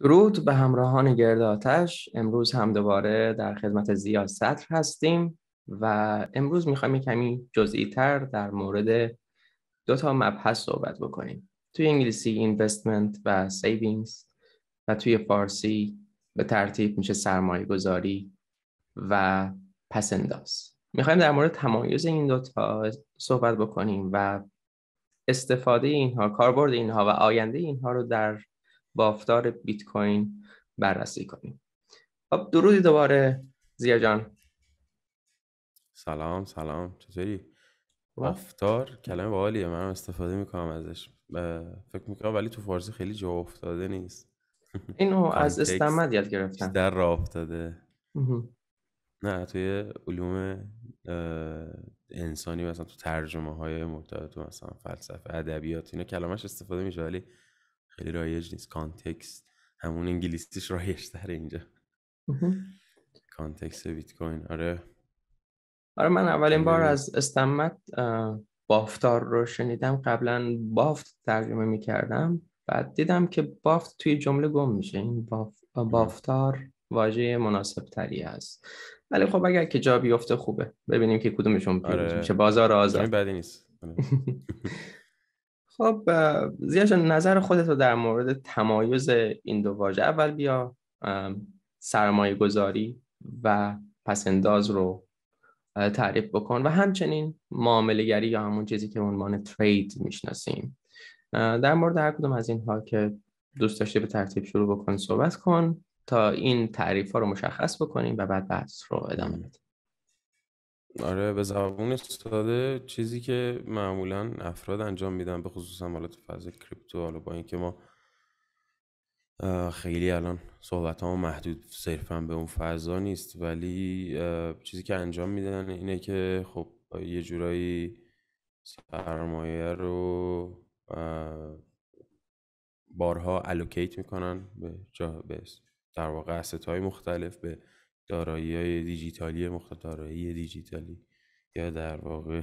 درود به همراهان گرد آتش امروز هم دوباره در خدمت زیاد سطر هستیم و امروز میخوایم کمی جزئی تر در مورد دو تا مبحث صحبت بکنیم توی انگلیسی اینوستمنت و سیوینگز و توی فارسی به ترتیب میشه سرمایه گذاری و انداز میخوایم در مورد تمایز این دوتا صحبت بکنیم و استفاده اینها کاربرد اینها و آینده اینها رو در بافتار بیت کوین بررسی کنیم خب درودی دوباره زیا جان سلام سلام چطوری بافتار کلمه باحالیه من استفاده میکنم ازش فکر میکنم ولی تو فارسی خیلی جا افتاده نیست اینو از استمد یاد گرفتم در راه افتاده نه توی علوم انسانی مثلا تو ترجمه های مرتبط مثلا فلسفه ادبیات اینا کلامش استفاده میشه ولی خیلی رایج نیست کانتکست همون انگلیسیش رایج در اینجا کانتکست بیت کوین آره آره من اولین بار از استمت بافتار رو شنیدم قبلا بافت ترجمه میکردم بعد دیدم که بافت توی جمله گم میشه این بافتار واژه مناسب تری هست ولی خب اگر که جا بیفته خوبه ببینیم که کدومشون پیروز آره. میشه بازار آزاد بدی نیست خب زیاد نظر خودت رو در مورد تمایز این دو واژه اول بیا سرمایه گذاری و پسنداز رو تعریف بکن و همچنین معاملگری یا همون چیزی که عنوان ترید میشناسیم در مورد هر کدوم از اینها که دوست داشته به ترتیب شروع بکن صحبت کن تا این تعریف ها رو مشخص بکنیم و بعد بحث رو ادامه بدیم آره به زبون ساده چیزی که معمولا افراد انجام میدن به خصوص هم حالا تو فاز کریپتو حالا با اینکه ما خیلی الان صحبت ها محدود صرفا به اون فضا نیست ولی چیزی که انجام میدن اینه که خب یه جورایی سرمایه رو بارها الوکیت میکنن به جا به در واقع های مختلف به دارایی های دیجیتالی مختلف دارایی دیجیتالی یا در واقع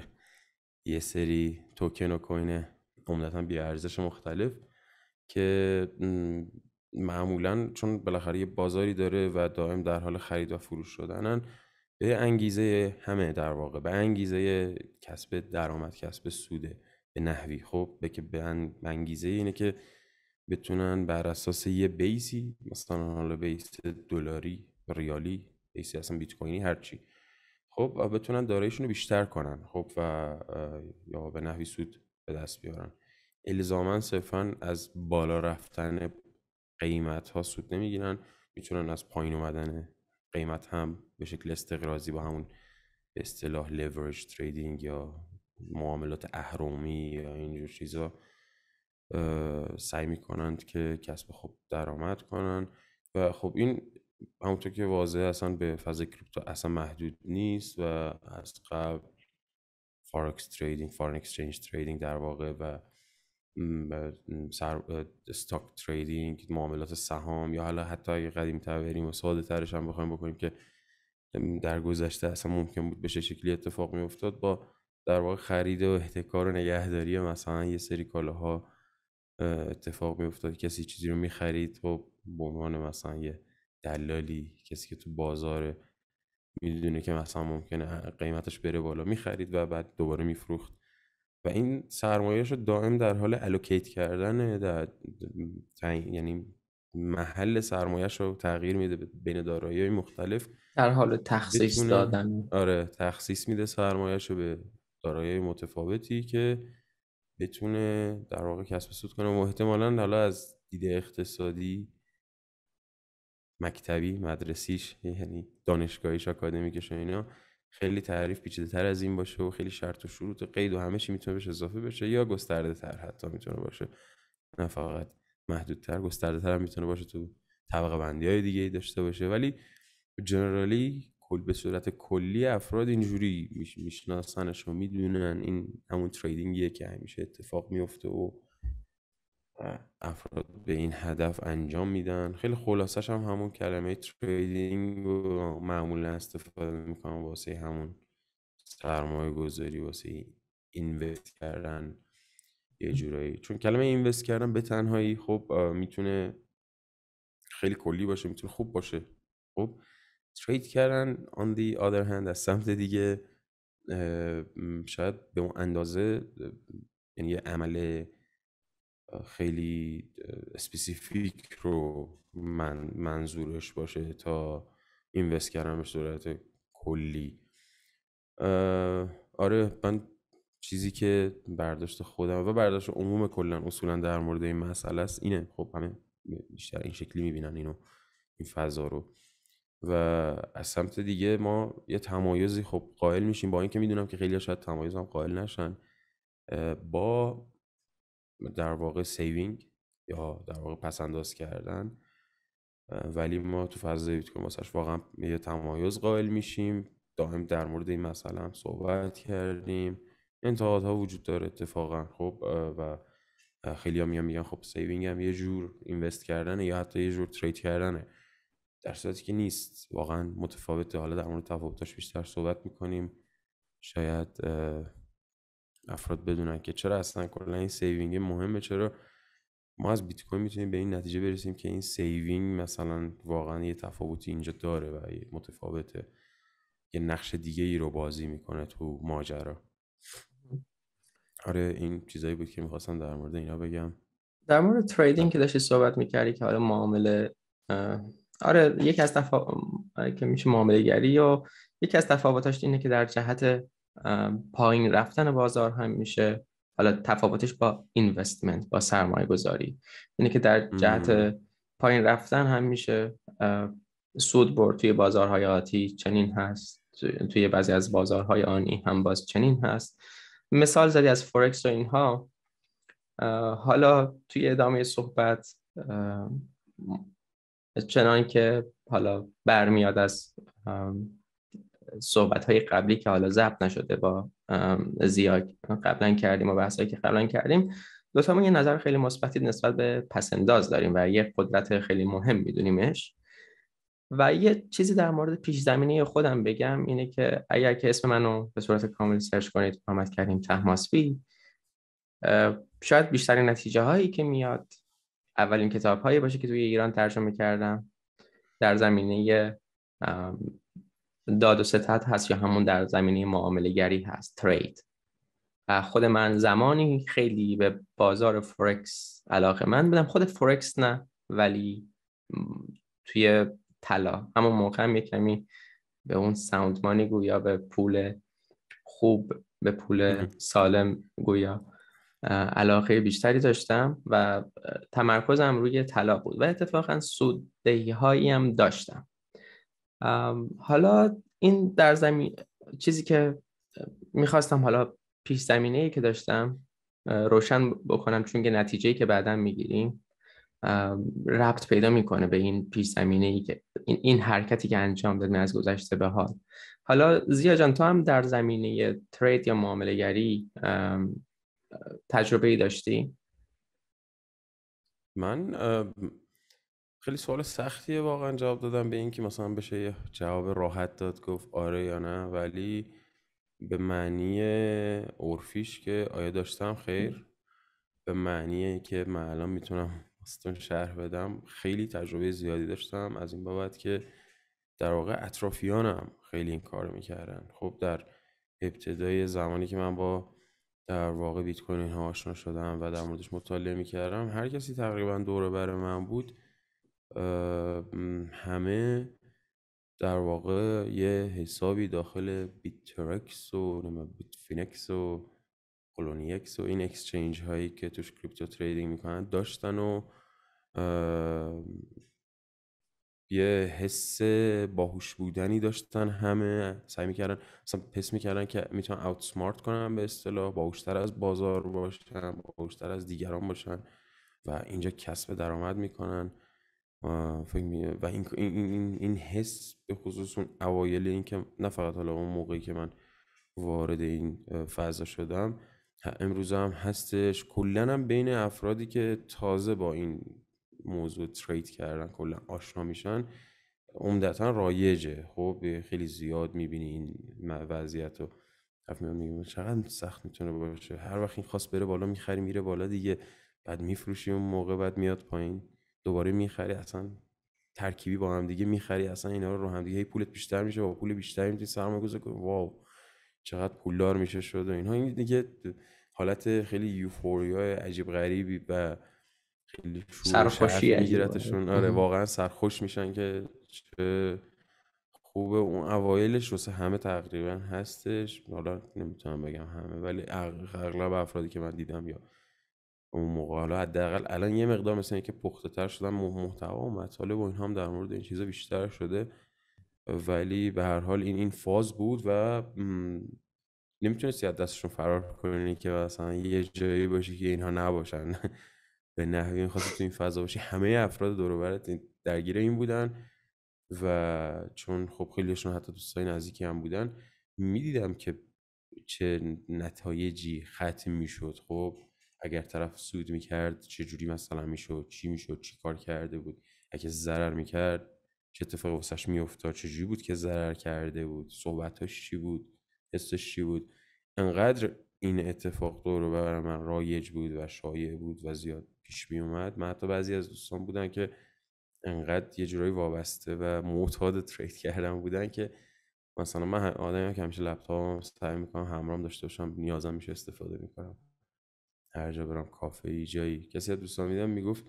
یه سری توکن و کوین عمدتا بی ارزش مختلف که معمولا چون بالاخره یه بازاری داره و دائم در حال خرید و فروش شدنن به انگیزه همه در واقع به انگیزه کسب درآمد کسب سوده به نحوی خب به که به انگیزه اینه که بتونن بر اساس یه بیسی مثلا حالا بیس دلاری ریالی بیتکوینی اصلا بیت کوینی هر چی خب بتونن داراییشون رو بیشتر کنن خب و یا به نحوی سود به دست بیارن الزاما صرفا از بالا رفتن قیمت ها سود نمیگیرن میتونن از پایین اومدن قیمت هم به شکل استقرازی با همون اصطلاح leverage تریدینگ یا معاملات اهرومی یا اینجور چیزا سعی میکنند که کسب خوب درآمد کنن و خب این همونطور که واضحه اصلا به فاز کریپتو اصلا محدود نیست و از قبل فارکس تریدینگ فارن اکسچنج تریدینگ در واقع و سر، استاک تریدینگ معاملات سهام یا حالا حتی اگه قدیم تر بریم و ساده ترش هم بخوایم بکنیم که در گذشته اصلا ممکن بود بشه شکلی اتفاق می افتاد با در واقع خرید و احتکار و نگهداری مثلا یه سری کالاها اتفاق می افتاد کسی چیزی رو می خرید و خب، به عنوان مثلا یه دلالی کسی که تو بازار میدونه که مثلا ممکنه قیمتش بره بالا میخرید و بعد دوباره میفروخت و این سرمایهش رو دائم در حال الوکیت کردن در یعنی محل سرمایهش رو تغییر میده بین دارایی مختلف در حال تخصیص دادن آره تخصیص میده سرمایهش رو به دارایی متفاوتی که بتونه در واقع کسب سود کنه و احتمالا حالا از دید اقتصادی مکتبی مدرسیش یعنی دانشگاهیش آکادمیکش و اینا خیلی تعریف پیچیده تر از این باشه و خیلی شرط و شروط و قید و همه چی میتونه بهش اضافه بشه یا گسترده تر حتی میتونه باشه نه فقط محدودتر گسترده تر هم میتونه باشه تو طبقه بندی های دیگه داشته باشه ولی جنرالی کل به صورت کلی افراد اینجوری میشناسنش و میدونن این همون تریدینگیه که همیشه اتفاق میفته و افراد به این هدف انجام میدن خیلی خلاصش هم همون کلمه تریدینگ رو معمولا استفاده میکنم واسه همون سرمایه گذاری واسه اینوست کردن یه جورایی چون کلمه اینوست کردن به تنهایی خب میتونه خیلی کلی باشه میتونه خوب باشه خب ترید کردن on the other hand از سمت دیگه شاید به اون اندازه یعنی یه عمل خیلی اسپسیفیک رو من منظورش باشه تا اینوست کردم به صورت کلی آره من چیزی که برداشت خودم و برداشت عموم کلا اصولا در مورد این مسئله است اینه خب همه بیشتر این شکلی میبینن اینو این فضا رو و از سمت دیگه ما یه تمایزی خب قائل میشیم با اینکه میدونم که خیلی شاید تمایز هم قائل نشن با در واقع سیوینگ یا در واقع انداز کردن ولی ما تو فضای بیت کوین واسش واقعا یه تمایز قائل میشیم دائم در مورد این مسئله هم صحبت کردیم انتقاد ها وجود داره اتفاقا خب و خیلی ها میگن خب سیوینگ هم یه جور اینوست کردنه یا حتی یه جور ترید کردنه در صورتی که نیست واقعا متفاوته حالا در مورد تفاوتاش بیشتر صحبت میکنیم شاید افراد بدونن که چرا اصلا کلا این سیوینگ مهمه چرا ما از بیت کوین میتونیم به این نتیجه برسیم که این سیوینگ مثلا واقعا یه تفاوتی اینجا داره و یه متفاوته یه نقش دیگه ای رو بازی میکنه تو ماجرا آره این چیزایی بود که میخواستم در مورد اینا بگم در مورد تریدینگ که داشتی صحبت میکردی که حالا معامله آره یکی از تفا... آره، که میشه معامله گری یا یکی از تفاوتاش اینه که در جهت پایین رفتن بازار هم میشه حالا تفاوتش با اینوستمنت با سرمایه گذاری اینه که در جهت پایین رفتن هم میشه سود برد توی بازارهای آتی چنین هست توی بعضی از بازارهای آنی هم باز چنین هست مثال زدی از فورکس و اینها حالا توی ادامه صحبت چنان که حالا برمیاد از صحبت های قبلی که حالا ضبط نشده با زیاد قبلا کردیم و بحث که قبلا کردیم ما یه نظر خیلی مثبتی نسبت به پسنداز داریم و یه قدرت خیلی مهم میدونیمش و یه چیزی در مورد پیش زمینه خودم بگم اینه که اگر که اسم منو به صورت کامل سرچ کنید محمد کریم تحماسبی شاید بیشترین نتیجه هایی که میاد اولین کتاب هایی باشه که توی ایران ترجمه کردم در زمینه داد و ستت هست یا همون در زمینه معامله گری هست ترید خود من زمانی خیلی به بازار فورکس علاقه من بودم خود فورکس نه ولی توی طلا همون موقع هم کمی به اون ساوند مانی گویا به پول خوب به پول سالم گویا علاقه بیشتری داشتم و تمرکزم روی طلا بود و اتفاقا سوددهی هایی هم داشتم حالا این در زمین چیزی که میخواستم حالا پیش زمینه ای که داشتم روشن بکنم چون که نتیجه که بعدا میگیریم ربط پیدا میکنه به این پیش زمینه ای که این, حرکتی که انجام دادیم از گذشته به حال حالا زیا جان تو هم در زمینه ترید یا معامله گری تجربه ای داشتی من خیلی سوال سختیه واقعا جواب دادم به اینکه مثلا بشه یه جواب راحت داد گفت آره یا نه ولی به معنی عرفیش که آیا داشتم خیر به معنی که من الان میتونم استون شهر بدم خیلی تجربه زیادی داشتم از این بابت که در واقع اطرافیانم خیلی این کار میکردن خب در ابتدای زمانی که من با در واقع بیت کوین ها آشنا شدم و در موردش مطالعه میکردم هر کسی تقریبا دور بر من بود همه در واقع یه حسابی داخل بیترکس و بیت و کلونیکس و این اکسچنج هایی که توش کریپتو تریدینگ میکنن داشتن و یه حس باهوش بودنی داشتن همه سعی میکردن مثلا پس میکردن که میتونن اوت سمارت کنن به اصطلاح باهوشتر از بازار باشن باهوشتر از دیگران باشن و اینجا کسب درآمد میکنن فکر و این, این, این حس به خصوص اون اوایل این که نه فقط حالا اون موقعی که من وارد این فضا شدم امروز هم هستش کلا هم بین افرادی که تازه با این موضوع ترید کردن کلا آشنا میشن عمدتا رایجه خب خیلی زیاد میبینی این وضعیت رو میگم چقدر سخت میتونه باشه هر وقت این خواست بره بالا میخری میره بالا دیگه بعد میفروشی اون موقع بعد میاد پایین دوباره میخری اصلا ترکیبی با هم دیگه میخری اصلا اینا رو رو هم دیگه هی پولت بیشتر میشه با پول بیشتری میتونی سرمایه گذاری کنی واو چقدر پولدار میشه شد و اینها این دیگه حالت خیلی یوفوریا عجیب غریبی و خیلی سرخوشی میگیرتشون آره واقعا سرخوش میشن که چه خوبه اون اوایلش سه همه تقریبا هستش حالا نمیتونم بگم همه ولی اغلب افرادی که من دیدم یا اون موقع حالا حداقل الان یه مقدار مثل اینکه پخته تر شدن محتوا و مطالب و این هم در مورد این چیزا بیشتر شده ولی به هر حال این این فاز بود و نمیتونستی از دستشون فرار کنی که مثلا یه جایی باشی که اینها نباشن به نحوی میخواستی تو این فضا باشی همه افراد دوروبرت درگیر این بودن و چون خب خیلیشون حتی دوستای نزدیکی هم بودن میدیدم که چه نتایجی ختم میشد خب اگر طرف سود میکرد چه جوری مثلا میشد چی میشد چی کار کرده بود اگه ضرر میکرد چه اتفاق واسش میافتاد چه جوری بود که ضرر کرده بود صحبتاش چی بود حسش چی بود انقدر این اتفاق دور رو بر من رایج بود و شایع بود و زیاد پیش می اومد من حتی بعضی از دوستان بودن که انقدر یه جورایی وابسته و معتاد ترید کردن بودن که مثلا من آدمی که همیشه لپتاپم سعی میکنم همراهم داشته باشم نیازم میشه استفاده میکنم هر جا برم کافه ای جایی کسی از دوستان میدم میگفت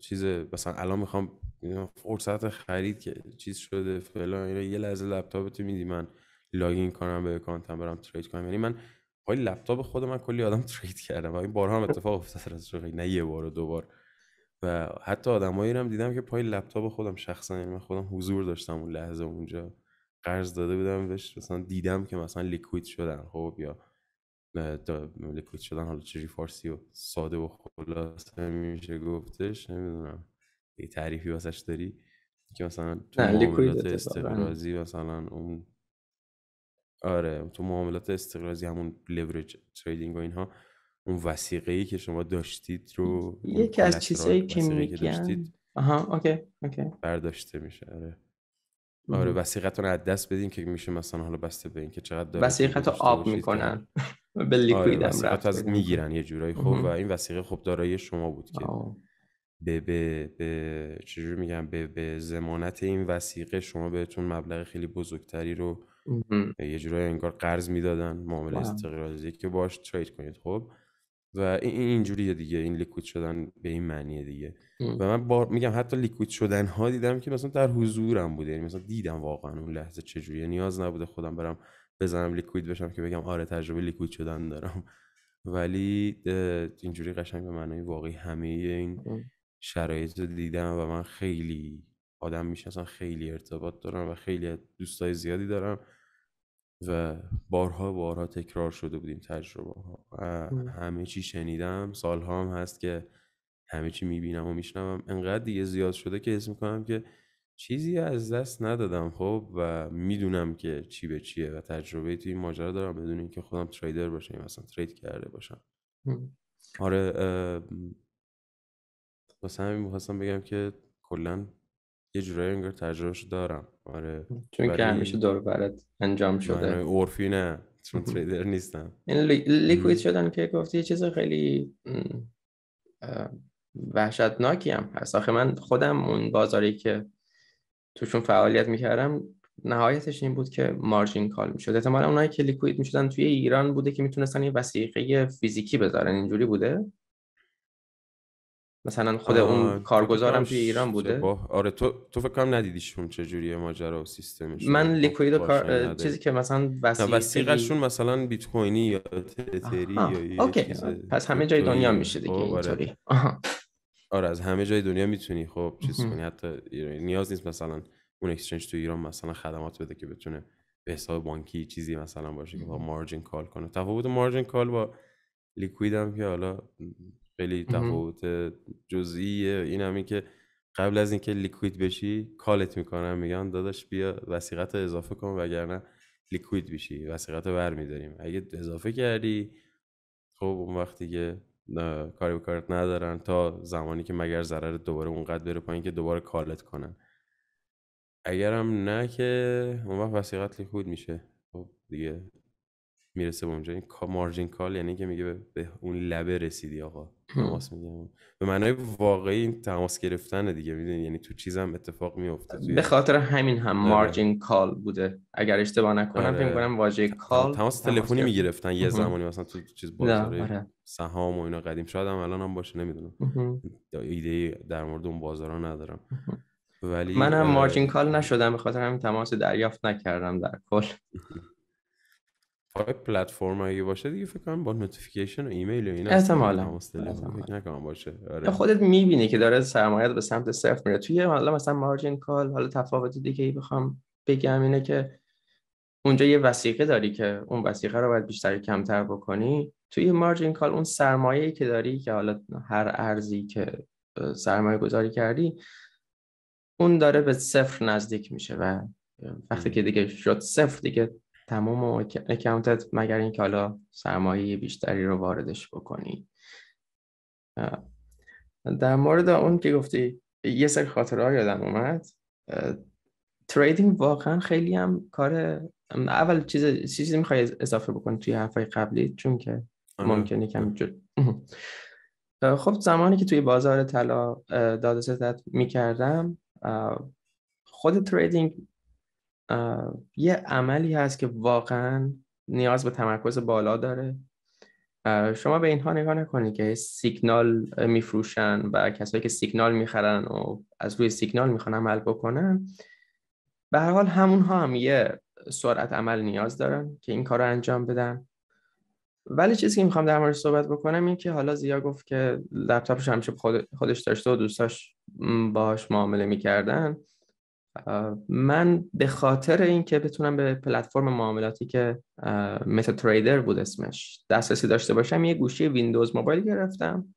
چیز مثلا الان میخوام فرصت خرید که چیز شده فلان اینا یه لحظه لپتاپ تو میدی من لاگین کنم به اکانتم برم ترید کنم یعنی من پای لپتاپ خود من کلی آدم ترید کردم و این بارها هم اتفاق افتاد از نه یه بار و دو بار و حتی آدمایی هم دیدم که پای لپتاپ خودم شخصا یعنی من خودم حضور داشتم اون لحظه اونجا قرض داده بودم بهش مثلا دیدم که مثلا لیکوید شدن خب یا لیکوید شدن حالا چجوری فارسی و ساده و خلاص میشه گفتش نمیدونم یه تعریفی واسش داری که مثلا تو معاملات استقرازی مثلا اون آره تو معاملات استقرازی همون لورج تریدینگ و اینها اون وسیقه ای که شما داشتید رو یکی از چیزایی که میگن آها اوکی اوکی برداشته میشه آره آره وسیقت رو از دست بدین که میشه مثلا حالا بسته به اینکه چقدر داره وسیقت آب میکنن به لیکوید آره از میگیرن یه جورایی خوب و این وسیقه خوب دارایی شما بود که به به به چجور میگم به به زمانت این وسیقه شما بهتون مبلغ خیلی بزرگتری رو یه جورایی انگار قرض میدادن معامله استقراضی که باش ترید کنید خب و این اینجوریه دیگه این لیکوید شدن به این معنیه دیگه و من بار میگم حتی لیکوید شدن ها دیدم که مثلا در حضورم بوده یعنی مثلا دیدم واقعا اون لحظه چجوریه نیاز نبوده خودم برم بزنم لیکوید بشم که بگم آره تجربه لیکوید شدن دارم ولی اینجوری قشنگ به معنی واقعی همه این شرایط رو دیدم و من خیلی آدم میشناسم خیلی ارتباط دارم و خیلی دوستای زیادی دارم و بارها بارها تکرار شده بودیم تجربه ها همه چی شنیدم سالها هم هست که همه چی میبینم و میشنوم انقدر دیگه زیاد شده که حس میکنم که چیزی از دست ندادم خب و میدونم که چی به چیه و تجربه توی این ماجرا دارم بدون اینکه خودم تریدر باشم مثلا ترید کرده باشم آره واسه همین میخواستم بگم که کلا یه جورایی انگار تجربهش دارم آره چون که همیشه دور برات انجام آره، شده عرفی نه چون تریدر نیستم این لیکوید شدن که گفتی یه چیز خیلی وحشتناکی هم هست آخه من خودم اون بازاری که توشون فعالیت میکردم نهایتش این بود که مارجین کال میشد احتمالا اونایی که لیکوید میشدن توی ایران بوده که میتونستن یه وسیقه فیزیکی بذارن اینجوری بوده مثلا خود آه. اون کارگزارم توی ایران بوده آره تو تو فکر کنم ندیدیشون چه جوریه ماجرا و سیستمش من لیکوید و چیزی که مثلا وسیقه وسیقشون مثلا بیت کوینی یا تتری یا اوکی پس همه جای دنیا میشه دیگه خب، آره. اینطوری آره از همه جای دنیا میتونی خب چیز کنی حتی ایران. نیاز نیست مثلا اون اکسچنج تو ایران مثلا خدمات بده که بتونه به حساب بانکی چیزی مثلا باشه که با مارجین کال کنه تفاوت مارجین کال با لیکوید هم که حالا خیلی تفاوت جزئیه این همین که قبل از اینکه لیکوید بشی کالت میکنن میگن داداش بیا وسیقت رو اضافه کن وگرنه لیکوید بشی وسیقت رو برمیداریم اگه اضافه کردی خب اون وقتی که کاری به کارت ندارن تا زمانی که مگر ضرر دوباره اونقدر بره پایین که دوباره کالت کنن اگرم نه که اون وقت وسیقت لیکوید میشه خب دیگه میرسه به اونجا این مارجین کال یعنی که میگه به اون لبه رسیدی آقا تماس میگم. به معنای واقعی تماس گرفتن دیگه میدونی یعنی تو چیزم اتفاق میفته به خاطر همین هم مارجین کال بوده اگر اشتباه نکنم فکر آره. کنم واژه کال تماس تلفنی میگرفتن یه زمانی مثلا تو چیز بازار آره. سهام و اینا قدیم شاید هم الان هم باشه نمیدونم ایده در مورد اون بازارا ندارم ولی من هم مارجین کال نشدم به خاطر همین تماس دریافت نکردم در کل پلتفرم اگه باشه دیگه فکر کنم با نوتیفیکیشن و ایمیل و اینا احتمالاً فکر نکنم باشه آره. خودت میبینی که داره سرمایه به سمت صفر میره توی حالا مثلا مارجین کال حالا تفاوت دیگه ای بخوام بگم اینه که اونجا یه وسیقه داری که اون وسیقه رو باید بیشتر کمتر بکنی توی مارجین کال اون سرمایه که داری که حالا هر ارزی که سرمایه گذاری کردی اون داره به صفر نزدیک میشه و وقتی که دیگه شد صفر دیگه تمام اکانتت مگر اینکه حالا سرمایه بیشتری رو واردش بکنی در مورد اون که گفتی یه سری ها یادم اومد تریدینگ واقعا خیلی هم کار اول چیز چیزی میخوای اضافه بکنی توی حرفای قبلی چون که آره. ممکنه کم جد. خب زمانی که توی بازار طلا داده می میکردم خود تریدینگ یه عملی هست که واقعا نیاز به تمرکز بالا داره شما به اینها نگاه نکنید که سیگنال میفروشن و کسایی که سیگنال میخرن و از روی سیگنال میخوان عمل بکنن به هر حال همونها هم یه سرعت عمل نیاز دارن که این کار رو انجام بدن ولی چیزی که میخوام در مورد صحبت بکنم این که حالا زیا گفت که لپتاپش همیشه خودش داشته و دوستاش باهاش معامله میکردن من به خاطر اینکه بتونم به پلتفرم معاملاتی که متا تریدر بود اسمش دسترسی داشته باشم یه گوشی ویندوز موبایل گرفتم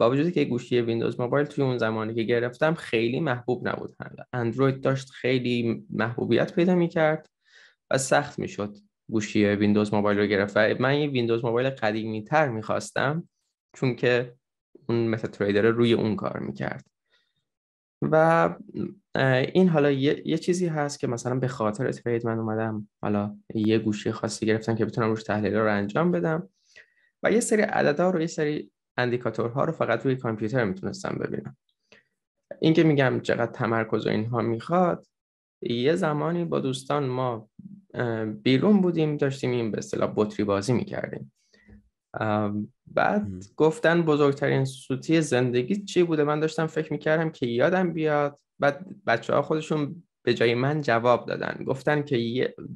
با وجودی که گوشی ویندوز موبایل توی اون زمانی که گرفتم خیلی محبوب نبود اندروید داشت خیلی محبوبیت پیدا میکرد و سخت میشد گوشی ویندوز موبایل رو گرفت و من یه ویندوز موبایل قدیمی تر میخواستم چون که اون متا تریدر روی اون کار میکرد و این حالا یه،, یه, چیزی هست که مثلا به خاطر ترید من اومدم حالا یه گوشی خاصی گرفتم که بتونم روش تحلیل رو انجام بدم و یه سری عددا رو یه سری اندیکاتورها رو فقط روی کامپیوتر میتونستم ببینم این که میگم چقدر تمرکز و اینها میخواد یه زمانی با دوستان ما بیرون بودیم داشتیم این به اصطلاح بطری بازی میکردیم بعد گفتن بزرگترین سوتی زندگی چی بوده من داشتم فکر میکردم که یادم بیاد بعد بچه ها خودشون به جای من جواب دادن گفتن که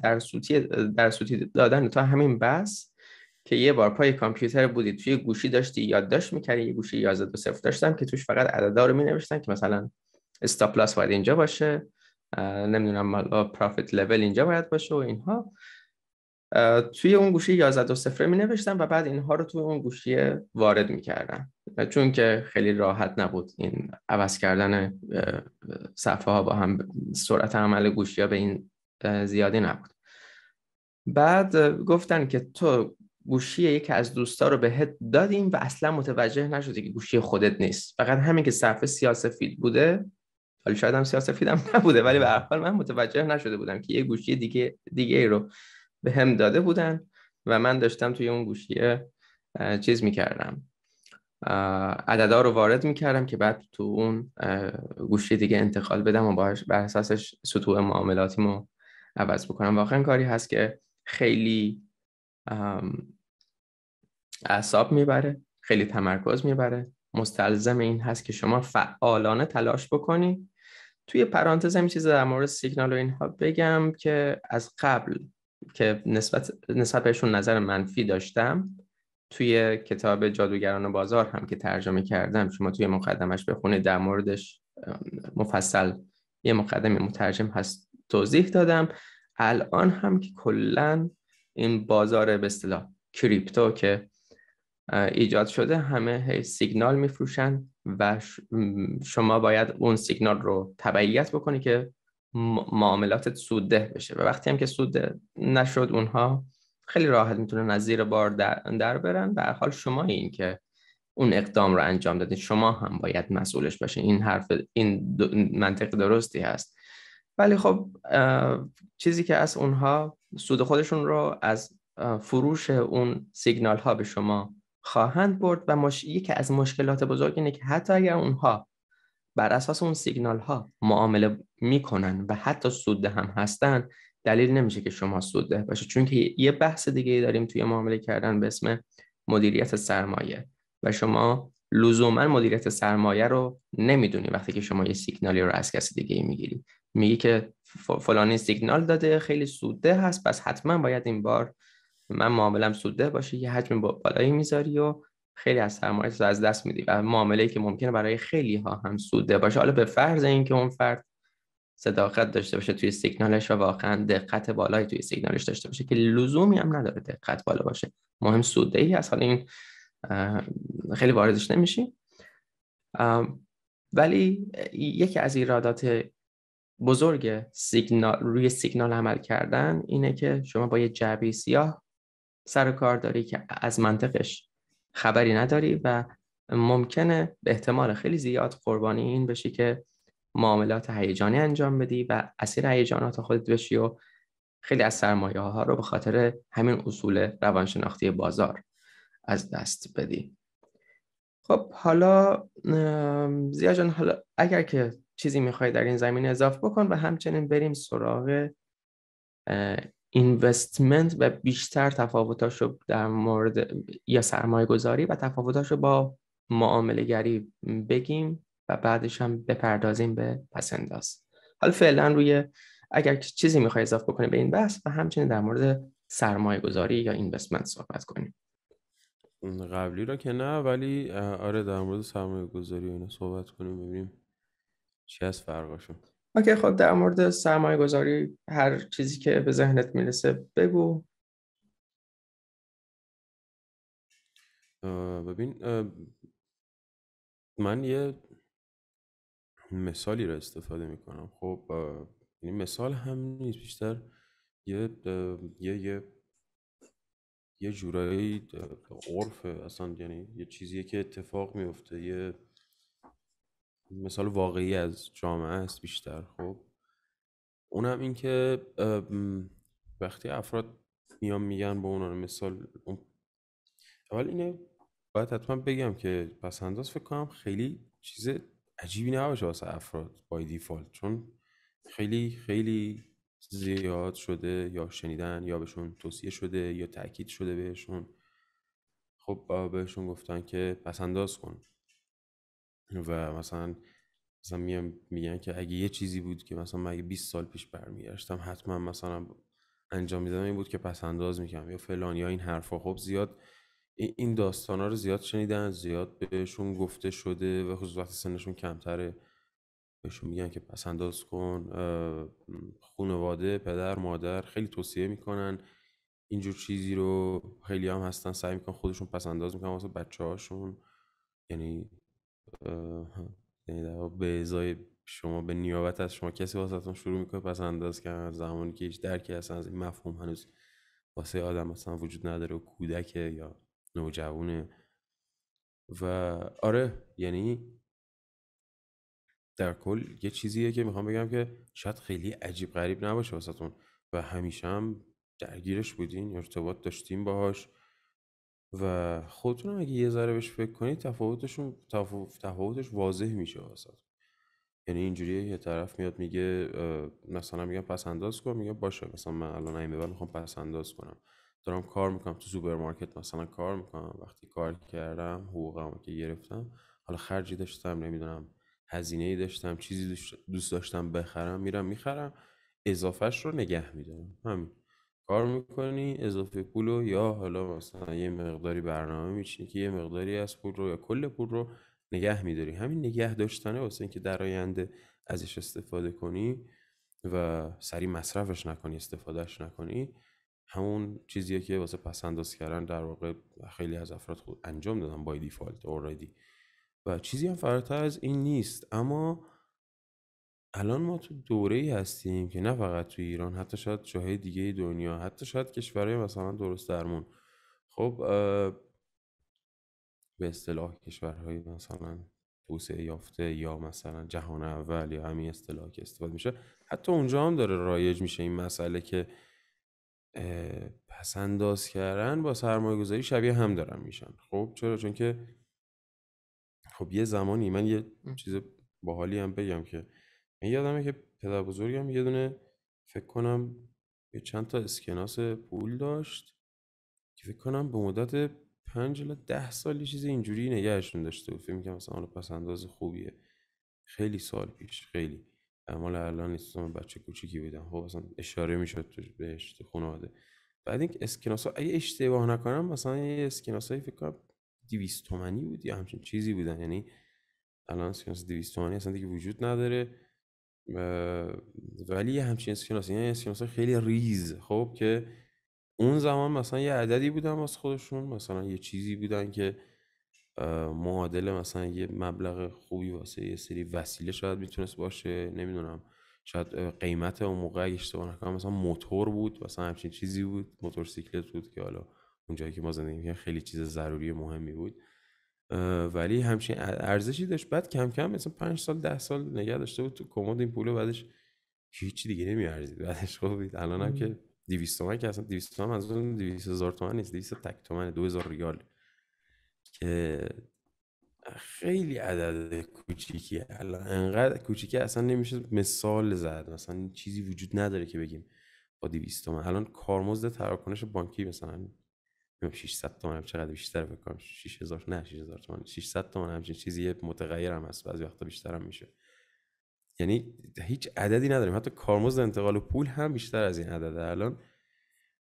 در سوتی, در سوتی دادن تا همین بس که یه بار پای کامپیوتر بودی توی گوشی داشتی یادداشت میکردی یه گوشی 11 و صفر داشتم که توش فقط عددا رو مینوشتن که مثلا استاپلاس باید اینجا باشه نمیدونم مالا پرافیت لول اینجا باید باشه و اینها توی اون گوشی 11 سفره می نوشتم و بعد اینها رو توی اون گوشی وارد می کردم چون که خیلی راحت نبود این عوض کردن صفحه ها با هم سرعت عمل گوشی ها به این زیادی نبود بعد گفتن که تو گوشی یکی از دوستا رو بهت دادیم و اصلا متوجه نشدی که گوشی خودت نیست فقط همین که صفحه سیاسفید بوده حالا شاید هم سیاسفید هم نبوده ولی به هر حال من متوجه نشده بودم که یه گوشی دیگه دیگه ای رو به هم داده بودن و من داشتم توی اون گوشیه چیز میکردم عددا رو وارد میکردم که بعد تو اون گوشی دیگه انتقال بدم و باش بر اساسش سطوح معاملاتیمو عوض بکنم واقعا کاری هست که خیلی اعصاب میبره خیلی تمرکز میبره مستلزم این هست که شما فعالانه تلاش بکنی توی پرانتز هم چیز در مورد سیگنال و اینها بگم که از قبل که نسبت, نسبت بهشون نظر منفی داشتم توی کتاب جادوگران و بازار هم که ترجمه کردم شما توی مقدمش بخونید در موردش مفصل یه مقدمه مترجم هست توضیح دادم الان هم که کلا این بازار به اصطلاح کریپتو که ایجاد شده همه سیگنال میفروشن و شما باید اون سیگنال رو تبعیت بکنی که معاملات سودده بشه و وقتی هم که سود نشد اونها خیلی راحت میتونن از زیر بار در, در برن حال شما این که اون اقدام رو انجام دادین شما هم باید مسئولش باشین این حرف این منطق درستی هست ولی خب چیزی که از اونها سود خودشون رو از فروش اون سیگنال ها به شما خواهند برد و مش... یکی از مشکلات بزرگ اینه که حتی اگر اونها بر اساس اون سیگنال ها معامله میکنن و حتی سودده هم هستن دلیل نمیشه که شما سودده باشه چون که یه بحث دیگه داریم توی معامله کردن به اسم مدیریت سرمایه و شما لزوما مدیریت سرمایه رو نمیدونی وقتی که شما یه سیگنالی رو از کسی دیگه میگیری میگی که فلانی سیگنال داده خیلی سودده هست پس حتما باید این بار من معاملم سودده باشه یه حجم بالایی میذاری و خیلی از سرمایه از دست میدی و معامله که ممکنه برای خیلی ها هم سوده باشه حالا به فرض اینکه اون فرد صداقت داشته باشه توی سیگنالش و واقعا دقت بالایی توی سیگنالش داشته باشه که لزومی هم نداره دقت بالا باشه مهم سوده ای از حالا این خیلی واردش نمیشی ولی یکی از ایرادات بزرگ سیگنال روی سیگنال عمل کردن اینه که شما با یه جعبه سیاه سر کار داری که از منطقش خبری نداری و ممکنه به احتمال خیلی زیاد قربانی این بشی که معاملات هیجانی انجام بدی و اسیر هیجانات خودت بشی و خیلی از سرمایه ها رو به خاطر همین اصول روانشناختی بازار از دست بدی خب حالا زیاد جان حالا اگر که چیزی میخوای در این زمینه اضافه بکن و همچنین بریم سراغ اینوستمنت و بیشتر تفاوتاش رو در مورد یا سرمایه گذاری و تفاوتاش رو با معامله گری بگیم و بعدش هم بپردازیم به پس انداز حالا فعلا روی اگر چیزی میخوای اضافه بکنیم به این بحث و همچنین در مورد سرمایه گذاری یا اینوستمنت صحبت کنیم قبلی را که نه ولی آره در مورد سرمایه گذاری اینو صحبت کنیم ببینیم چی از فرقاشون اوکی خب در مورد سرمایه گذاری هر چیزی که به ذهنت میرسه بگو ببین من یه مثالی رو استفاده میکنم خب یعنی مثال هم نیست بیشتر یه یه یه جورایی عرف اصلا یعنی یه چیزیه که اتفاق میفته یه مثال واقعی از جامعه است بیشتر خب اونم این که وقتی افراد میان میگن به اونان مثال اون... اول اینه باید حتما بگم که پس انداز فکر کنم خیلی چیز عجیبی نباشه واسه افراد بای دیفالت چون خیلی خیلی زیاد شده یا شنیدن یا بهشون توصیه شده یا تاکید شده بهشون خب بهشون گفتن که پس انداز کن و مثلا مثلا میگن, که اگه یه چیزی بود که مثلا من 20 سال پیش برمیگشتم حتما مثلا انجام میدادم این بود که پس انداز میکنم یا فلان یا این حرفا خب زیاد این داستان ها رو زیاد شنیدن زیاد بهشون گفته شده و خصوص خب وقت سنشون کمتره بهشون میگن که پس انداز کن خانواده پدر مادر خیلی توصیه میکنن اینجور چیزی رو خیلی هم هستن سعی میکنن خودشون پس انداز میکنن واسه بچه هاشون یعنی یعنی در به ازای شما به نیابت از شما کسی واسهتون شروع میکنه پس انداز کردن زمانی که هیچ درکی اصلا از این مفهوم هنوز واسه آدم مثلا وجود نداره و کودک یا نوجوانه و آره یعنی در کل یه چیزیه که میخوام بگم که شاید خیلی عجیب غریب نباشه واسهتون و همیشه هم درگیرش بودین ارتباط داشتیم باهاش و خودتون اگه یه ذره بهش فکر کنید تفاوتشون تفاوتش واضح میشه واسه یعنی اینجوری یه طرف میاد میگه مثلا میگم پس انداز کن میگه باشه مثلا من الان این ببر میخوام پس انداز کنم دارم کار میکنم تو سوپرمارکت مثلا کار میکنم وقتی کار کردم حقوقم که گرفتم حالا خرجی داشتم نمیدونم هزینه ای داشتم چیزی دوست داشتم بخرم میرم میخرم اضافهش رو نگه میدارم همین کار میکنی اضافه پول رو یا حالا مثلا یه مقداری برنامه می‌چینی که یه مقداری از پول رو یا کل پول رو نگه میداری همین نگه داشتنه واسه اینکه در آینده ازش استفاده کنی و سریع مصرفش نکنی استفادهش نکنی همون چیزیه که واسه انداز کردن در واقع خیلی از افراد خود انجام دادن بای دیفالت اوردی و چیزی هم فراتر از این نیست اما الان ما تو دوره ای هستیم که نه فقط تو ایران حتی شاید جاهای دیگه دنیا حتی شاید کشورهای مثلا درست درمون خب به اصطلاح کشورهای مثلا توسعه یافته یا مثلا جهان اول یا همین اصطلاح که استفاده میشه حتی اونجا هم داره رایج میشه این مسئله که پسنداز کردن با سرمایه گذاری شبیه هم دارن میشن خب چرا چون که خب یه زمانی من یه چیز باحالی هم بگم که یادمه که پدر بزرگم یه دونه فکر کنم یه چند تا اسکناس پول داشت که فکر کنم به مدت پنج الی ده سال یه چیز اینجوری نگهشون داشته بود فکر میکنم مثلا پس انداز خوبیه خیلی سال پیش خیلی اعمال الان نیست بچه کوچیکی بودم خب مثلا اشاره میشد تو خونه خانواده بعد این اسکناس ها اگه اشتباه نکنم مثلا یه اسکناس های فکر کنم 200 بود یا همچین چیزی بودن یعنی الان اسکناس 200 تومانی اصلا دیگه وجود نداره ولی یه همچین اسکناس یعنی اسکناس خیلی ریز خب که اون زمان مثلا یه عددی بودن واسه خودشون مثلا یه چیزی بودن که معادل مثلا یه مبلغ خوبی واسه یه سری وسیله شاید میتونست باشه نمیدونم شاید قیمت اون موقع اشتباه نکنم مثلا موتور بود مثلا همچین چیزی بود موتور سیکلت بود که حالا اونجایی که ما زندگی خیلی چیز ضروری مهمی بود ولی همچین ارزشی داشت بعد کم کم مثلا 5 سال ده سال نگه داشته بود تو کمد این پولو بعدش هیچ دیگه نمیارزید بعدش خب الان هم که 200 تومن که اصلا 200 تومن از اون 200 هزار تومن نیست 200 تک تومن 2000 ریال که خیلی عدد کوچیکی الان انقدر کوچیکی اصلا نمیشه مثال زد مثلا چیزی وجود نداره که بگیم با 200 تومن الان کارمزد تراکنش بانکی مثلا میگم 600 تومن چقدر بیشتر بکنم 6000 نه 6000 تومن 600 تومن همچین چیزی متغیر هم هست بعضی وقتا بیشتر هم میشه یعنی هیچ عددی نداریم حتی کارمزد انتقال و پول هم بیشتر از این عدده الان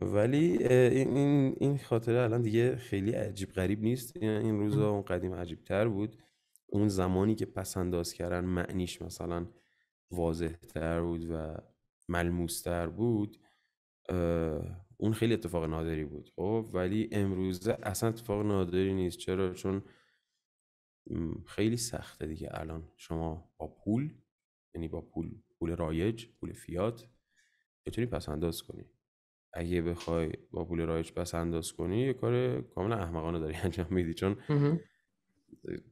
ولی این این خاطره الان دیگه خیلی عجیب غریب نیست این روزا اون قدیم عجیب تر بود اون زمانی که پسنداز کردن معنیش مثلا واضح تر بود و ملموس تر بود اون خیلی اتفاق نادری بود خب ولی امروزه اصلا اتفاق نادری نیست چرا چون خیلی سخته دیگه الان شما با پول یعنی با پول پول رایج پول فیات بتونی پس انداز کنی اگه بخوای با پول رایج پس انداز کنی یه کار کاملا احمقانه داری انجام میدی چون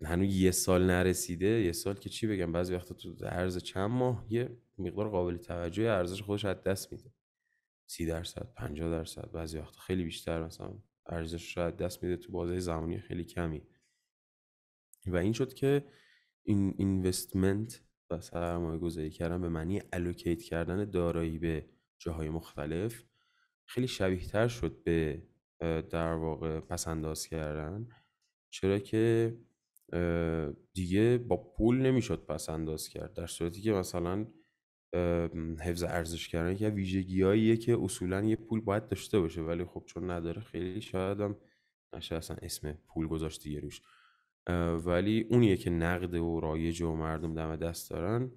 هنوز یه سال نرسیده یه سال که چی بگم بعضی وقتا تو ارز چند ماه یه مقدار قابل توجه ارزش خودش از دست میده سی درصد 50 درصد بعضی وقت خیلی بیشتر مثلا ارزش شاید دست میده تو بازه زمانی خیلی کمی و این شد که این اینوستمنت و سرمایه گذاری کردن به معنی الوکیت کردن دارایی به جاهای مختلف خیلی شبیه تر شد به در واقع پسنداز کردن چرا که دیگه با پول نمیشد پسنداز کرد در صورتی که مثلا حفظ ارزش کردن یکی ویژگیهاییه که اصولا یه پول باید داشته باشه ولی خب چون نداره خیلی شاید هم نشه اصلا اسم پول گذاشت یه روش ولی اونیه که نقد و رایج و مردم دم دست دارن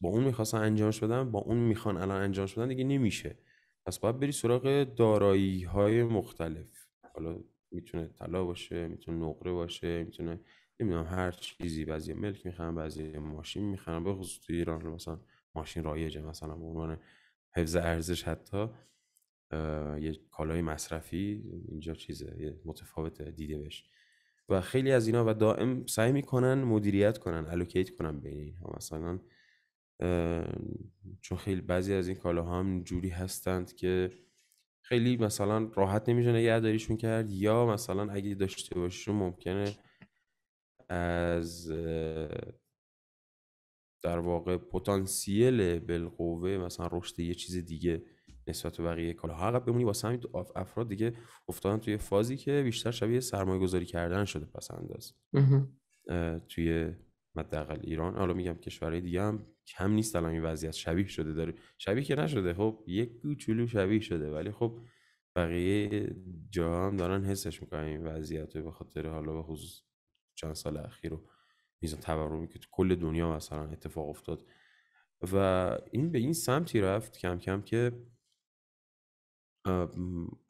با اون میخواستن انجام شدن با اون میخوان الان انجام شدن دیگه نمیشه پس باید بری سراغ دارایی های مختلف حالا میتونه طلا باشه میتونه نقره باشه میتونه نمیدونم هر چیزی بعضی ملک میخوان بعضی ماشین میخوان به خصوص ایران مثلا ماشین رایجه مثلا به عنوان حفظ ارزش حتی یه کالای مصرفی اینجا چیزه یه متفاوت دیده بش و خیلی از اینا و دائم سعی میکنن مدیریت کنن الوکیت کنن بین اینها مثلا چون خیلی بعضی از این کالاها هم جوری هستند که خیلی مثلا راحت نمیشه نگهداریشون کرد یا مثلا اگه داشته باشی ممکنه از در واقع پتانسیل بالقوه مثلا رشد یه چیز دیگه نسبت به بقیه کالا عقب بمونی واسه همین افراد دیگه افتادن توی فازی که بیشتر شبیه سرمایه گذاری کردن شده پس انداز توی حداقل ایران حالا میگم کشورهای دیگه هم کم نیست الان این وضعیت شبیه شده داره شبیه که نشده خب یک کوچولو شبیه شده ولی خب بقیه جا هم دارن حسش میکنن این وضعیت به خاطر حالا به خصوص چند سال اخیر رو میزان تورمی که کل دنیا مثلا اتفاق افتاد و این به این سمتی رفت کم کم که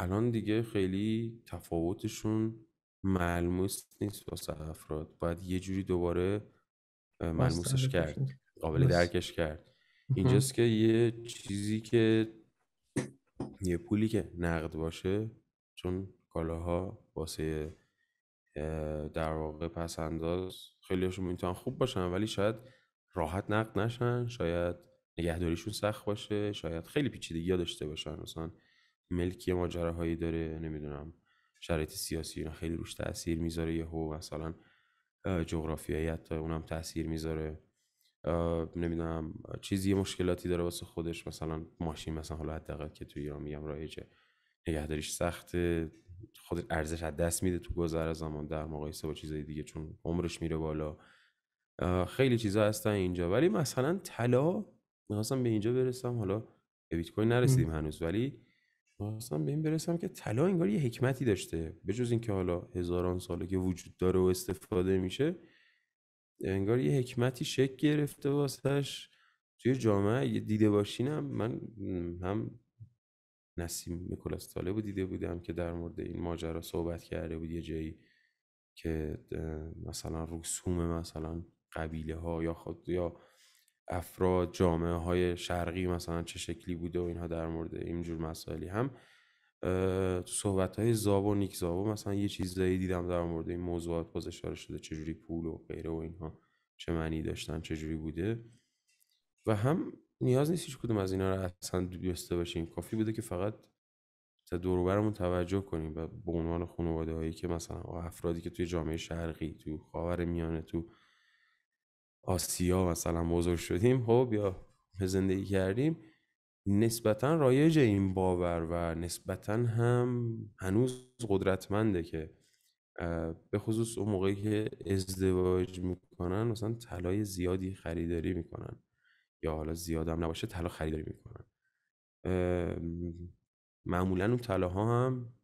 الان دیگه خیلی تفاوتشون ملموس نیست واسه افراد باید یه جوری دوباره ملموسش کرد قابل درکش کرد اینجاست که یه چیزی که یه پولی که نقد باشه چون کالاها واسه در واقع پس انداز خیلیشون میتونن خوب باشن ولی شاید راحت نقد نشن شاید نگهداریشون سخت باشه شاید خیلی پیچیدگی ها داشته باشن مثلا ملکی ماجراهایی داره نمیدونم شرایط سیاسی اینا خیلی روش تاثیر میذاره یهو مثلا جغرافیایی حتی اونم تاثیر میذاره نمیدونم چیزی مشکلاتی داره واسه خودش مثلا ماشین مثلا حالا حداقل که تو ایران میگم رایجه نگهداریش سخته خود ارزش از دست میده تو گذر زمان در مقایسه با چیزهای دیگه چون عمرش میره بالا خیلی چیزا هستن اینجا ولی مثلا طلا میخواستم به اینجا برسم حالا به بیت کوین نرسیدیم هنوز ولی میخواستم به این برسم که طلا انگار یه حکمتی داشته بجز اینکه حالا هزاران ساله که وجود داره و استفاده میشه انگار یه حکمتی شک گرفته واسش توی جامعه دیده باشینم من هم نسیم نیکولاس طالب دیده بودم که در مورد این ماجرا صحبت کرده بود یه جایی که مثلا رسوم مثلا قبیله ها یا خود یا افراد جامعه های شرقی مثلا چه شکلی بوده و اینها در مورد اینجور مسائلی هم تو صحبت های زاب و نیک مثلا یه چیزایی دیدم در مورد این موضوعات باز اشاره شده جوری پول و غیره و اینها چه معنی داشتن جوری بوده و هم نیاز نیست هیچ کدوم از اینا رو اصلا داشته باشیم کافی بوده که فقط دور برمون توجه کنیم و به عنوان خانواده هایی که مثلا افرادی که توی جامعه شرقی تو خاور میانه تو آسیا مثلا بزرگ شدیم خب یا زندگی کردیم نسبتا رایج این باور و نسبتا هم هنوز قدرتمنده که به خصوص اون موقعی که ازدواج میکنن مثلا طلای زیادی خریداری میکنن یا حالا زیاد هم نباشه طلا خریداری میکنن معمولا اون طلاها هم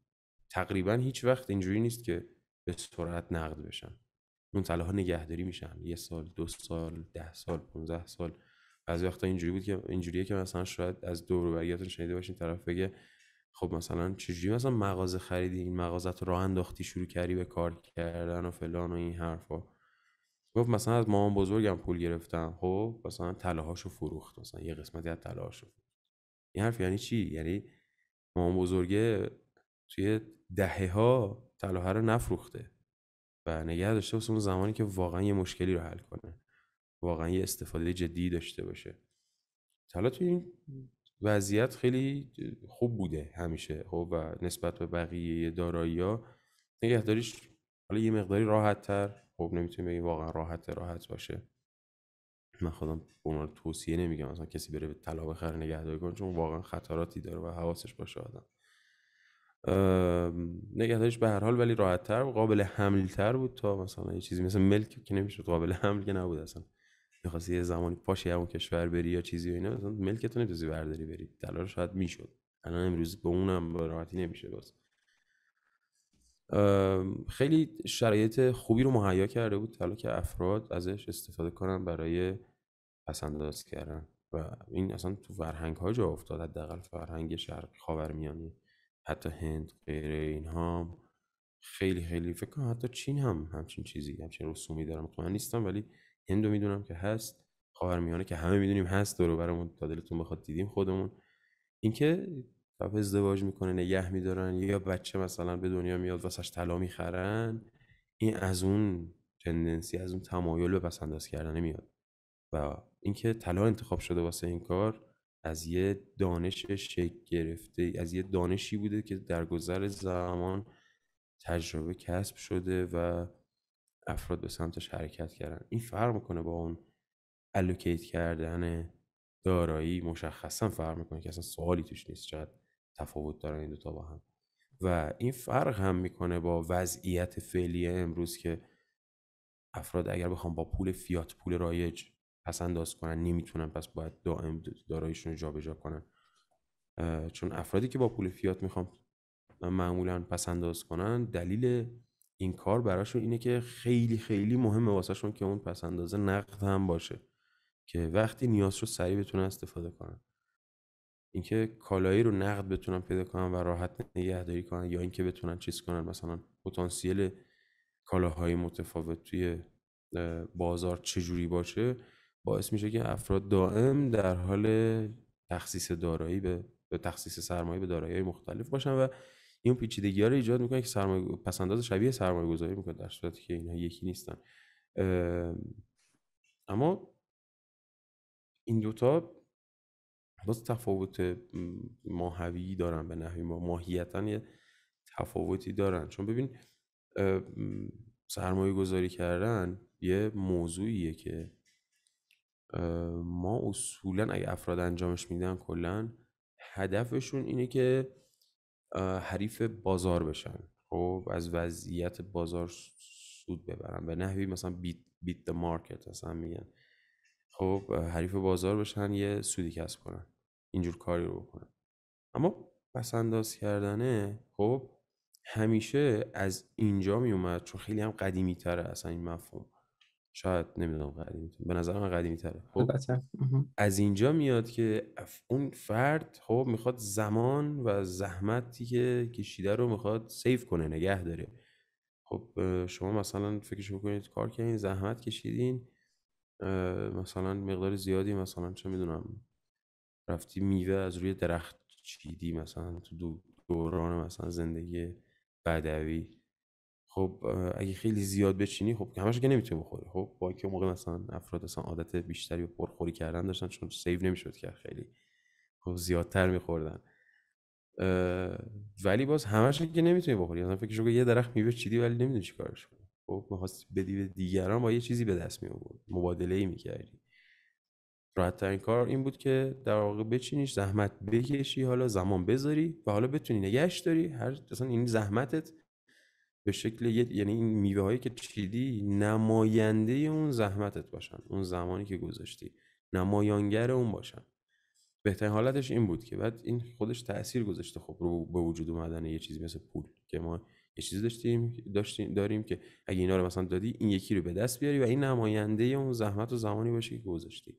تقریبا هیچ وقت اینجوری نیست که به سرعت نقد بشن اون طلاها نگهداری میشن یه سال دو سال ده سال 15 سال از وقتا اینجوری بود که اینجوریه که مثلا شاید از دور و شنیده باشین طرف بگه خب مثلا چجوری مثلا مغازه خریدی این مغازت رو راه انداختی شروع کردی به کار کردن و فلان و این حرفا گفت مثلا از مامان بزرگم پول گرفتم خب مثلا طلاهاشو فروخت مثلا یه قسمتی از طلاهاشو این حرف یعنی چی یعنی مامان بزرگه توی دهه ها طلاها رو نفروخته و نگه داشته واسه اون زمانی که واقعا یه مشکلی رو حل کنه واقعا یه استفاده جدی داشته باشه طلا توی این وضعیت خیلی خوب بوده همیشه خب و نسبت به بقیه دارایی نگهداریش حالا یه مقداری راحت تر خب نمیتونی بگیم واقعا راحت راحت باشه من خودم اون توصیه نمیگم مثلا کسی بره به طلا بخره نگهداری کنه چون واقعا خطراتی داره و حواسش باشه آدم نگهداریش به هر حال ولی راحت تر و قابل حمل تر بود تا مثلا یه چیزی مثل ملک که نمیشد قابل حمل که نبود اصلا میخواستی یه زمانی پاشی همون کشور بری یا چیزی و اینا مثلا ملک تو نمیتونی برداری بری طلا شاید میشد الان امروز به اونم راحتی نمیشه باز خیلی شرایط خوبی رو مهیا کرده بود حالا که افراد ازش استفاده کنن برای پسنداز کردن و این اصلا تو فرهنگ ها جا افتاد حداقل فرهنگ شرق خاورمیانه حتی هند غیر اینها خیلی خیلی فکر کنم حتی چین هم همچین چیزی همچین رسومی دارم مطمئن نیستم ولی هندو میدونم که هست خاورمیانه که همه میدونیم هست دور برامون تا دلتون بخواد دیدیم خودمون اینکه ازدواج میکنه نگه میدارن یا بچه مثلا به دنیا میاد واسش طلا میخرن این از اون تندنسی از اون تمایل به پسنداز کردن میاد و اینکه طلا انتخاب شده واسه این کار از یه دانش شکل گرفته از یه دانشی بوده که در گذر زمان تجربه کسب شده و افراد به سمتش حرکت کردن این فرق میکنه با اون الوکیت کردن دارایی مشخصا فرق میکنه که اصلا سوالی توش نیست چقدر تفاوت دارن این دوتا با هم و این فرق هم میکنه با وضعیت فعلی امروز که افراد اگر بخوام با پول فیات پول رایج پس انداز کنن نمیتونن پس باید دائم داراییشون رو جابجا کنن چون افرادی که با پول فیات میخوام معمولا پس انداز کنن دلیل این کار براشون اینه که خیلی خیلی مهمه واسهشون که اون پس اندازه نقد هم باشه که وقتی نیاز رو سریع بتونن استفاده کنن اینکه کالایی رو نقد بتونن پیدا کنن و راحت نگهداری کنن یا اینکه بتونن چیز کنن مثلا پتانسیل کالاهای متفاوت توی بازار چجوری باشه باعث میشه که افراد دائم در حال تخصیص دارایی به, به تخصیص سرمایه به دارایی مختلف باشن و این پیچیدگی ها رو ایجاد میکنه که سرمایه پسنداز شبیه سرمایه گذاری میکنه در صورتی که اینها یکی نیستن اما این دوتا باز تفاوت ماهوی دارن به نحوی ما ماهیتا یه تفاوتی دارن چون ببین سرمایه گذاری کردن یه موضوعیه که ما اصولا اگه افراد انجامش میدن کلا هدفشون اینه که حریف بازار بشن خب از وضعیت بازار سود ببرن به نحوی مثلا بیت بیت مارکت مثلا میگن خب حریف بازار بشن یه سودی کسب کنن اینجور کاری رو بکنن اما پسنداز کردنه خب همیشه از اینجا می اومد چون خیلی هم قدیمی تره اصلا این مفهوم شاید نمیدونم قدیمی تره. به نظر من قدیمی تره خب از اینجا میاد که اون فرد خب میخواد زمان و زحمتی که کشیده رو میخواد سیف کنه نگه داره خب شما مثلا فکرش بکنید کار کردین زحمت کشیدین مثلا مقدار زیادی مثلا چه میدونم رفتی میوه از روی درخت چیدی مثلا تو دوران مثلا زندگی بدوی خب اگه خیلی زیاد بچینی خب همش که نمیتونی بخوری خب با که موقع مثلا افراد عادت بیشتری به پرخوری کردن داشتن چون سیو نمیشد که خیلی خب زیادتر میخوردن ولی باز همش که نمیتونی بخوری مثلا فکر یه درخت میوه چیدی ولی نمیدونی چیکارش کنی خب بدی به دیگران با یه چیزی به دست می آورد مبادله ای راحت ترین کار این بود که در واقع بچینیش زحمت بکشی حالا زمان بذاری و حالا بتونی نگهش داری هر اصلا این زحمتت به شکل یعنی این میوه که چیدی نماینده اون زحمتت باشن اون زمانی که گذاشتی نمایانگر اون باشن بهترین حالتش این بود که بعد این خودش تاثیر گذاشته خب رو به وجود اومدن یه چیزی مثل پول که ما یه چیزی داشتیم داشتیم داریم که اگه اینا رو مثلا دادی این یکی رو به دست بیاری و این نماینده اون زحمت و زمانی باشه که گذاشتی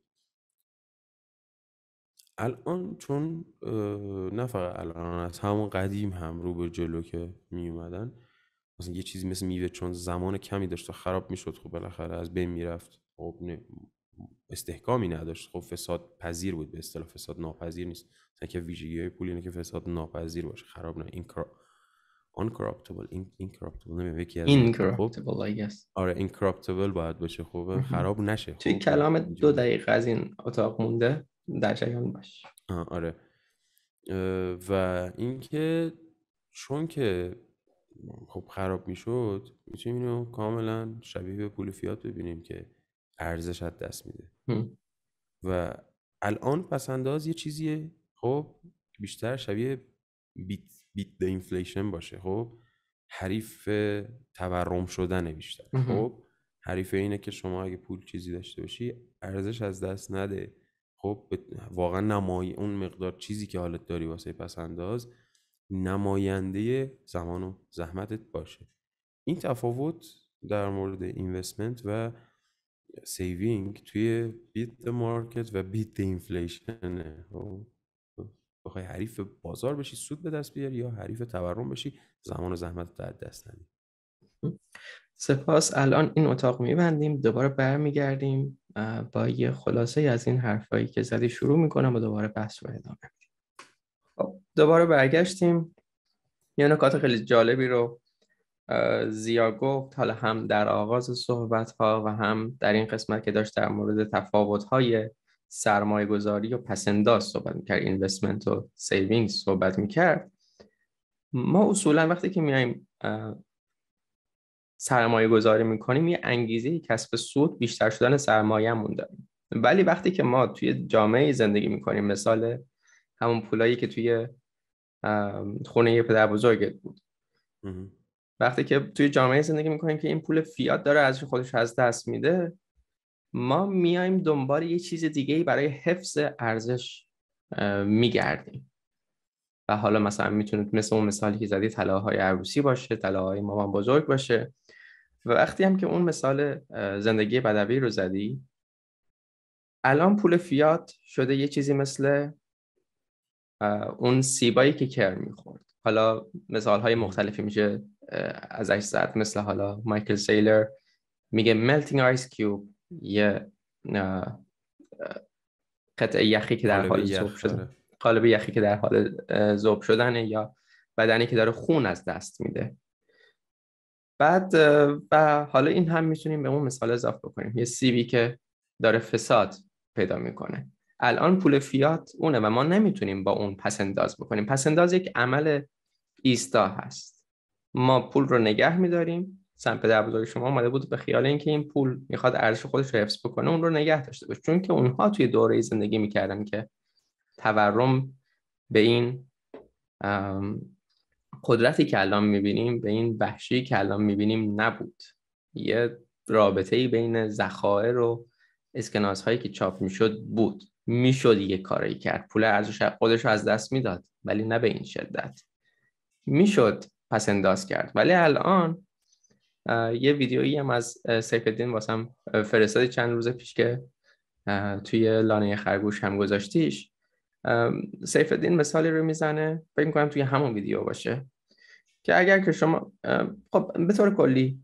الان چون نه فقط الان از همون قدیم هم رو به جلو که می اومدن مثلا یه چیزی مثل میوه چون زمان کمی داشت و خراب میشد خب بالاخره از بین میرفت خب استحکامی نداشت خب فساد پذیر بود به اصطلاح فساد ناپذیر نیست مثلا که ویژگی های پول اینه که فساد ناپذیر باشه خراب نه این کراپتبل این این کراپتبل نمیدونم یکی از خب incorruptible آره کراپتبل باید باشه خوبه خراب نشه توی خب کلام دو دقیقه از این اتاق مونده در جریان باش آره و اینکه چون که خب خراب میشد میتونیم اینو کاملا شبیه به پول فیات ببینیم که ارزش از دست میده و الان پسنداز یه چیزیه خب بیشتر شبیه بیت بیت اینفلیشن باشه خب حریف تورم شدنه بیشتر خب حریف اینه که شما اگه پول چیزی داشته باشی ارزش از دست نده خب واقعا نمای اون مقدار چیزی که حالت داری واسه پسنداز نماینده زمان و زحمتت باشه این تفاوت در مورد اینوستمنت و سیوینگ توی بیت مارکت و بیت خب، اینفلیشنه بخوای حریف بازار بشی سود به دست بیاری یا حریف تورم بشی زمان و زحمت در دست ندی سپاس الان این اتاق میبندیم دوباره برمیگردیم با یه خلاصه از این حرفایی که زدی شروع میکنم و دوباره بحث رو ادامه خب، دوباره برگشتیم یه نکات خیلی جالبی رو زیا گفت حالا هم در آغاز صحبت ها و هم در این قسمت که داشت در مورد تفاوت های سرمایه گذاری و پسنداز صحبت میکرد اینوستمنت و سیوینگ صحبت میکرد ما اصولا وقتی که میایم سرمایه گذاری میکنیم یه انگیزه کسب سود بیشتر شدن سرمایهمون داریم ولی وقتی که ما توی جامعه زندگی میکنیم مثال همون پولایی که توی خونه یه پدر بزرگت بود وقتی که توی جامعه زندگی میکنیم که این پول فیات داره از خودش از دست میده ما میایم دنبال یه چیز دیگه برای حفظ ارزش میگردیم و حالا مثلا میتونه مثل اون مثالی که زدی طلاهای عروسی باشه طلاهای مامان بزرگ باشه و وقتی هم که اون مثال زندگی بدوی رو زدی الان پول فیات شده یه چیزی مثل اون سیبایی که کر میخورد حالا مثال های مختلفی میشه ازش زد مثل حالا مایکل سیلر میگه ملتینگ آیس کیوب یه قطعه یخی که در حال صبح شده آره. قالب یخی که در حال ذوب شدنه یا بدنی که داره خون از دست میده بعد و حالا این هم میتونیم به اون مثال اضافه بکنیم یه سیبی که داره فساد پیدا میکنه الان پول فیات اونه و ما نمیتونیم با اون پس انداز بکنیم پس انداز یک عمل ایستا هست ما پول رو نگه میداریم سن پدر شما آمده بود به خیال اینکه این پول میخواد ارزش خودش رو حفظ بکنه اون رو نگه داشته باشه چون که اونها توی دوره زندگی میکردن که تورم به این قدرتی که الان میبینیم به این وحشی که الان میبینیم نبود یه رابطه بین زخائر و اسکناس هایی که چاپ میشد بود میشد یه کاری کرد پول ارزش خودش رو از دست میداد ولی نه به این شدت میشد پس انداز کرد ولی الان یه ویدیویی هم از الدین واسم فرستادی چند روز پیش که توی لانه خرگوش هم گذاشتیش سیف الدین مثالی رو میزنه فکر میکنم توی همون ویدیو باشه که اگر که شما خب به طور کلی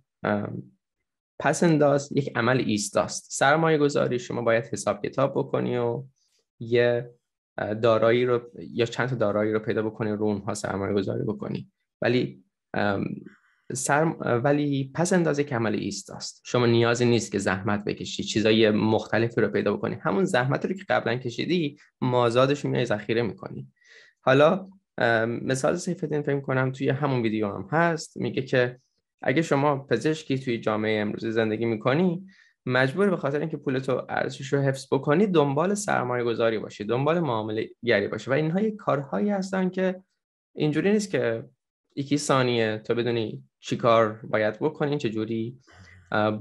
پس انداز یک عمل داست سرمایه گذاری شما باید حساب کتاب بکنی و یه دارایی رو یا چند تا دارایی رو پیدا بکنی رو اونها سرمایه گذاری بکنی ولی سر ولی پس اندازه که ایستاست شما نیازی نیست که زحمت بکشی چیزای مختلفی رو پیدا بکنی همون زحمت رو که قبلا کشیدی مازادش میای ذخیره میکنی حالا مثال سیفتین فکر کنم توی همون ویدیو هم هست میگه که اگه شما پزشکی توی جامعه امروز زندگی میکنی مجبور به خاطر اینکه پولتو ارزشش رو حفظ بکنی دنبال سرمایه گذاری باشی دنبال معامله گری باشی و اینها کارهایی هستن که اینجوری نیست که یکی ثانیه تو بدونی چیکار باید بکنین چجوری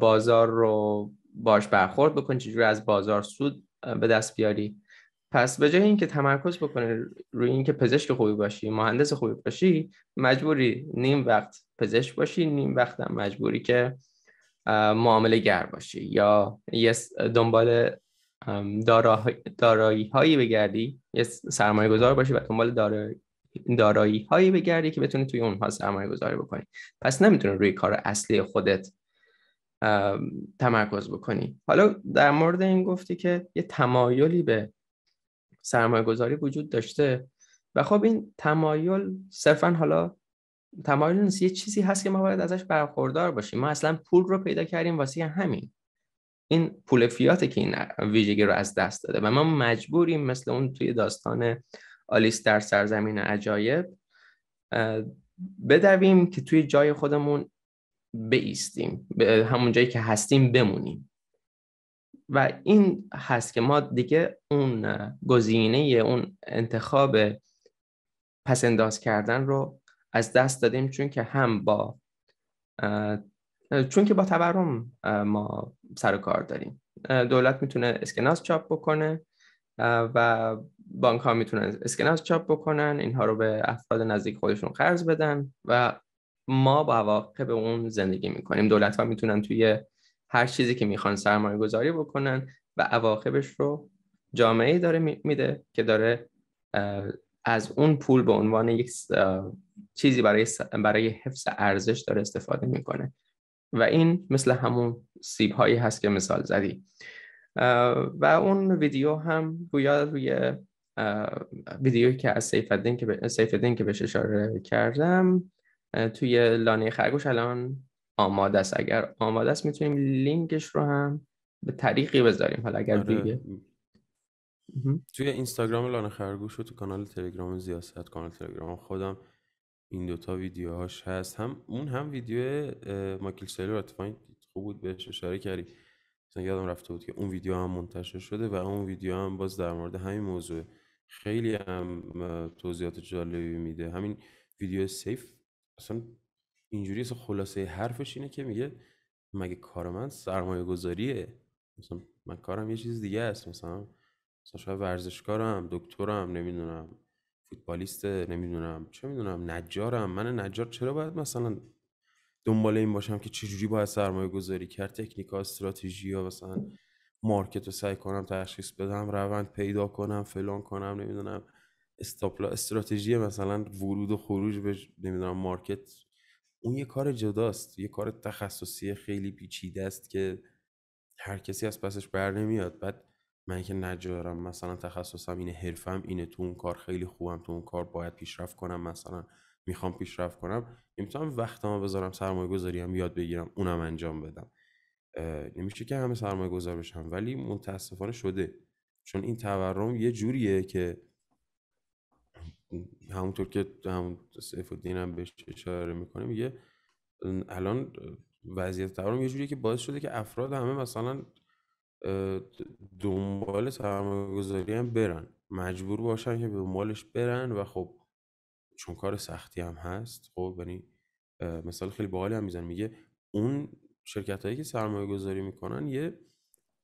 بازار رو باش برخورد بکنی چجوری از بازار سود به دست بیاری پس به جای اینکه تمرکز بکنه روی اینکه پزشک خوبی باشی مهندس خوبی باشی مجبوری نیم وقت پزشک باشی نیم وقت هم مجبوری که معامله گر باشی یا یه دنبال دارایی هایی بگردی یه سرمایه گذار باشی و دنبال دارایی هایی بگردی که بتونی توی اونها سرمایه گذاری بکنی پس نمیتونی روی کار اصلی خودت تمرکز بکنی حالا در مورد این گفتی که یه تمایلی به سرمایه گذاری وجود داشته و خب این تمایل صرفا حالا تمایل نیست یه چیزی هست که ما باید ازش برخوردار باشیم ما اصلا پول رو پیدا کردیم واسه همین این پول فیاته که این ویژگی رو از دست داده و ما مجبوریم مثل اون توی داستان آلیس در سرزمین عجایب بدویم که توی جای خودمون بیستیم به همون جایی که هستیم بمونیم و این هست که ما دیگه اون گزینه اون انتخاب انداز کردن رو از دست دادیم چون که هم با چون که با تورم ما سر و کار داریم دولت میتونه اسکناس چاپ بکنه و بانک ها میتونن اسکناس چاپ بکنن اینها رو به افراد نزدیک خودشون قرض بدن و ما با عواقب اون زندگی میکنیم دولت ها میتونن توی هر چیزی که میخوان سرمایه گذاری بکنن و عواقبش رو جامعه داره میده که داره از اون پول به عنوان یک چیزی برای برای حفظ ارزش داره استفاده میکنه و این مثل همون سیب هایی هست که مثال زدی و اون ویدیو هم گویا روی ویدیویی که از سیف الدین که که بهش اشاره کردم توی لانه خرگوش الان آماده است اگر آماده است میتونیم لینکش رو هم به طریقی بذاریم حالا اگر آره. دیگه توی اینستاگرام لانه خرگوش و تو کانال تلگرام زیاست کانال تلگرام خودم این دوتا ویدیوهاش هست هم اون هم ویدیو مایکل سیلور اتفاقی خوب بود بهش اشاره کردی مثلا یادم رفته بود که اون ویدیو هم منتشر شده و اون ویدیو هم باز در مورد همین موضوع خیلی هم توضیحات جالبی میده همین ویدیو سیف اصلا اینجوری اصلا خلاصه حرفش اینه که میگه مگه کار من سرمایه گذاریه مثلا من کارم یه چیز دیگه است مثلا مثلا شاید ورزشکارم دکترم نمیدونم فوتبالیست نمیدونم چه میدونم نجارم من نجار چرا باید مثلا دنبال این باشم که چجوری باید سرمایه گذاری کرد تکنیک ها استراتژی ها مثلا مارکت رو سعی کنم تشخیص بدم روند پیدا کنم فلان کنم نمیدونم استاپلا استراتژی مثلا ورود و خروج به نمیدونم مارکت اون یه کار جداست یه کار تخصصی خیلی پیچیده است که هر کسی از پسش بر نمیاد بعد من که نجارم مثلا تخصصم اینه حرفم اینه تو اون کار خیلی خوبم تو اون کار باید پیشرفت کنم مثلا میخوام پیشرفت کنم نمیتونم یعنی وقتمو بذارم سرمایه گذاری هم یاد بگیرم اونم انجام بدم نمیشه که همه سرمایه گذار بشم ولی متاسفانه شده چون این تورم یه جوریه که همونطور که همون سیف الدین هم بهش اشاره میکنه میگه الان وضعیت تورم یه جوریه که باعث شده که افراد همه مثلا دنبال سرمایه گذاری هم برن مجبور باشن که به مالش برن و خب چون کار سختی هم هست خب یعنی مثال خیلی باحالی هم میزن میگه اون شرکت هایی که سرمایه گذاری میکنن یه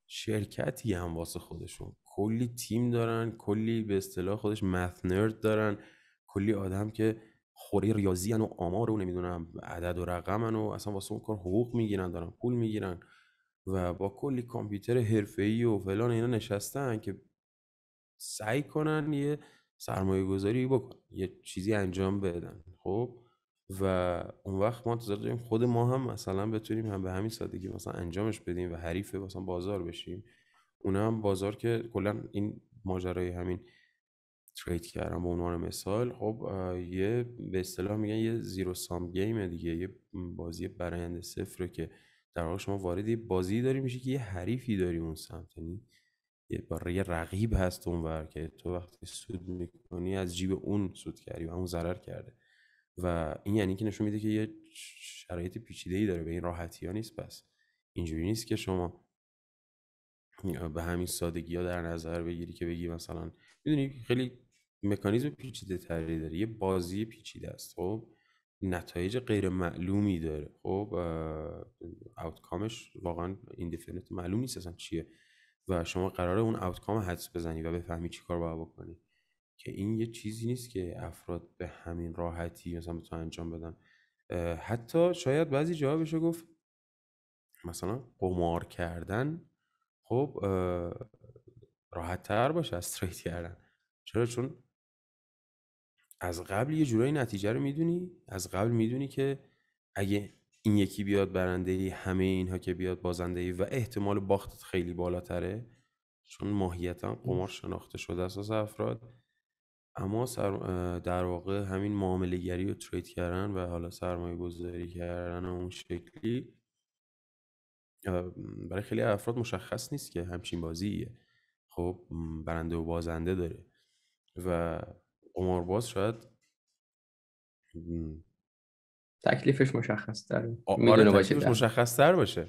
شرکتی هم واسه خودشون کلی تیم دارن کلی به اصطلاح خودش مث نرد دارن کلی آدم که خوری ریاضی و آمار رو نمیدونم عدد و رقم و اصلا واسه اون کار حقوق میگیرن دارن پول میگیرن و با کلی کامپیوتر حرفه‌ای و فلان اینا نشستن که سعی کنن یه سرمایه گذاری بکن یه چیزی انجام بدن خب و اون وقت ما انتظار داریم خود ما هم مثلا بتونیم هم به همین سادگی مثلا انجامش بدیم و حریف مثلا بازار بشیم اونا هم بازار که کلا این ماجرای همین ترید کردن به عنوان مثال خب یه به اصطلاح میگن یه زیرو سام گیم دیگه یه بازی برنده صفره که در واقع شما وارد بازی داری میشه که یه حریفی داری اون سمت یعنی یه باره یه رقیب هست اون که تو وقتی سود میکنی از جیب اون سود کردی و اون ضرر کرده و این یعنی که نشون میده که یه شرایط پیچیده ای داره به این راحتی ها نیست پس اینجوری نیست که شما به همین سادگی ها در نظر بگیری که بگی مثلا میدونی خیلی مکانیزم پیچیده تری داره یه بازی پیچیده است خب نتایج غیر معلومی داره خب اوتکامش واقعا ایندیفینیت معلوم نیست اصلا چیه و شما قراره اون آوتکام حدس بزنی و بفهمی چی کار باید بکنی که این یه چیزی نیست که افراد به همین راحتی مثلا بتونن انجام بدن حتی شاید بعضی جاها بشه گفت مثلا قمار کردن خب راحت تر باشه از ترید کردن چرا چون از قبل یه جورایی نتیجه رو میدونی از قبل میدونی که اگه این یکی بیاد برنده ای همه اینها که بیاد بازنده ای و احتمال باختت خیلی بالاتره چون ماهیت قمار شناخته شده اساس افراد اما در واقع همین معامله گری و ترید کردن و حالا سرمایه گذاری کردن اون شکلی برای خیلی افراد مشخص نیست که همچین بازیه خب برنده و بازنده داره و قمارباز شاید تکلیفش مشخص تر آره تکلیفش مشخص تر باشه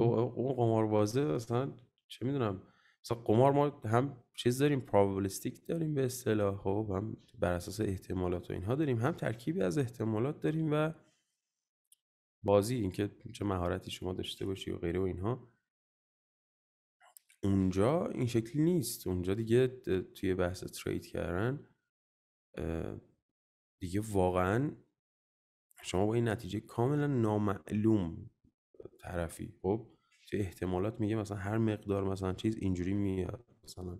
اون قماربازه اصلا چه میدونم مثلا قمار ما هم چیز داریم پروبابلیستیک داریم به اصطلاح خب هم بر اساس احتمالات و اینها داریم هم ترکیبی از احتمالات داریم و بازی اینکه چه مهارتی شما داشته باشی و غیره و اینها اونجا این شکلی نیست اونجا دیگه توی بحث ترید کردن دیگه واقعا شما با این نتیجه کاملا نامعلوم طرفی خب چه احتمالات میگه مثلا هر مقدار مثلا چیز اینجوری میاد مثلا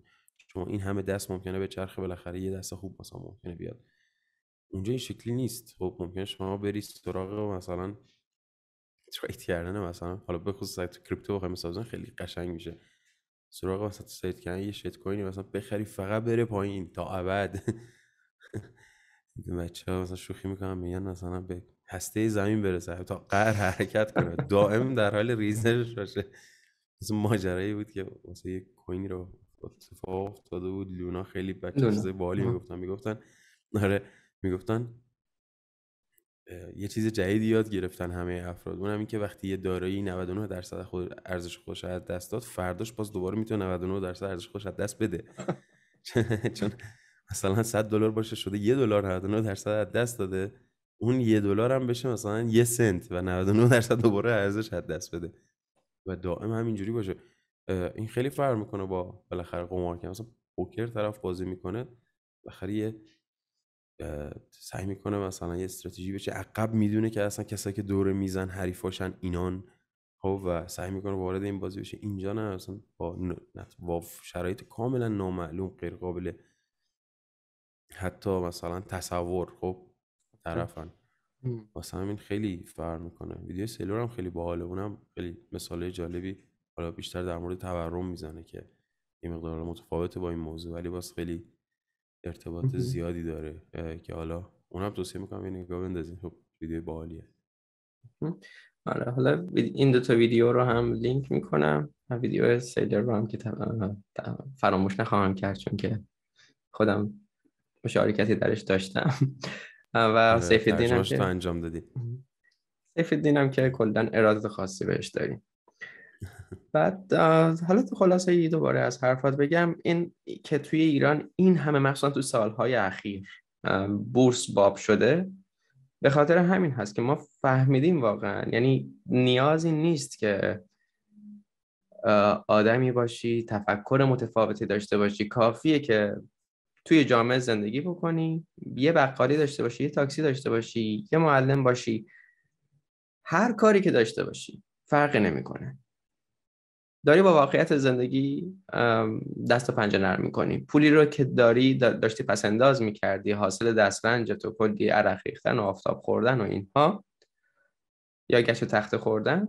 شما این همه دست ممکنه به چرخ بالاخره یه دست خوب مثلا ممکنه بیاد اونجا این شکلی نیست خب ممکنه شما بری سراغ مثلا ترید کردن مثلا حالا بخصوص سایت کریپتو بخوای مثلا خیلی قشنگ میشه سراغ مثلا سایت کردن یه شت کوینی مثلا بخری فقط بره پایین تا ابد بچه ها مثلا شوخی میکنم میگن مثلا به هسته زمین برسه تا قهر حرکت کنه دائم در حال ریزش باشه مثلا ماجرایی بود که واسه یک کوین رو اتفاق افتاده بود لونا خیلی بچه بالی میگفتن میگفتن آره میگفتن یه چیز جدید یاد گرفتن همه افراد اونم این که وقتی یه دارایی 99 درصد خود ارزش خودش از دست داد فرداش باز دوباره میتونه 99 درصد ارزش خودش از دست بده چون مثلا 100 دلار باشه شده یه دلار 99 درصد از دست داده اون یه دلار هم بشه مثلا یه سنت و 99 درصد دوباره ارزش از دست بده و دائم همینجوری باشه این خیلی فرق میکنه با بالاخره قمار که مثلا پوکر طرف بازی میکنه بالاخره یه سعی میکنه مثلا یه استراتژی بشه عقب میدونه که اصلا کسایی که دور میزن حریفاشن اینان خب و سعی میکنه وارد این بازی بشه اینجا نه اصلا با شرایط کاملا نامعلوم غیر قابل حتی مثلا تصور خب طرفن واسه همین خیلی فرق میکنه ویدیو سلور هم خیلی باحاله اونم خیلی مثال جالبی حالا بیشتر در مورد تورم میزنه که یه مقدار متفاوته با این موضوع ولی باز خیلی ارتباط زیادی داره که حالا اونم توصیه میکنم یه نگاه بندازین خب ویدیو باحالیه آره، حالا حالا این دو تا ویدیو رو هم لینک میکنم ویدیو سیلر رو هم که فراموش نخواهم کرد چون که خودم مشارکتی درش داشتم و آره، سیف الدین که انجام دادی سیف که کلدن ارادت خاصی بهش داریم بعد حالا تو خلاصه ای دوباره از حرفات بگم این که توی ایران این همه مخصوصا تو سالهای اخیر بورس باب شده به خاطر همین هست که ما فهمیدیم واقعا یعنی نیازی نیست که آدمی باشی تفکر متفاوتی داشته باشی کافیه که توی جامعه زندگی بکنی یه بقالی داشته باشی یه تاکسی داشته باشی یه معلم باشی هر کاری که داشته باشی فرقی نمیکنه داری با واقعیت زندگی دست و پنجه نرم میکنی پولی رو که داری داشتی پس انداز میکردی حاصل دسترنج تو کلی عرق ریختن و آفتاب خوردن و اینها یا گشت و تخت خوردن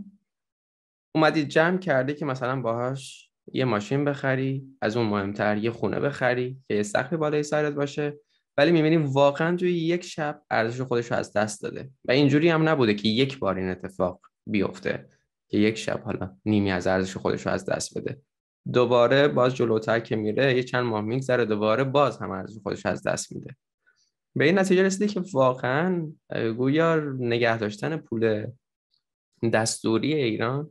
اومدی جمع کردی که مثلا باهاش یه ماشین بخری از اون مهمتر یه خونه بخری که یه سقف بالای سرت باشه ولی میبینیم واقعا توی یک شب ارزش خودش رو از دست داده و اینجوری هم نبوده که یک بار این اتفاق بیفته که یک شب حالا نیمی از ارزش خودش رو از دست بده دوباره باز جلوتر که میره یه چند ماه میگذره دوباره باز هم ارزش خودش از دست میده به این نتیجه رسیده که واقعا گویا نگه داشتن پول دستوری ایران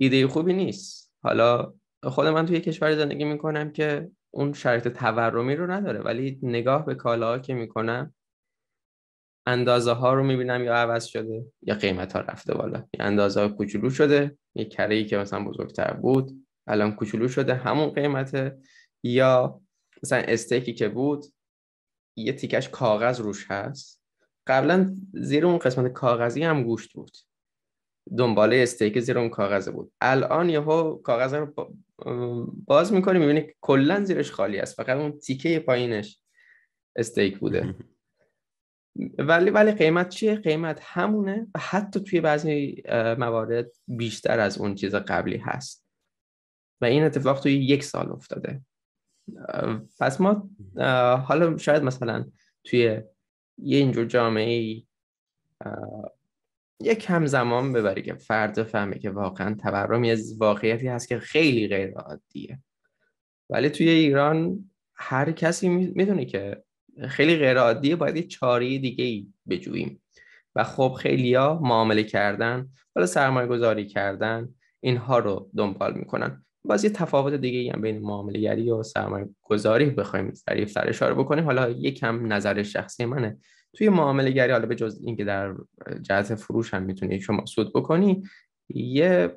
ایده خوبی نیست حالا خود من توی کشوری زندگی میکنم که اون شرط تورمی رو نداره ولی نگاه به کالاها که میکنم اندازه ها رو میبینم یا عوض شده یا قیمت ها رفته بالا اندازه ها کوچولو شده یه کره که مثلا بزرگتر بود الان کوچولو شده همون قیمته یا مثلا استیکی که بود یه تیکش کاغذ روش هست قبلا زیر اون قسمت کاغذی هم گوشت بود دنباله استیک زیر اون کاغذ بود الان یهو کاغذ رو باز میکنی میبینی کلا زیرش خالی است فقط اون تیکه پایینش استیک بوده ولی ولی قیمت چیه قیمت همونه و حتی توی بعضی موارد بیشتر از اون چیز قبلی هست و این اتفاق توی یک سال افتاده پس ما حالا شاید مثلا توی یه اینجور جامعه یک کم زمان ببری که فرد فهمه که واقعا تورم یه واقعیتی هست که خیلی غیر عادیه ولی توی ایران هر کسی میدونه که خیلی غیر عادیه باید یه چاره دیگه ای بجوییم و خب خیلیا معامله کردن حالا سرمایه گذاری کردن اینها رو دنبال میکنن باز یه تفاوت دیگه هم بین معامله گری و سرمایه گذاری بخوایم ظریف اشاره بکنیم حالا یکم نظر شخصی منه توی معامله گری حالا به جز اینکه در جهت فروش هم میتونی شما سود بکنی یه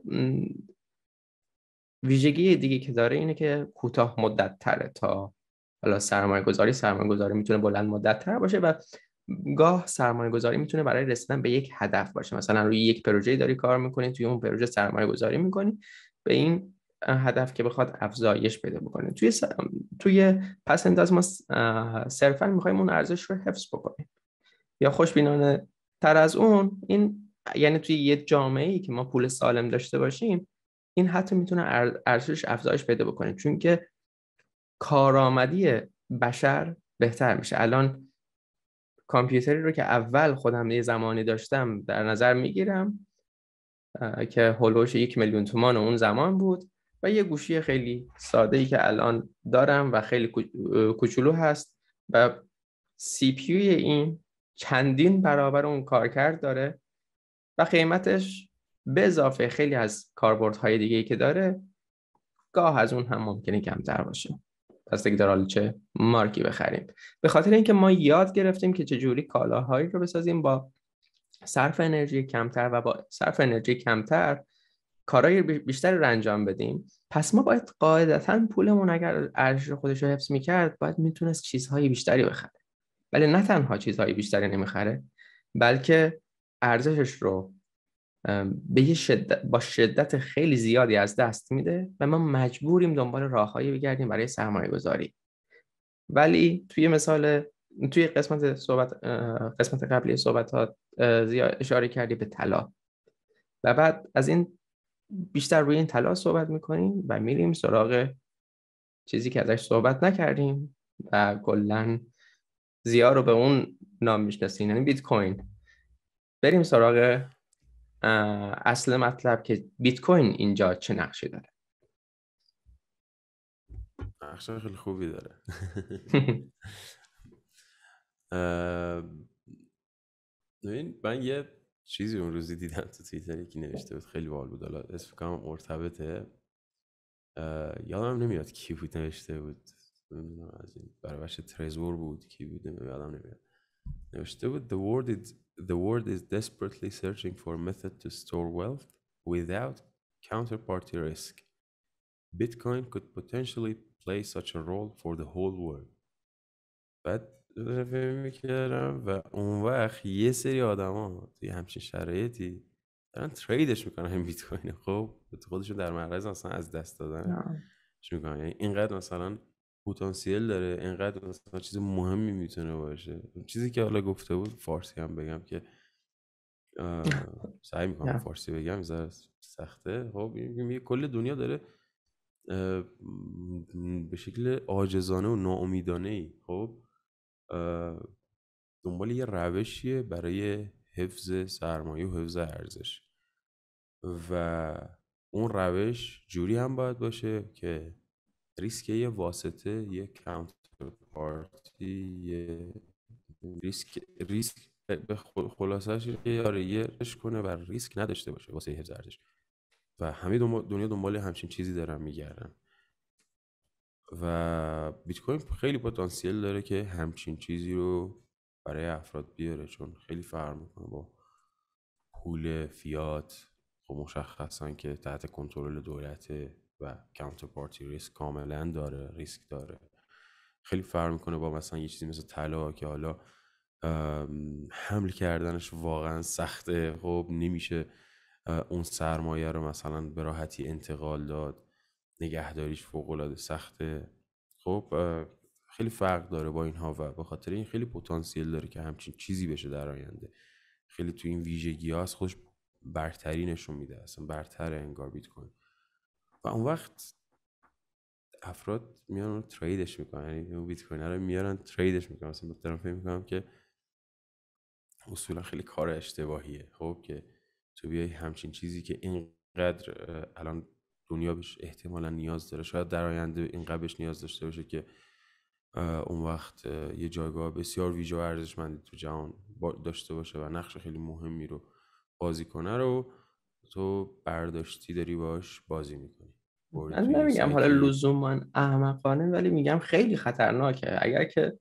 ویژگی دیگه که داره اینه که کوتاه مدت تره تا حالا سرمایه گذاری سرمایه گذاری میتونه بلند مدت تر باشه و گاه سرمایه گذاری میتونه برای رسیدن به یک هدف باشه مثلا روی یک پروژه داری کار میکنی توی اون پروژه سرمایه گذاری میکنی به این هدف که بخواد افزایش پیدا بکنه توی توی پس انداز ما صرفا میخوایم اون ارزش رو حفظ بکنیم یا خوشبینانه تر از اون این یعنی توی یه جامعه ای که ما پول سالم داشته باشیم این حتی میتونه ارزش افزایش پیدا بکنه چون که کارآمدی بشر بهتر میشه الان کامپیوتری رو که اول خودم یه زمانی داشتم در نظر میگیرم که هولوش یک میلیون تومان اون زمان بود و یه گوشی خیلی ساده ای که الان دارم و خیلی کوچولو هست و سی پیوی این چندین برابر اون کارکرد داره و قیمتش به اضافه خیلی از کاربردهای دیگه ای که داره گاه از اون هم ممکنه کمتر باشه پس دیگه در چه مارکی بخریم به خاطر اینکه ما یاد گرفتیم که چجوری کالاهایی رو بسازیم با صرف انرژی کمتر و با صرف انرژی کمتر کارهای بیشتر رو انجام بدیم پس ما باید قاعدتا پولمون اگر ارزش خودش رو حفظ میکرد باید میتونست چیزهای بیشتری بخریم. ولی نه تنها چیزهای بیشتری نمیخره بلکه ارزشش رو به شدت با شدت خیلی زیادی از دست میده و ما مجبوریم دنبال راههایی بگردیم برای سرمایه گذاری ولی توی مثال توی قسمت صحبت قسمت قبلی صحبت ها اشاره کردی به طلا و بعد از این بیشتر روی این طلا صحبت میکنیم و میریم سراغ چیزی که ازش صحبت نکردیم و کلا زیا رو به اون نام میشناسین یعنی بیت کوین بریم سراغ اصل مطلب که بیت کوین اینجا چه نقشی داره نقشه خیلی خوبی داره ببین من یه چیزی اون روزی دیدم تو توییتر یکی نوشته بود خیلی باحال بود حالا اسم کنم مرتبطه یادم نمیاد کی بود نوشته بود نمیدونم از این برای ترزور بود کی بود نمیدونم نمیاد نوشته بود the world is the world is desperately searching for a method to store wealth without counterparty risk bitcoin could potentially play such a role for the whole world بعد فکر میکردم و اون وقت یه سری آدما توی همچین شرایطی دارن تریدش میکنن این بیت کوین خب خودشون در معرض اصلا از دست دادن میکنن یعنی اینقدر مثلا پتانسیل داره انقدر مثلا چیز مهمی میتونه باشه چیزی که حالا گفته بود فارسی هم بگم که سعی میکنم فارسی بگم ز سخته خب کل دنیا داره به شکل آجزانه و ناامیدانه ای خب دنبال یه روشیه برای حفظ سرمایه و حفظ ارزش و اون روش جوری هم باید باشه که ریسک یه واسطه یه کانترپارتی یه ریسک ریسک به خلاصش یاره یه کنه و ریسک نداشته باشه واسه حفظ ارزش و همه دنیا دنبال همچین چیزی دارن میگردن و بیت کوین خیلی پتانسیل داره که همچین چیزی رو برای افراد بیاره چون خیلی فرق میکنه با پول فیات خب مشخصا که تحت کنترل دولت، و کانترپارتی ریسک کاملا داره ریسک داره خیلی فرق میکنه با مثلا یه چیزی مثل طلا که حالا حمل کردنش واقعا سخته خب نمیشه اون سرمایه رو مثلا به راحتی انتقال داد نگهداریش فوق العاده سخته خب خیلی فرق داره با اینها و به خاطر این خیلی پتانسیل داره که همچین چیزی بشه در آینده خیلی تو این ویژگی ها از خودش برتری نشون میده اصلا برتر انگار بیت کوین و اون وقت افراد میان رو تریدش میکنن یعنی اون بیت کوین رو میارن تریدش میکنن مثلا دارم فکر میکنم که اصولا خیلی کار اشتباهیه خب که تو بیای همچین چیزی که اینقدر الان دنیا بهش احتمالا نیاز داره شاید در آینده اینقدر بهش نیاز داشته باشه که اون وقت یه جایگاه بسیار ویژه و ارزشمندی تو جهان داشته باشه و نقش خیلی مهمی رو بازی کنه رو تو برداشتی داری باش بازی میکنی من نمیگم حالا من احمقانه ولی میگم خیلی خطرناکه اگر که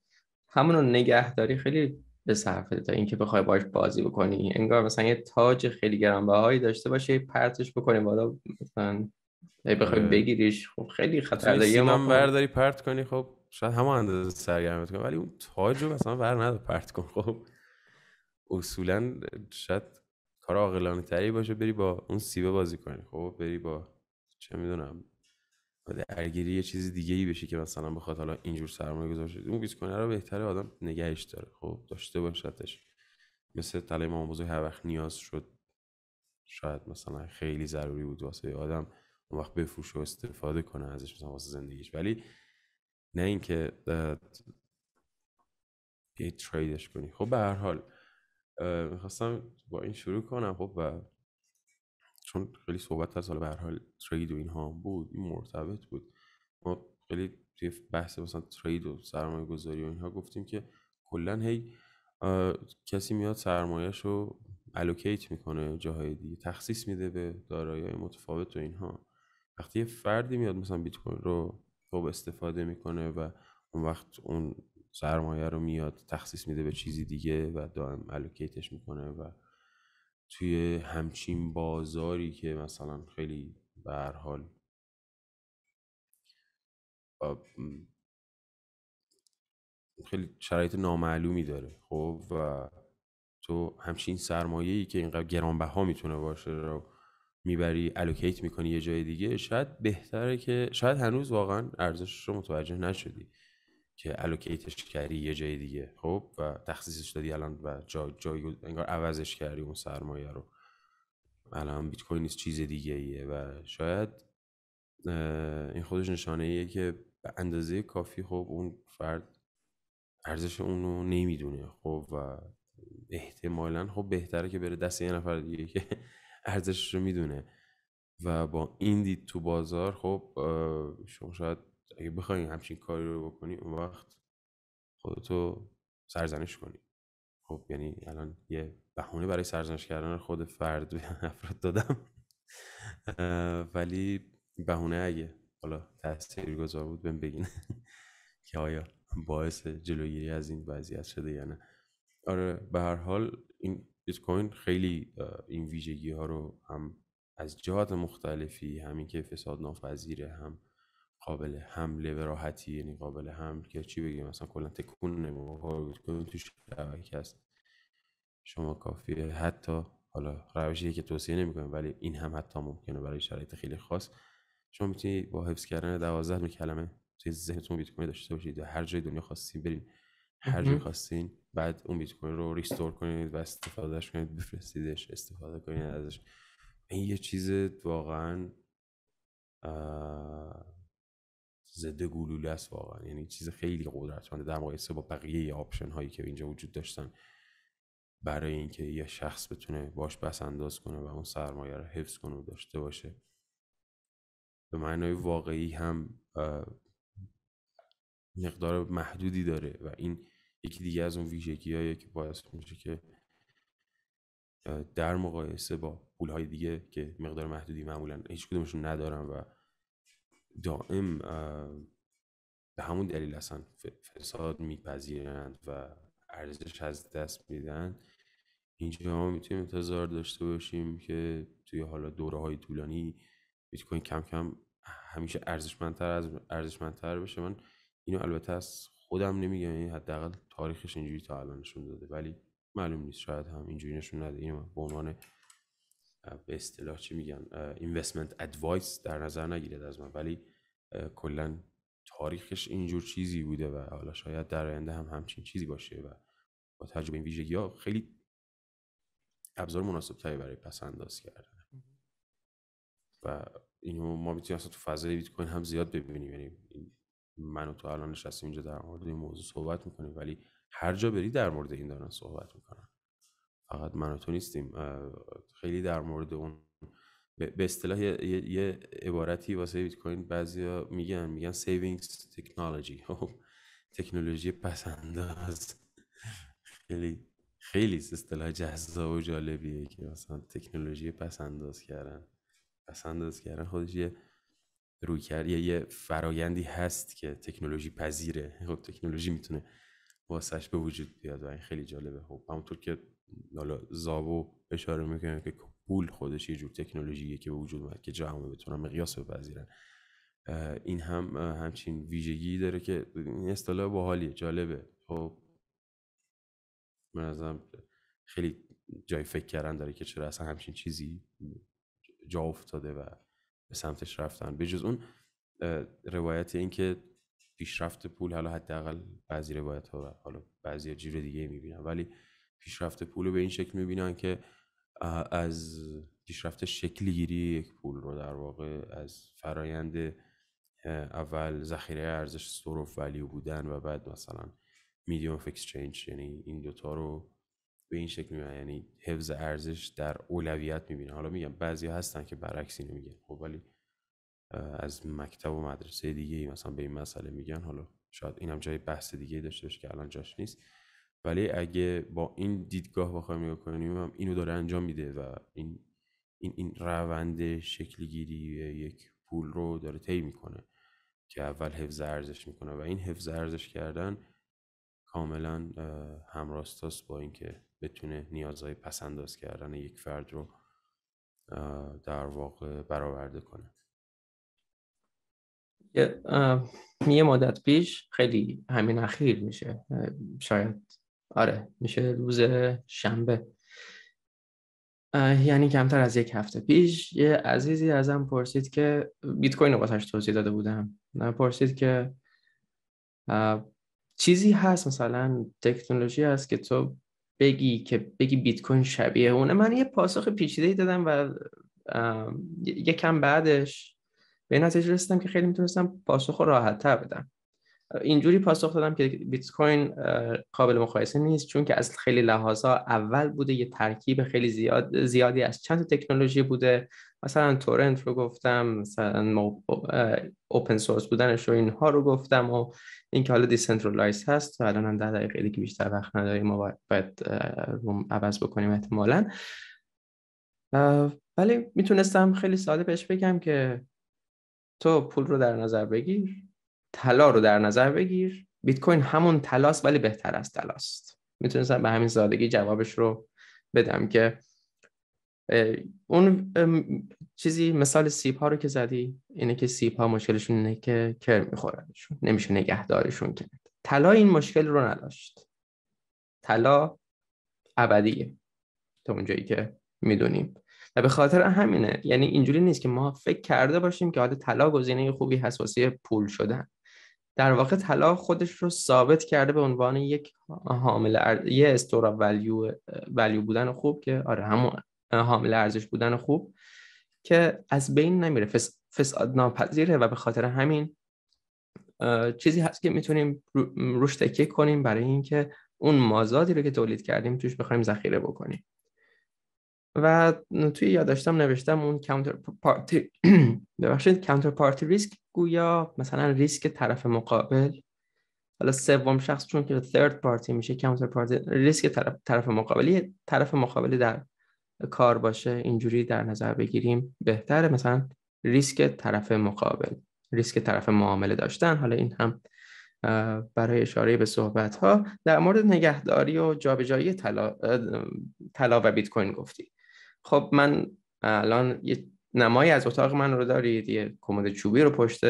همونو نگه داری خیلی به صرفه تا اینکه بخوای باش بازی بکنی انگار مثلا یه تاج خیلی گرانبهایی داشته باشه پرتش بکنی بالا مثلا بخوای آره. بگیریش خب خیلی یه من برداری پرت کنی خب شاید همون اندازه سرگرمت کنه ولی اون تاج رو مثلا ور پرت کن خب اصولا شاید کار عاقلانه تری باشه بری با اون سیبه بازی کنی خب بری با چه میدونم با درگیری یه چیز دیگه ای بشه که مثلا بخواد حالا اینجور سرمایه گذار شد اون بیتکوین رو بهتره آدم نگهش داره خب داشته باشدش مثل طلای ماما بزرگ هر وقت نیاز شد شاید مثلا خیلی ضروری بود واسه آدم اون وقت بفروش و استفاده کنه ازش مثلا واسه زندگیش ولی نه اینکه یه تریدش کنی خب به هر حال میخواستم با این شروع کنم خب و چون خیلی صحبت از حالا برحال ترید و اینها بود این مرتبط بود ما خیلی توی بحث مثلا ترید و سرمایه گذاری و اینها گفتیم که کلا هی کسی میاد سرمایهش رو الوکیت میکنه جاهای دیگه تخصیص میده به دارایی متفاوت و اینها وقتی یه فردی میاد مثلا بیت کوین رو خوب استفاده میکنه و اون وقت اون سرمایه رو میاد تخصیص میده به چیزی دیگه و دائم الوکیتش میکنه و توی همچین بازاری که مثلا خیلی به هر حال خیلی شرایط نامعلومی داره خب و تو همچین سرمایه ای که اینقدر گرانبها میتونه باشه رو میبری الوکیت میکنی یه جای دیگه شاید بهتره که شاید هنوز واقعا ارزشش رو متوجه نشدی که الوکیتش کردی یه جای دیگه خب و تخصیصش دادی الان و جای جای انگار عوضش کردی اون سرمایه رو الان بیت کوین چیز دیگه ایه و شاید این خودش نشانه ایه که به اندازه کافی خب اون فرد ارزش اون رو نمیدونه خب و احتمالا خب بهتره که بره دست یه نفر دیگه که ارزشش رو میدونه و با این دید تو بازار خب شما شاید اگه بخوای همچین کاری رو بکنی اون وقت خودتو سرزنش کنی خب یعنی الان یه بهونه برای سرزنش کردن خود فرد افراد دادم ولی بهونه اگه حالا تاثیر گذار بود بهم بگین که آیا باعث جلوگیری از این وضعیت شده یا نه آره به هر حال این بیت کوین خیلی این ویژگی ها رو هم از جهات مختلفی همین که فساد ناپذیره هم قابل حمله به راحتی یعنی قابل حمل که چی بگیم مثلا کلا تکون نمیخوره کن توش شبکه هست شما کافیه حتی حالا روشی که توصیه کنیم ولی این هم حتی ممکنه برای شرایط خیلی خاص شما میتونید با حفظ کردن 12 کلمه توی ذهنتون بیت کوین داشته باشید و هر جای دنیا خواستین برین هر جای خواستین بعد اون بیت کوین رو ریستور کنید و استفادهش کنید بفرستیدش استفاده کنید ازش این یه چیز واقعا ضد گلوله است واقعا یعنی چیز خیلی قدرتمنده در مقایسه با بقیه آپشن هایی که اینجا وجود داشتن برای اینکه یه شخص بتونه باش بس انداز کنه و اون سرمایه رو حفظ کنه و داشته باشه به معنای واقعی هم مقدار محدودی داره و این یکی دیگه از اون ویژگی هایی که باعث میشه که در مقایسه با پول های دیگه که مقدار محدودی معمولا هیچ کدومشون ندارن و دائم به همون دلیل اصلا فساد میپذیرند و ارزش از دست میدن اینجا ما میتونیم انتظار داشته باشیم که توی حالا دوره های طولانی بیت کوین کم کم همیشه ارزشمندتر از ارزشمندتر بشه من اینو البته از خودم نمیگم یعنی حداقل تاریخش اینجوری تا الان نشون داده ولی معلوم نیست شاید هم اینجوری نشون نده اینو به عنوان به اصطلاح چی میگن اینوستمنت ادوایس در نظر نگیرید از من ولی کلا تاریخش اینجور چیزی بوده و حالا شاید در آینده هم همچین چیزی باشه و با تجربه این ویژگی ها خیلی ابزار مناسب تری برای پس انداز کردن و اینو ما میتونیم اصلا تو فضای بیت کوین هم زیاد ببینیم یعنی من و تو الان نشستیم اینجا در مورد این موضوع صحبت میکنیم ولی هر جا بری در مورد این دارن صحبت میکنن فقط من نیستیم خیلی در مورد اون به اصطلاح یه،, عبارتی واسه بیت کوین بعضیا میگن میگن سیوینگز خب، تکنولوژی تکنولوژی پسنداز خیلی خیلی اصطلاح جذاب و جالبیه که مثلا تکنولوژی پسنداز کردن پسنداز کردن خودش یه روی کرد یه, فرایندی هست که تکنولوژی پذیره خب تکنولوژی میتونه واسهش به وجود بیاد و این خیلی جالبه خب همونطور که حالا زابو اشاره میکنه که خب پول خودش یه جور تکنولوژیه که به وجود اومد که جهان بتونن مقیاس بپذیرن این هم همچین ویژگی داره که این اصطلاح باحالیه جالبه خب من ازم خیلی جای فکر کردن داره که چرا اصلا همچین چیزی جا افتاده و به سمتش رفتن به جز اون روایت این که پیشرفت پول حالا حداقل بعضی روایت ها و حالا بعضی جور دیگه میبینن ولی پیشرفت پول رو به این شکل میبینن که از پیشرفت شکلی گیری یک پول رو در واقع از فرایند اول ذخیره ارزش سروف ولیو بودن و بعد مثلا میدیوم اف اکسچنج یعنی این دوتا رو به این شکل میبینن یعنی حفظ ارزش در اولویت میبینن حالا میگم بعضی هستن که برعکس اینو میگن خب ولی از مکتب و مدرسه دیگه مثلا به این مسئله میگن حالا شاید اینم جای بحث دیگه داشته باشه که الان جاش نیست ولی اگه با این دیدگاه بخوایم نگاه کنیم هم اینو داره انجام میده و این این این روند شکل گیری یک پول رو داره طی میکنه که اول حفظ ارزش میکنه و این حفظ ارزش کردن کاملا همراستاست با اینکه بتونه نیازهای پسنداز کردن یک فرد رو در واقع برآورده کنه یه مدت پیش خیلی همین اخیر میشه شاید آره میشه روز شنبه یعنی کمتر از یک هفته پیش یه عزیزی ازم پرسید که بیت کوین رو واسش توضیح داده بودم پرسید که چیزی هست مثلا تکنولوژی هست که تو بگی که بگی بیت کوین شبیه اونه من یه پاسخ پیچیده دادم و یه کم بعدش به نتیجه رسیدم که خیلی میتونستم پاسخ رو تر بدم اینجوری پاسخ دادم که بیت کوین قابل مقایسه نیست چون که از خیلی لحاظا اول بوده یه ترکیب خیلی زیاد زیادی از چند تکنولوژی بوده مثلا تورنت رو گفتم مثلا اوپن سورس بودنش رو اینها رو گفتم و اینکه حالا دیسنترالایز هست و الان هم در دقیقه دیگه بیشتر وقت نداریم ما باید عوض بکنیم احتمالا ولی میتونستم خیلی ساده بهش بگم که تو پول رو در نظر بگیر طلا رو در نظر بگیر بیت کوین همون طلاست ولی بهتر از طلاست میتونستم به همین زادگی جوابش رو بدم که اون چیزی مثال سیب ها رو که زدی اینه که سیپ ها مشکلشون اینه که کر میخورنشون نمیشه نگهدارشون کرد طلا این مشکل رو نداشت طلا ابدیه تا اونجایی که میدونیم و به خاطر همینه یعنی اینجوری نیست که ما فکر کرده باشیم که حالا طلا گزینه خوبی هست پول شدن در واقع طلا خودش رو ثابت کرده به عنوان یک حامل ارز... یه استور ولیو ولیو بودن خوب که آره همون حامل ارزش بودن خوب که از بین نمیره فس... فساد ناپذیره و به خاطر همین چیزی هست که میتونیم روش تکیه کنیم برای اینکه اون مازادی رو که تولید کردیم توش بخوایم ذخیره بکنیم و توی یادداشتم نوشتم اون کانتر ببخشید کانتر ریسک گویا مثلا ریسک طرف مقابل حالا سوم شخص چون که ثرد پارتی میشه کانتر پارتی ریسک طرف طرف مقابلی طرف مقابلی در کار باشه اینجوری در نظر بگیریم بهتره مثلا ریسک طرف مقابل ریسک طرف معامله داشتن حالا این هم برای اشاره به صحبت ها در مورد نگهداری و جابجایی طلا و بیت کوین گفتی خب من الان یه نمایی از اتاق من رو دارید یه کمد چوبی رو پشت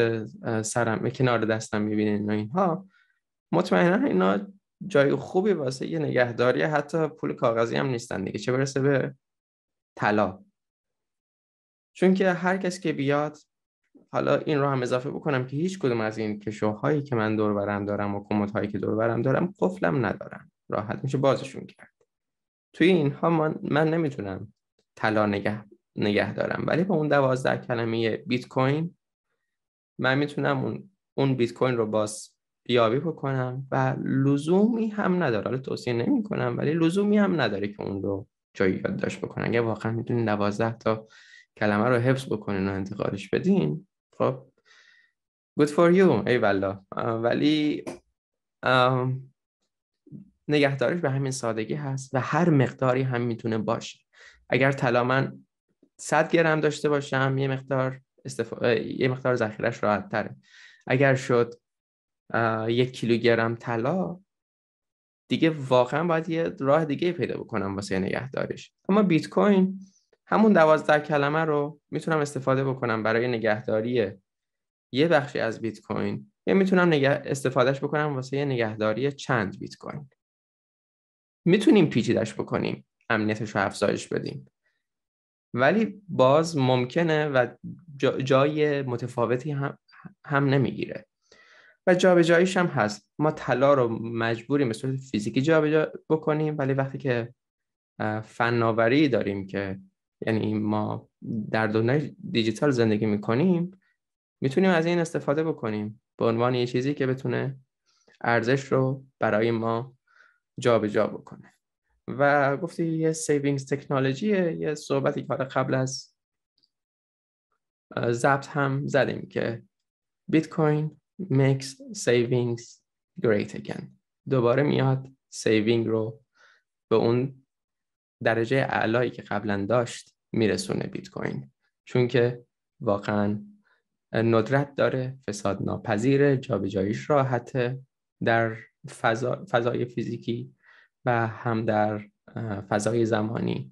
سرم کنار دستم میبینین و اینها مطمئنا اینا جای خوبی واسه یه نگهداری حتی پول کاغذی هم نیستن دیگه چه برسه به طلا چون که هر کس که بیاد حالا این رو هم اضافه بکنم که هیچ کدوم از این کشوهایی که من دور برم دارم و کمد هایی که دور برم دارم قفلم ندارم راحت میشه بازشون کرد توی اینها من, من نمیتونم طلا نگه نگه دارم ولی با اون دوازده کلمه بیت کوین من میتونم اون اون بیت کوین رو باز یابی بکنم و لزومی هم نداره حالا توصیه نمیکنم، ولی لزومی هم نداره که اون رو جایی یادداشت بکنن اگه واقعا میتونین دوازده تا کلمه رو حفظ بکنین و انتقالش بدین خب good for you ای والا ولی نگهداریش نگهدارش به همین سادگی هست و هر مقداری هم میتونه باشه اگر طلا من 100 گرم داشته باشم یه مقدار استفاده یه مقدار ذخیرش راحت تره اگر شد یک کیلوگرم طلا دیگه واقعا باید یه راه دیگه پیدا بکنم واسه نگهداریش اما بیت کوین همون دوازده کلمه رو میتونم استفاده بکنم برای نگهداری یه بخشی از بیت کوین یا میتونم استفادهش بکنم واسه نگهداری چند بیت کوین میتونیم پیچیدش بکنیم امنیتش رو افزایش بدیم ولی باز ممکنه و جای متفاوتی هم, هم نمیگیره و جابجاییش هم هست ما طلا رو مجبوریم به صورت فیزیکی جابجا بکنیم ولی وقتی که فناوری داریم که یعنی ما در دنیای دیجیتال زندگی میکنیم میتونیم از این استفاده بکنیم به عنوان یه چیزی که بتونه ارزش رو برای ما جابجا جا بکنه و گفتی یه سیوینگز تکنولوژیه یه صحبتی که قبل از ضبط هم زدیم که بیت کوین makes savings great again دوباره میاد سیوینگ رو به اون درجه اعلایی که قبلا داشت میرسونه بیت کوین چون که واقعا ندرت داره فساد ناپذیره جابجاییش راحته در فضا، فضای فیزیکی و هم در فضای زمانی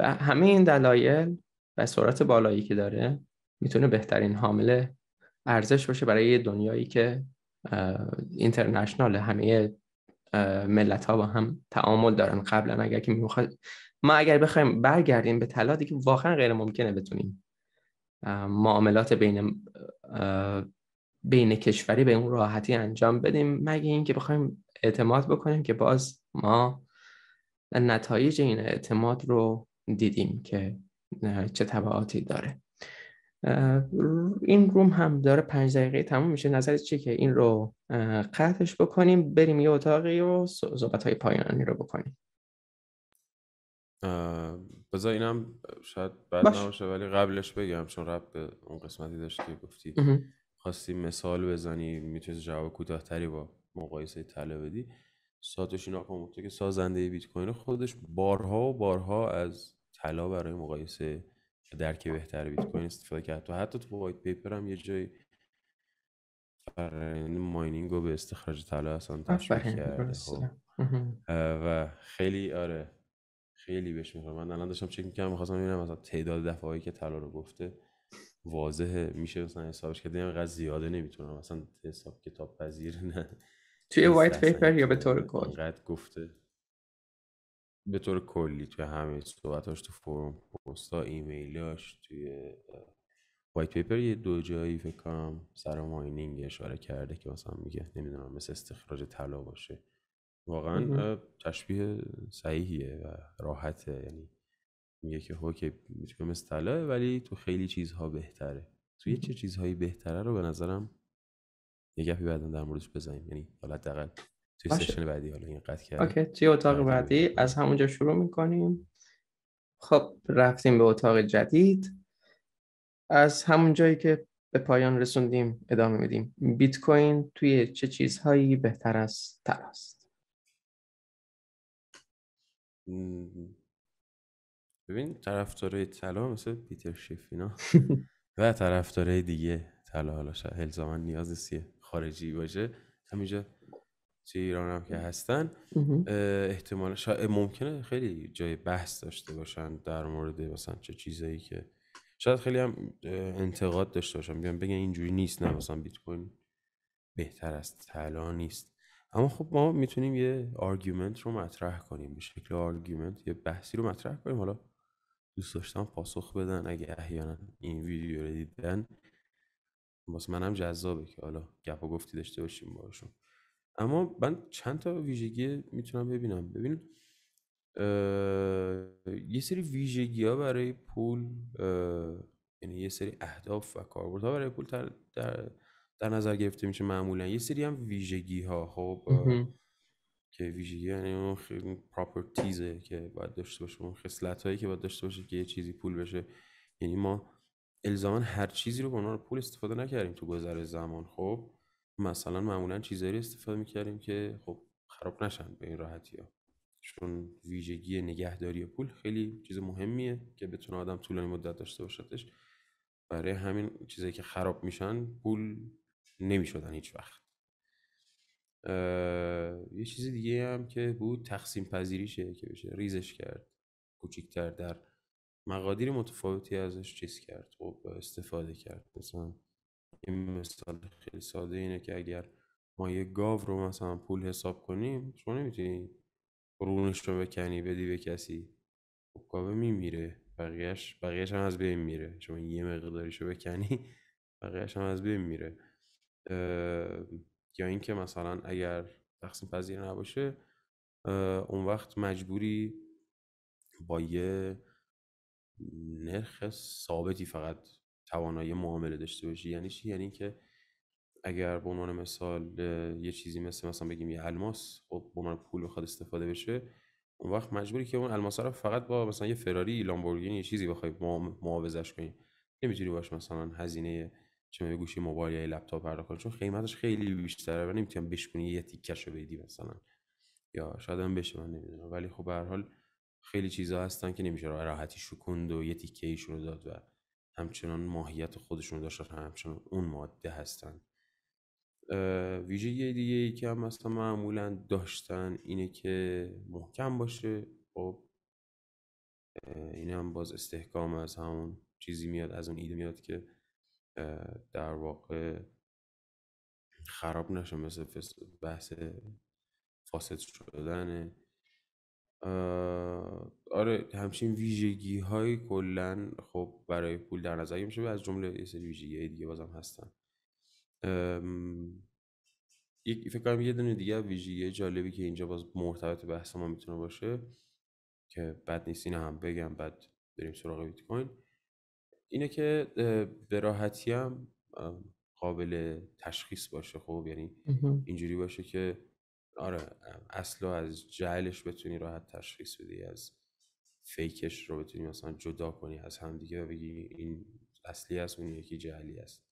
و همه این دلایل و سرعت بالایی که داره میتونه بهترین حامل ارزش باشه برای دنیایی که اینترنشنال همه ملت ها با هم تعامل دارن قبلا اگر که میخواد ما اگر بخوایم برگردیم به طلا دیگه واقعا غیر ممکنه بتونیم معاملات بین بین کشوری به اون راحتی انجام بدیم مگه اینکه بخوایم اعتماد بکنیم که باز ما نتایج این اعتماد رو دیدیم که چه تبعاتی داره این روم هم داره پنج دقیقه تموم میشه نظر چی که این رو قطعش بکنیم بریم یه اتاقی و صحبت های پایانی رو بکنیم بذار اینم شاید بعد ولی قبلش بگم چون رب به اون قسمتی داشتی گفتی خواستی مثال بزنی میتونی جواب کوتاهتری با مقایسه طلا بدی ساتوشی ناکاموتو که سازنده بیت کوین خودش بارها و بارها از طلا برای مقایسه درک بهتر بیت کوین استفاده کرد تو حتی تو وایت پیپر هم یه جایی فرآیند آره، یعنی ماینینگ رو به استخراج طلا اصلا تشبیه کرده خب. و خیلی آره خیلی بهش میخوام من الان داشتم چک میکردم میخواستم ببینم مثلا تعداد دفعه که طلا رو گفته واضحه میشه مثلا حسابش کرد اینقدر زیاده نمیتونم مثلا حساب کتاب پذیر نه توی وایت پیپر یا به طور کل اینقدر گفته به طور کلی توی همه صحبتاش تو فروم پستا ایمیلاش توی وایت پیپر یه دو جایی فکر کنم سر ماینینگ اشاره کرده که مثلا میگه نمیدونم مثل استخراج طلا باشه واقعا تشبیه صحیحیه و راحته یعنی میگه که که مثل طلاه ولی تو خیلی چیزها بهتره تو چه چیزهایی بهتره رو به نظرم یه گپی بعدا در موردش بزنیم یعنی حالا حداقل توی سشن بعدی حالا این قطع کرد اوکی توی اتاق بعدی از همونجا شروع میکنیم خب رفتیم به اتاق جدید از همون جایی که به پایان رسوندیم ادامه میدیم بیت کوین توی چه چیزهایی بهتر از تر است ببین طرفدارای طلا مثل پیتر شیف اینا و طرفدارای دیگه طلا حالا الزاما نیاز نیست خارجی باشه همینجا چه ایران هم که هستن احتمال شاید ممکنه خیلی جای بحث داشته باشن در مورد مثلا چه چیزایی که شاید خیلی هم انتقاد داشته باشن بیان بگن اینجوری نیست نه مثلا بیت کوین بهتر از طلا نیست اما خب ما میتونیم یه آرگومنت رو مطرح کنیم به شکل آرگومنت یه بحثی رو مطرح کنیم حالا دوست داشتم پاسخ بدن اگه احیانا این ویدیو رو دیدن من منم جذابه که حالا گپ گفتی داشته باشیم باشون اما من چند تا ویژگی میتونم ببینم ببین یه سری ویژگی ها برای پول یعنی یه سری اهداف و کاربردها برای پول در, در نظر گرفته میشه معمولا یه سری هم ویژگی ها خب که ویژگی یعنی اون خیلی که باید داشته باشه اون خصلت هایی که باید داشته باشه که یه چیزی پول بشه یعنی ما الزاما هر چیزی رو به عنوان پول استفاده نکردیم تو گذر زمان خب مثلا معمولا چیزایی استفاده میکردیم که خب خراب نشن به این راحتی چون ویژگی نگهداری پول خیلی چیز مهمیه که بتونه آدم طولانی مدت داشته باشدش برای همین چیزایی که خراب میشن پول نمیشدن هیچ وقت یه چیز دیگه هم که بود تقسیم پذیریشه که بشه ریزش کرد کوچیکتر در مقادیر متفاوتی ازش چیز کرد خب استفاده کرد مثلا این مثال خیلی ساده اینه که اگر ما یه گاو رو مثلا پول حساب کنیم شما نمیتونی رونش رو بکنی بدی به کسی خب گاوه میمیره بقیهش بقیهش هم از بین میره شما یه مقداریشو بکنی بقیهش هم از بین میره یا اینکه مثلا اگر تقسیم پذیر نباشه اون وقت مجبوری با یه نرخ ثابتی فقط توانایی معامله داشته باشی یعنی چی یعنی اینکه اگر به عنوان مثال یه چیزی مثل مثلا بگیم یه الماس خب به عنوان پول بخواد استفاده بشه اون وقت مجبوری که اون الماس رو فقط با مثلا یه فراری لامبورگینی یه چیزی بخوای معاوضش کنی نمیتونی باش مثلا هزینه چه گوشی موبایل یا لپتاپ پرداخت کنی چون قیمتش خیلی بیشتره و نمیتونم بشکنی یه تیکش رو بدی مثلا یا شاید هم بشه من نمیدونم ولی خب به حال خیلی چیزها هستن که نمیشه راحتی شکند و یه تیکه ایشون رو داد و همچنان ماهیت خودشون رو داشتن همچنان اون ماده هستن یه دیگه ای که هم مثلا معمولا داشتن اینه که محکم باشه خب این هم باز استحکام از همون چیزی میاد از اون ایده میاد که در واقع خراب نشه مثل بحث فاسد شدن آره همچین ویژگی های کلا خب برای پول در نظر میشه از جمله یه سری ویژگی های دیگه بازم هستن یک فکر کنم یه دونه دیگه ویژگی جالبی که اینجا باز مرتبط بحث ما میتونه باشه که بد نیست اینو هم بگم بعد بریم سراغ بیت کوین اینه که به راحتی هم قابل تشخیص باشه خب یعنی اینجوری باشه که آره اصلا از جهلش بتونی راحت تشخیص بدی از فیکش رو بتونی مثلا جدا کنی از همدیگه و بگی این اصلی است اون یکی جهلی است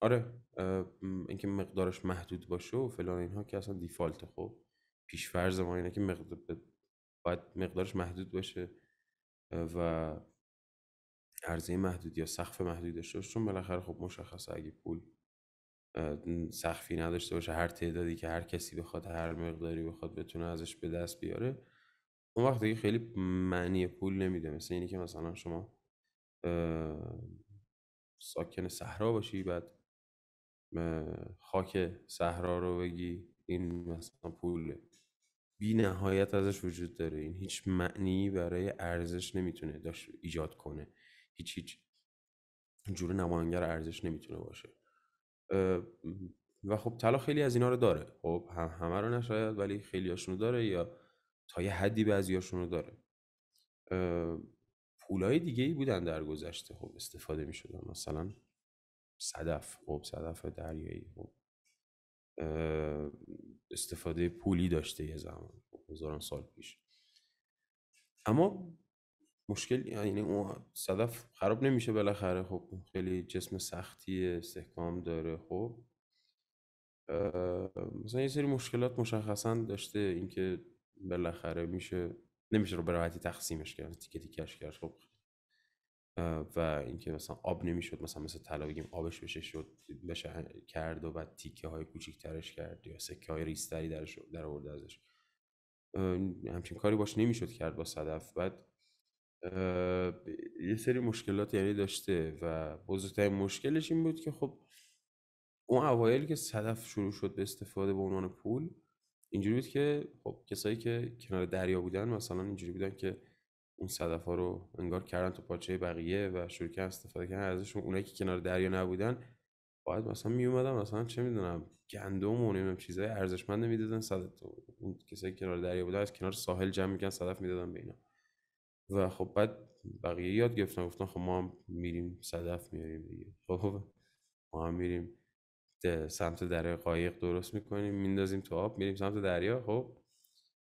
آره اینکه مقدارش محدود باشه و فلان اینها که اصلا دیفالت خب فرض ما اینه که مقدار باید مقدارش محدود باشه و عرضه محدود یا سقف محدود داشته باشه چون بالاخره خب مشخصه اگه پول سخفی نداشته باشه هر تعدادی که هر کسی بخواد هر مقداری بخواد بتونه ازش به دست بیاره اون وقت دیگه خیلی معنی پول نمیده مثل اینی که مثلا شما ساکن صحرا باشی بعد خاک صحرا رو بگی این مثلا پوله بی نهایت ازش وجود داره این هیچ معنی برای ارزش نمیتونه داشت ایجاد کنه هیچ هیچ جور نمایانگر ارزش نمیتونه باشه و خب طلا خیلی از اینا رو داره خب هم همه رو نشاید ولی خیلی رو داره یا تا یه حدی بعضی رو داره پولای دیگه ای بودن در گذشته خب استفاده میشدن مثلا صدف خب صدف دریایی خب استفاده پولی داشته یه زمان هزاران سال پیش اما مشکل یعنی اون صدف خراب نمیشه بالاخره خب خیلی جسم سختی استحکام داره خب مثلا یه سری مشکلات مشخصا داشته اینکه بالاخره میشه نمیشه رو به راحتی تقسیمش کرد تیکه تیکش کرد خب و اینکه مثلا آب نمیشد مثلا مثل طلا بگیم آبش بشه شد بشه کرد و بعد تیکه های ترش کرد یا سکه های ریستری درش در آورده ازش همچین کاری باش نمیشد کرد با صدف بعد یه سری مشکلات یعنی داشته و بزرگترین مشکلش این بود که خب اون اوایل که صدف شروع شد به استفاده به عنوان پول اینجوری بود که خب کسایی که کنار دریا بودن مثلا اینجوری بودن که اون صدف ها رو انگار کردن تو پاچه بقیه و شروع کردن استفاده کردن ازشون اونایی که کنار دریا نبودن باید مثلا می اومدن مثلا چه میدونم گندم و نمیدونم چیزای ارزشمند میدادن صدف اون کسایی کنار دریا بودن از کنار ساحل جمع میکردن صدف میدادن به اینا و خب بعد بقیه یاد گرفتن گفتن خب ما هم میریم صدف میاریم دیگه خب،, خب ما هم میریم سمت دریا قایق درست میکنیم میندازیم تو آب میریم سمت دریا خب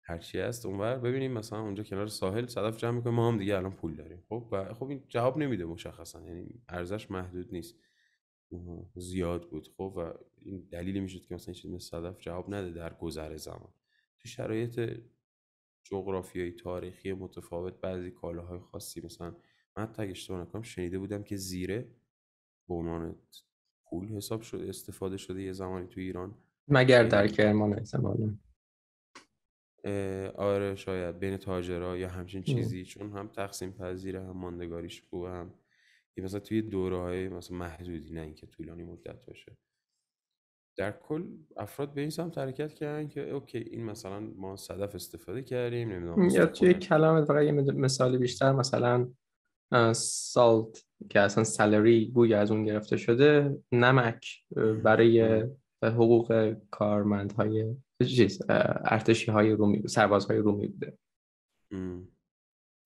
هر چی هست اونور ببینیم مثلا اونجا کنار ساحل صدف جمع میکنه ما هم دیگه الان پول داریم خب و خب این جواب نمیده مشخصا یعنی ارزش محدود نیست زیاد بود خب و این دلیلی میشد که مثلا چیزی مثل صدف جواب نده در گذر زمان تو شرایط جغرافیایی تاریخی متفاوت بعضی کالاهای خاصی مثلا من تا اشتباه نکنم شنیده بودم که زیره به عنوان پول حساب شده استفاده شده یه زمانی تو ایران مگر در کرمان احتمالاً آره شاید بین تاجرها یا همچین چیزی چون هم تقسیم پذیره هم ماندگاریش خوبه هم مثلا توی دوره های مثلا محدودی نه اینکه طولانی مدت باشه در کل افراد به این سمت حرکت کردن که اوکی این مثلا ما صدف استفاده کردیم نمیدونم یا توی کلمه فقط یه مثال بیشتر مثلا سالت که اصلا سالری بوی از اون گرفته شده نمک برای آره. حقوق کارمندهای چیز ارتشی های رومی سرباز های رومی بوده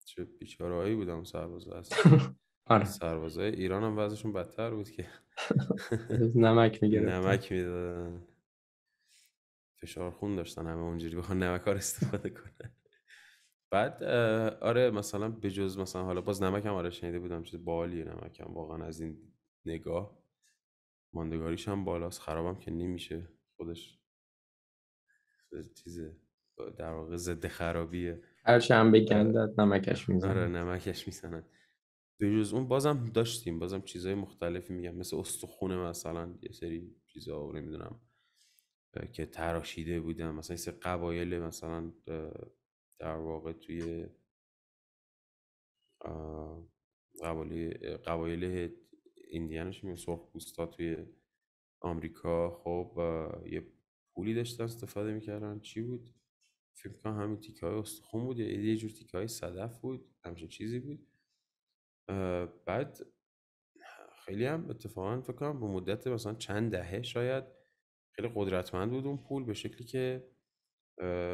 چه بیچارهایی بودم سرباز آره سرباز های ایران هم وضعشون بدتر بود که نمک میگیره. نمک میدادن فشار خون داشتن همه اونجوری بخوان نمک ها استفاده کنن بعد آره مثلا به جز مثلا حالا باز نمک هم آره شنیده بودم چیز بالی نمکم واقعا از این نگاه ماندگاریش هم بالاست خرابم که نمیشه خودش چیز در واقع ضد خرابیه هر شنبه آره. گندت نمکش میزنن آره نمکش میزنن به جز اون بازم داشتیم بازم چیزهای مختلفی میگم مثل استخونه مثلا یه سری چیزا نمیدونم که تراشیده بودن مثلا این قبایل مثلا در واقع توی قبایل ایندیانش میگن سرخ توی آمریکا خب یه پولی داشتن استفاده میکردن چی بود فکر کنم همین تیکای استخون بود یا یه جور تیکای صدف بود همچین چیزی بود بعد خیلی هم اتفاقا فکر کنم به مدت مثلا چند دهه شاید خیلی قدرتمند بود اون پول به شکلی که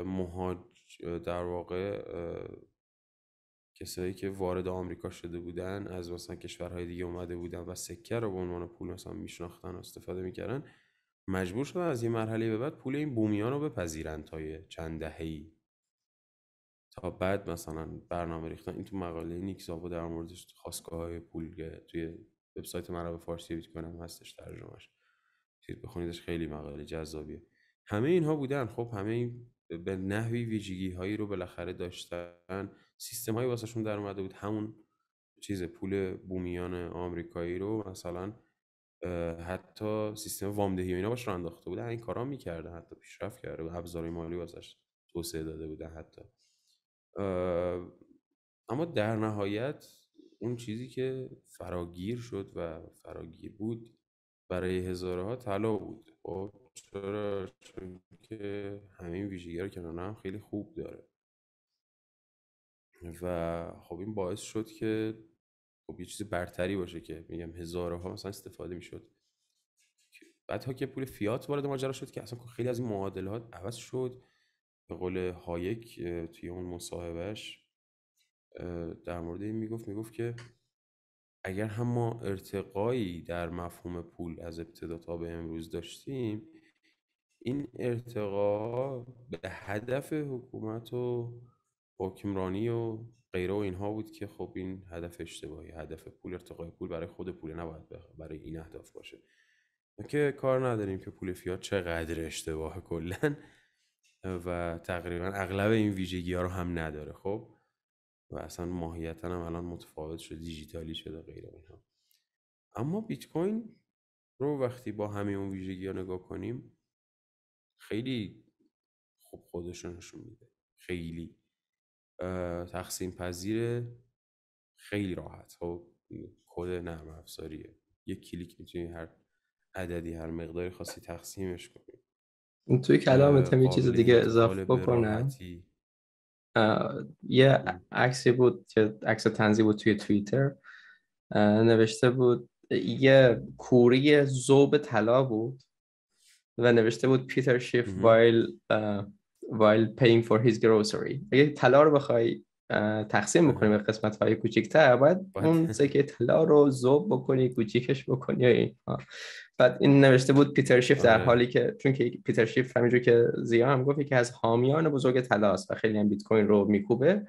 مهاج در واقع کسایی که وارد آمریکا شده بودن از مثلا کشورهای دیگه اومده بودن و سکه رو به عنوان پول مثلا میشناختن استفاده میکردن مجبور شدن از یه مرحله به بعد پول این بومیان رو بپذیرن تا یه چند دهه‌ای تا بعد مثلا برنامه ریختن این تو مقاله نیک زابو در موردش خواستگاه های پول توی وبسایت به فارسی بیت کنم هستش ترجمهش بخونیدش خیلی مقاله جذابیه همه اینها بودن خب همه این به نحوی ویژگی هایی رو بالاخره داشتن سیستم هایی واسهشون در اومده بود همون چیز پول بومیان آمریکایی رو مثلا حتی سیستم وامدهی و اینا باش رو انداخته بوده این کارا میکرده حتی پیشرفت کرده و ابزارهای مالی واسش توسعه داده بوده حتی اما در نهایت اون چیزی که فراگیر شد و فراگیر بود برای هزارها طلا بود خب چرا چون که همین ویژگی رو کنار هم خیلی خوب داره و خب این باعث شد که خب یه چیز برتری باشه که میگم هزارها مثلا استفاده میشد بعد ها که پول فیات وارد ماجرا شد که اصلا خیلی از این معادلات عوض شد به قول هایک توی اون مصاحبهش در مورد این میگفت میگفت که اگر هم ما ارتقایی در مفهوم پول از ابتدا تا به امروز داشتیم این ارتقا به هدف حکومت و حکمرانی و غیره و اینها بود که خب این هدف اشتباهی هدف پول ارتقای پول برای خود پول نباید برای این اهداف باشه ما که کار نداریم که پول فیات چقدر اشتباه کلا و تقریبا اغلب این ویژگی ها رو هم نداره خب و اصلا ماهیتا هم الان متفاوت شد دیجیتالی شده غیر اینها اما بیت کوین رو وقتی با همه اون ویژگی ها نگاه کنیم خیلی خوب خودشون نشون میده خیلی تقسیم پذیر خیلی راحت خب کد نرم افزاریه یک کلیک میتونی هر عددی هر مقداری خاصی تقسیمش کنی توی کلامت هم یه چیز دیگه اضافه بکنم یه عکسی بود که عکس تنزی بود توی توییتر نوشته بود یه کوری زوب طلا بود و نوشته بود پیتر شیف وایل while paying for his grocery اگه طلا رو بخوای تقسیم بکنی به قسمت های کوچیکتر باید اون سکه طلا رو زوب بکنی کوچیکش بکنی بعد این نوشته بود پیتر شیف در آره. حالی که چون که پیتر شیف همینجور که زیاد هم گفت که از حامیان بزرگ تلا است و خیلی هم بیت کوین رو میکوبه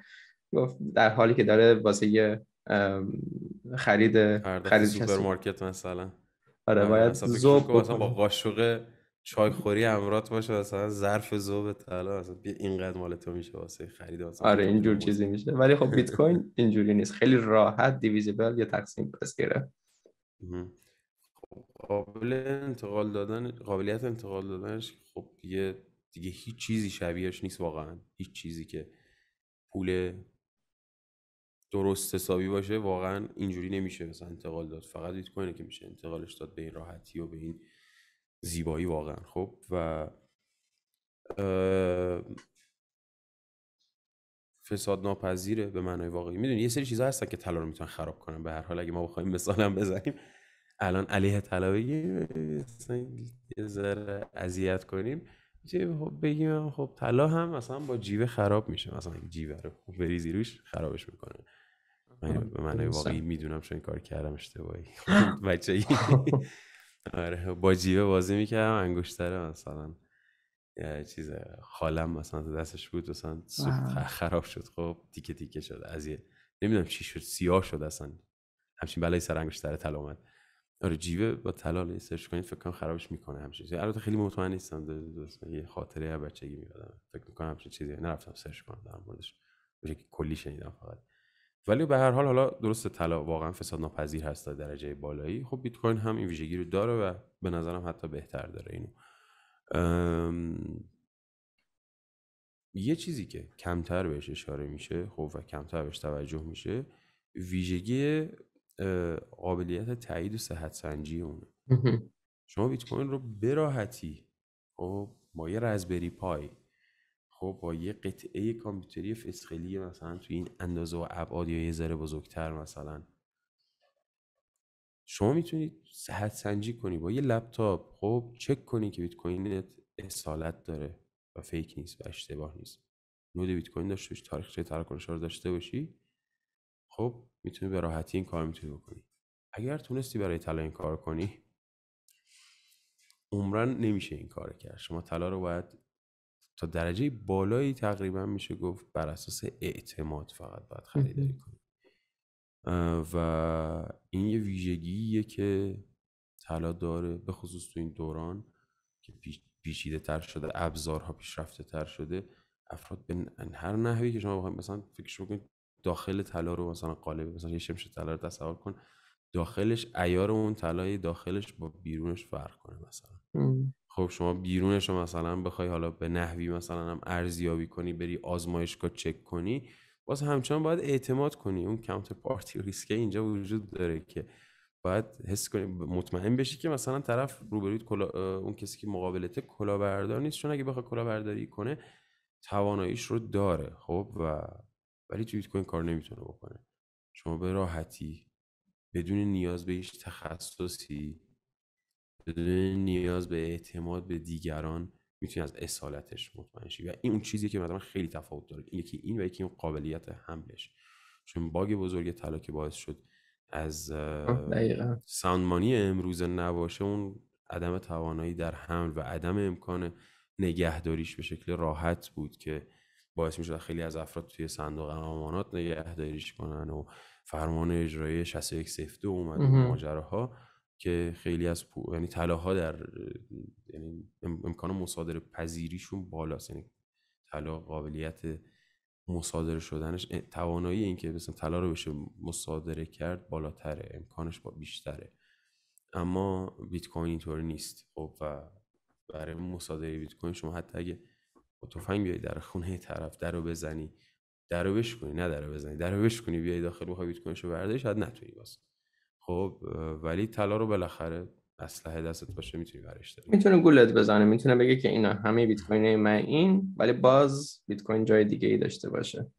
گفت در حالی که داره واسه خرید خرید سوپرمارکت مثلا آره, آره، باید ذوب با چای خوری امرات باشه مثلا ظرف ذوب طلا مثلا بیا اینقدر مال تو میشه واسه خرید واسه آره اینجور چیزی میشه ولی خب بیت کوین اینجوری نیست خیلی راحت دیویزیبل یا تقسیم گیره قابل انتقال دادن قابلیت انتقال دادنش خب یه دیگه هیچ چیزی شبیهش نیست واقعا هیچ چیزی که پول درست حسابی باشه واقعا اینجوری نمیشه مثلا انتقال داد فقط بیت کوینه که میشه انتقالش داد به این راحتی و به این زیبایی واقعا خب و فساد ناپذیره به معنای واقعی میدونی یه سری چیزا هستن که طلا رو میتونن خراب کنن به هر حال اگه ما بخوایم مثالم بزنیم الان علیه طلا بگیم یه ذره اذیت کنیم خب بگیم خب طلا هم مثلا با جیوه خراب میشه مثلا جیوه رو خب بریزی روش خرابش میکنه به معنای واقعی میدونم چون کار کردم اشتباهی خب، بچگی آره با جیوه بازی میکردم انگشتره مثلا چیز خالم مثلا دستش بود مثلا خراب شد خب تیکه تیکه شد از یه نمیدونم چی شد سیاه شد اصلا همچین بلایی سر انگشتره طلا اومد آره جیوه با طلا سرچ کنید فکر کنم خرابش میکنه همچین چیزی البته خیلی مطمئن نیستم یه خاطره از بچگی میادم فکر میکنم همچین چیزی نرفتم سرچ کنم در موردش کلی شنیدم فقط ولی به هر حال حالا درست طلا واقعا فساد ناپذیر هست در درجه بالایی خب بیت کوین هم این ویژگی رو داره و به نظرم حتی بهتر داره اینو یه چیزی که کمتر بهش اشاره میشه خب و کمتر بهش توجه میشه ویژگی قابلیت تایید و صحت سنجی اونه شما بیت کوین رو براحتی خب با یه رزبری پای خب با یه قطعه کامپیوتری فسخلی مثلا توی این اندازه و ابعاد یا یه ذره بزرگتر مثلا شما میتونید صحت سنجی کنی با یه لپتاپ خب چک کنی که بیت کوینت اصالت داره و فیک نیست و اشتباه نیست نود بیت کوین داشته باشی تاریخچه تراکنش‌ها رو داشته باشی خب میتونی به راحتی این کار میتونی بکنی اگر تونستی برای طلا این کار کنی عمرن نمیشه این کار کرد شما طلا رو باید تا درجه بالایی تقریبا میشه گفت بر اساس اعتماد فقط باید خریداری کنیم و این یه ویژگیه که طلا داره به خصوص تو این دوران که پیچیده تر شده ابزارها پیشرفته تر شده افراد به هر نحوی که شما بخواید مثلا فکر بکنید داخل طلا رو مثلا قالب مثلا یه شمش طلا رو تصور کن داخلش ایار اون طلای داخلش با بیرونش فرق کنه مثلا خب شما بیرونش مثلا بخوای حالا به نحوی مثلا هم ارزیابی کنی بری آزمایشگاه چک کنی باز همچنان باید اعتماد کنی اون کانتر پارتی ریسک اینجا وجود داره که باید حس کنی مطمئن بشی که مثلا طرف روبرویت کلا... اون کسی که مقابلته بردار نیست چون اگه بخواد برداری کنه تواناییش رو داره خب و ولی توی بیت کوین کار نمیتونه بکنه شما به راحتی بدون نیاز به هیچ تخصصی نیاز به اعتماد به دیگران میتونی از اصالتش مطمئن شی و این اون چیزی که مثلا خیلی تفاوت داره یکی این و یکی اون قابلیت حملش چون باگ بزرگ طلا که باعث شد از ساوند امروز نباشه اون عدم توانایی در حمل و عدم امکان نگهداریش به شکل راحت بود که باعث میشد خیلی از افراد توی صندوق امانات نگهداریش کنن و فرمان اجرایی 6102 اومد ماجراها که خیلی از پو... یعنی طلاها در یعنی امکان مصادره پذیریشون بالاست یعنی طلا قابلیت مصادره شدنش توانایی که مثلا طلا رو بشه مصادره کرد بالاتره امکانش با بیشتره اما بیت کوین اینطوری نیست خب و برای مصادره بیت کوین شما حتی اگه با تفنگ بیای در خونه طرف در رو بزنی در رو بشکنی نه در رو بزنی در بشکنی بیای داخل بخوای بیت رو برداری شاید نتونی واسه خب ولی طلا رو بالاخره اسلحه دستت باشه میتونی برش داری میتونه گولت بزنه میتونه بگه که اینا همه بیت کوین من این ولی باز بیت کوین جای دیگه ای داشته باشه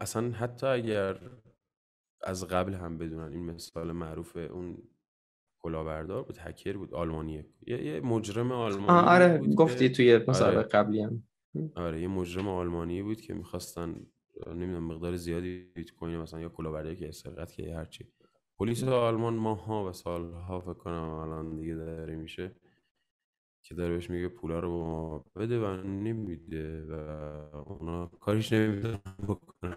اصلا حتی اگر از قبل هم بدونن این مثال معروف اون کلاهبردار بود هکر بود آلمانیه یه, یه مجرم آلمانی آره گفتی توی آره. مسابقه آره... قبلی هم آره یه مجرم آلمانی بود که میخواستن نمیدونم مقدار زیادی بیت کوین مثلا یا کلاهبرداری که سرقت که هرچی پلیس آلمان ها و ها فکر کنم الان دیگه داره میشه که داره بهش میگه پولا رو به ما بده و نمیده و اونا کاریش نمیتونن بکنن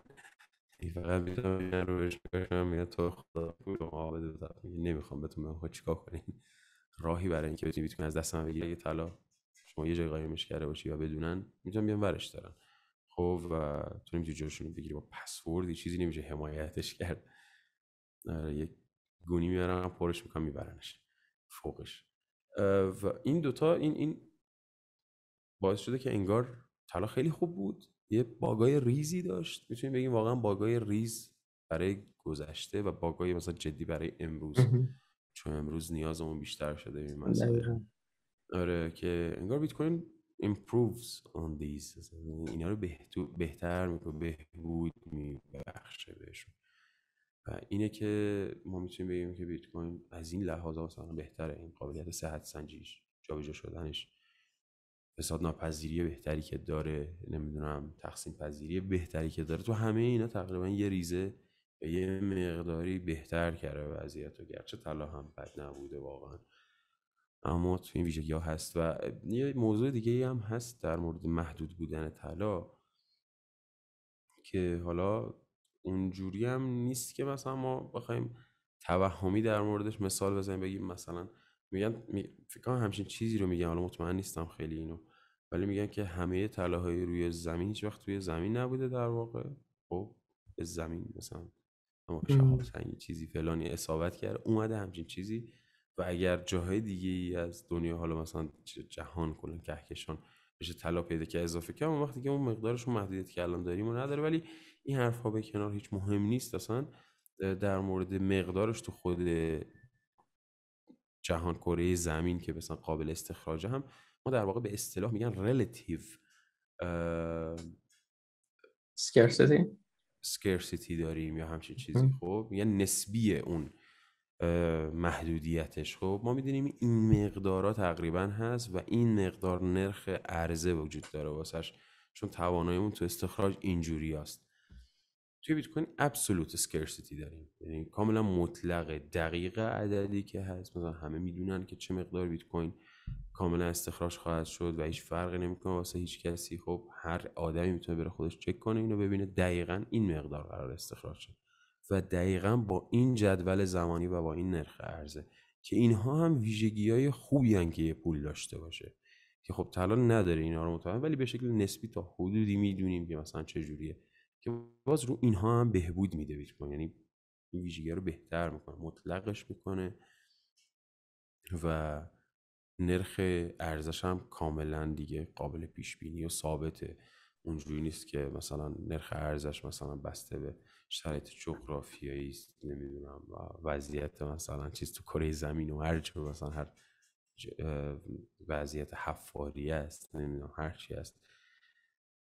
فقط میتونم این رو بهش بکنم میگه تو خدا پول ما بده نمیخوام بهتون بگم خب چیکار کنین راهی برای اینکه بتونی از دست من بگیری اگه طلا شما یه جای قایمش کرده باشی یا بدونن میتونم بیان ورش دارن خب و تو نمیتونی جلوشون بگیری با پسوردی چیزی نمیشه حمایتش کرد آره، یک گونی میارن پرش میکنن میبرنش فوقش و این دوتا این این باعث شده که انگار طلا خیلی خوب بود یه باگای ریزی داشت میتونیم بگیم واقعا باگای ریز برای گذشته و باگای مثلا جدی برای امروز چون امروز نیازمون بیشتر شده این مسئله آره که انگار بیت کوین improves on these یعنی اینا رو بهتر میکنه بهبود میبخشه بهشون و اینه که ما میتونیم بگیم که بیت کوین از این لحاظ مثلا بهتره این قابلیت صحت سنجیش جابجا شدنش فساد ناپذیری بهتری که داره نمیدونم تقسیم پذیری بهتری که داره تو همه اینا تقریبا یه ریزه به یه مقداری بهتر کرده وضعیت و گرچه طلا هم بد نبوده واقعا اما تو این ویژگی هست و یه موضوع دیگه هم هست در مورد محدود بودن طلا که حالا اونجوری هم نیست که مثلا ما بخوایم توهمی در موردش مثال بزنیم بگیم مثلا میگن فکر کنم همچین چیزی رو میگن حالا مطمئن نیستم خیلی اینو ولی میگن که همه طلاهای روی زمین هیچ وقت توی زمین نبوده در واقع خب به زمین مثلا اما شهاب چیزی فلانی اصابت کرده اومده همچین چیزی و اگر جاهای دیگه ای از دنیا حالا مثلا جهان کلا کهکشان بشه طلا پیدا که اضافه کنه اون وقتی که اون مقدارش محدودیت که الان داریم و نداره ولی این حرف به کنار هیچ مهم نیست اصلا در مورد مقدارش تو خود جهان کره زمین که مثلا قابل استخراجه هم ما در واقع به اصطلاح میگن relative scarcity scarcity داریم یا همچین چیزی خب یا نسبی اون محدودیتش خب ما میدونیم این مقدارا تقریبا هست و این مقدار نرخ عرضه وجود داره واسش چون توانایمون تو استخراج اینجوری است توی بیت کوین ابسولوت اسکرسیتی داریم یعنی کاملا مطلق دقیق عددی که هست مثلا همه میدونن که چه مقدار بیت کوین کاملا استخراج خواهد شد و هیچ فرقی نمیکنه واسه هیچ کسی خب هر آدمی میتونه بره خودش چک کنه اینو ببینه دقیقا این مقدار قرار استخراج شد و دقیقا با این جدول زمانی و با این نرخ ارزه که اینها هم ویژگی های خوبی هن که یه پول داشته باشه که خب طلا نداره اینا رو متوجه ولی به شکل نسبی تا حدودی میدونیم که مثلا چه جوریه که باز رو اینها هم بهبود میده بیت کوین یعنی این ویژگی رو بهتر میکنه مطلقش میکنه و نرخ ارزش هم کاملا دیگه قابل پیش بینی و ثابته اونجوری نیست که مثلا نرخ ارزش مثلا بسته به شرایط جغرافیایی است نمیدونم وضعیت مثلا چیز تو کره زمین و هر مثلا هر وضعیت حفاری است نمیدونم هر چی است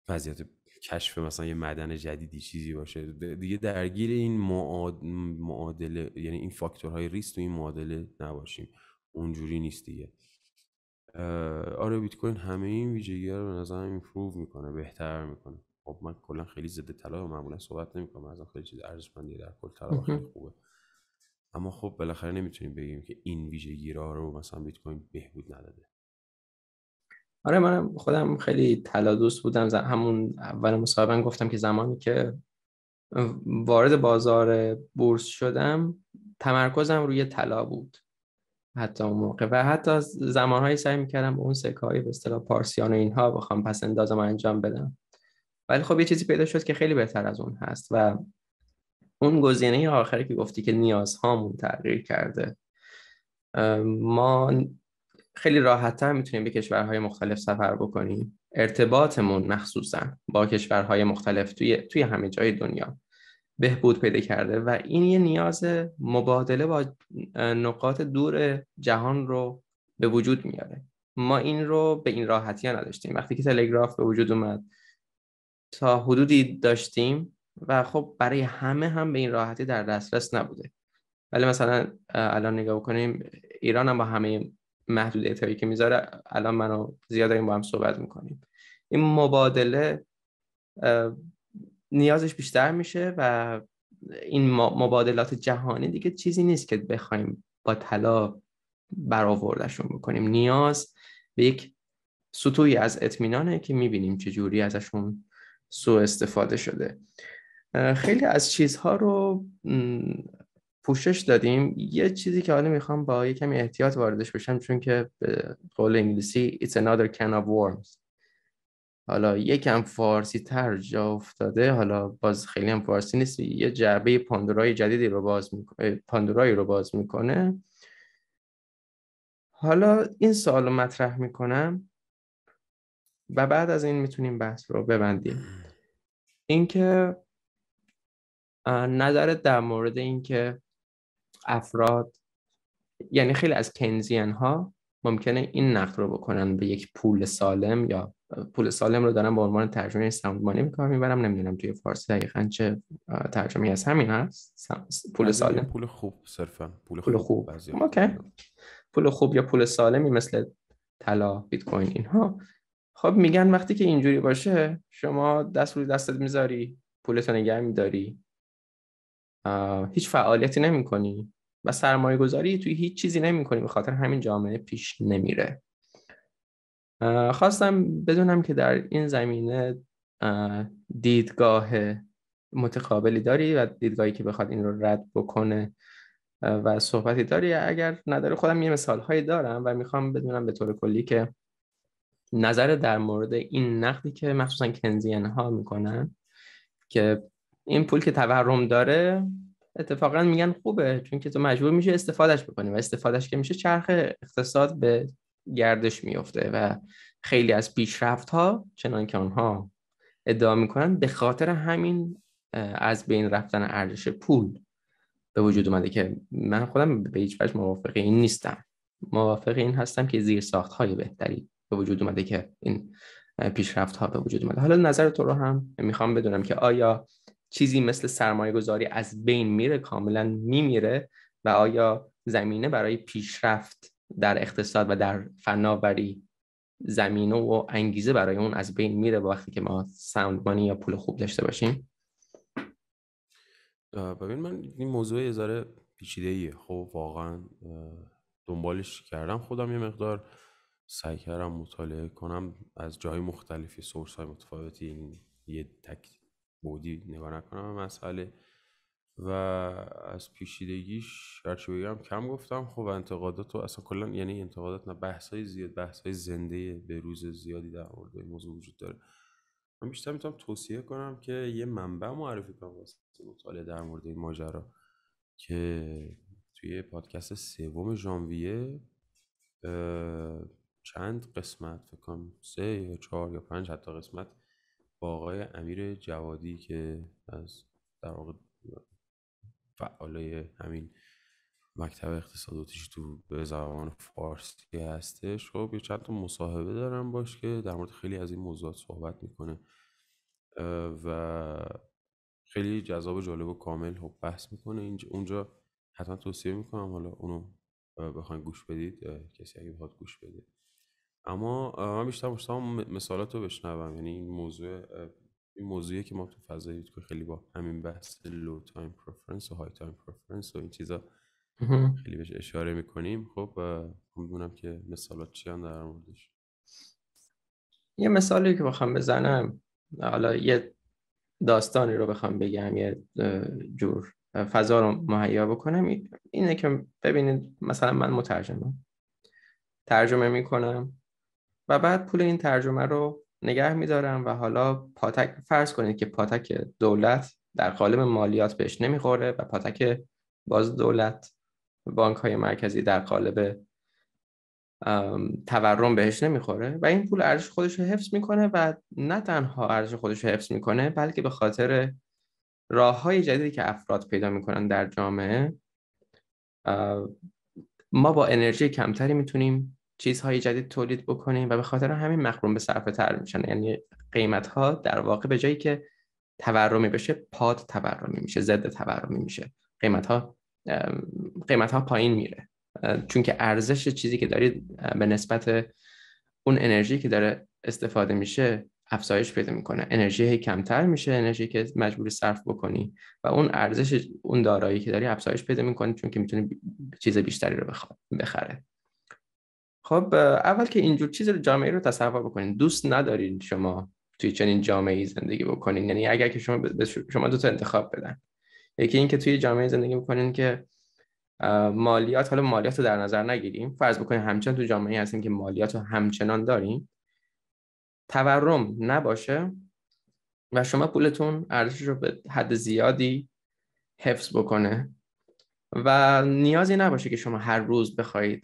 وضعیت کشف مثلا یه معدن جدیدی چیزی باشه دیگه درگیر این معادله یعنی این فاکتورهای ریس تو این معادله نباشیم اونجوری نیست دیگه آره بیت کوین همه این ویژگی رو به نظرم ایمپروو میکنه بهتر میکنه خب من کلا خیلی ضد طلا معمولا صحبت نمیکنم از خیلی چیز ارزشمندی در کل طلا خیلی خوبه اما خب بالاخره نمیتونیم بگیم که این ویژگی را رو مثلا بیت کوین بهبود نداده آره من خودم خیلی طلا دوست بودم همون اول مصاحبه گفتم که زمانی که وارد بازار بورس شدم تمرکزم روی طلا بود حتی اون موقع و حتی زمانهایی سعی میکردم اون سکه های به اصطلاح پارسیان و اینها بخوام پس اندازم انجام بدم ولی خب یه چیزی پیدا شد که خیلی بهتر از اون هست و اون گزینه آخری که گفتی که نیازهامون تغییر کرده ما خیلی راحتتر میتونیم به کشورهای مختلف سفر بکنیم ارتباطمون مخصوصا با کشورهای مختلف توی, توی همه جای دنیا بهبود پیدا کرده و این یه نیاز مبادله با نقاط دور جهان رو به وجود میاره ما این رو به این راحتی ها نداشتیم وقتی که تلگراف به وجود اومد تا حدودی داشتیم و خب برای همه هم به این راحتی در دسترس نبوده ولی مثلا الان نگاه بکنیم ایران هم با همه محدودیت هایی که میذاره الان منو زیاد داریم با هم صحبت میکنیم این مبادله نیازش بیشتر میشه و این مبادلات جهانی دیگه چیزی نیست که بخوایم با طلا برآوردشون بکنیم نیاز به یک سطوحی از اطمینانه که میبینیم چجوری ازشون سوء استفاده شده خیلی از چیزها رو پوشش دادیم یه چیزی که حالا میخوام با یه کمی احتیاط واردش بشم چون که به قول انگلیسی it's another can of worms حالا یکم فارسی تر جا افتاده حالا باز خیلی هم فارسی نیست یه جعبه پاندورای جدیدی رو باز میکنه پاندورایی رو باز میکنه حالا این سوال رو مطرح میکنم و بعد از این میتونیم بحث رو ببندیم اینکه نظرت در مورد اینکه افراد یعنی خیلی از کنزیان ها ممکنه این نقد رو بکنن به یک پول سالم یا پول سالم رو دارم به عنوان ترجمه می میکنم میبرم نمیدونم توی فارسی دقیقا چه ترجمه از همین هست پول سالم پول خوب صرفا پول خوب, پول خوب. اوکی. پول خوب یا پول سالمی مثل طلا بیت کوین اینها خب میگن وقتی که اینجوری باشه شما دست روی دستت میذاری پولتو نگه میداری هیچ فعالیتی نمی کنی و سرمایه گذاری توی هیچ چیزی نمی کنی به خاطر همین جامعه پیش نمیره خواستم بدونم که در این زمینه دیدگاه متقابلی داری و دیدگاهی که بخواد این رو رد بکنه و صحبتی داری اگر نداره خودم یه مثال هایی دارم و میخوام بدونم به طور کلی که نظر در مورد این نقدی که مخصوصا کنزین ها میکنن که این پول که تورم داره اتفاقا میگن خوبه چون که تو مجبور میشه استفادهش بکنی و استفادهش که میشه چرخ اقتصاد به گردش میفته و خیلی از پیشرفت ها چنان که آنها ادعا میکنن به خاطر همین از بین رفتن ارزش پول به وجود اومده که من خودم به هیچ وجه موافق این نیستم موافق این هستم که زیر ساخت های بهتری به وجود اومده که این پیشرفت ها به وجود اومده حالا نظر تو رو هم میخوام بدونم که آیا چیزی مثل سرمایه گذاری از بین میره کاملا میمیره و آیا زمینه برای پیشرفت در اقتصاد و در فناوری زمینه و انگیزه برای اون از بین میره وقتی که ما ساوندمانی یا پول خوب داشته باشیم ببین من این موضوع یه ذره پیچیده ایه خب واقعا دنبالش کردم خودم یه مقدار سعی کردم مطالعه کنم از جای مختلفی سورس های متفاوتی یه تک بودی نگاه نکنم مسئله و از پیشیدگیش هرچی بگم کم گفتم خب انتقادات و اصلا کلا یعنی انتقادات نه بحث های زیاد بحث های زنده به روز زیادی در مورد این موضوع وجود داره من بیشتر میتونم توصیه کنم که یه منبع معرفی کنم واسه مطالعه در مورد این ماجرا که توی پادکست سوم ژانویه چند قسمت فکر کنم سه یا چهار یا پنج حتی قسمت با آقای امیر جوادی که از در واقع فعالای همین مکتب اقتصادیش تو به زبان فارسی هستش خب یه چند تا مصاحبه دارم باش که در مورد خیلی از این موضوعات صحبت میکنه و خیلی جذاب جالب و کامل خب بحث میکنه اینجا اونجا حتما توصیه میکنم حالا اونو بخواین گوش بدید کسی اگه بخواد گوش بده اما من بیشتر مشتاق مثالات رو بشنوم یعنی این موضوع این موضوعیه که ما تو فضای یوتیوب خیلی با همین بحث لو تایم پرفرنس و های تایم پرفرنس و این چیزا خیلی بهش اشاره میکنیم خب, خب میدونم که مثالات چیان در موردش یه مثالی که بخوام بزنم حالا یه داستانی رو بخوام بگم یه جور فضا رو مهیا بکنم اینه که ببینید مثلا من مترجمم ترجمه میکنم و بعد پول این ترجمه رو نگه میدارم و حالا پاتک فرض کنید که پاتک دولت در قالب مالیات بهش نمیخوره و پاتک باز دولت بانک های مرکزی در قالب تورم بهش نمیخوره و این پول ارزش خودش رو حفظ میکنه و نه تنها ارزش خودش رو حفظ میکنه بلکه به خاطر راه های جدیدی که افراد پیدا میکنن در جامعه ما با انرژی کمتری میتونیم چیزهای جدید تولید بکنیم و به خاطر همین مخروم به صرفه تر میشن یعنی قیمت ها در واقع به جایی که تورمی بشه پاد تورمی میشه ضد تورمی میشه قیمت ها پایین میره چون که ارزش چیزی که دارید به نسبت اون انرژی که داره استفاده میشه افزایش پیدا میکنه انرژی هی کمتر میشه انرژی که مجبور صرف بکنی و اون ارزش اون دارایی که داری افزایش پیدا میکنه چون که میتونی چیز بیشتری رو بخره خب اول که اینجور چیز جامعه رو تصور بکنین دوست ندارین شما توی چنین جامعه زندگی بکنین یعنی اگر که شما شما دو تا انتخاب بدن یکی اینکه توی جامعه زندگی بکنین که مالیات حالا مالیات رو در نظر نگیریم فرض بکنین همچنان تو جامعه هستیم که مالیات رو همچنان داریم تورم نباشه و شما پولتون ارزش رو به حد زیادی حفظ بکنه و نیازی نباشه که شما هر روز بخواید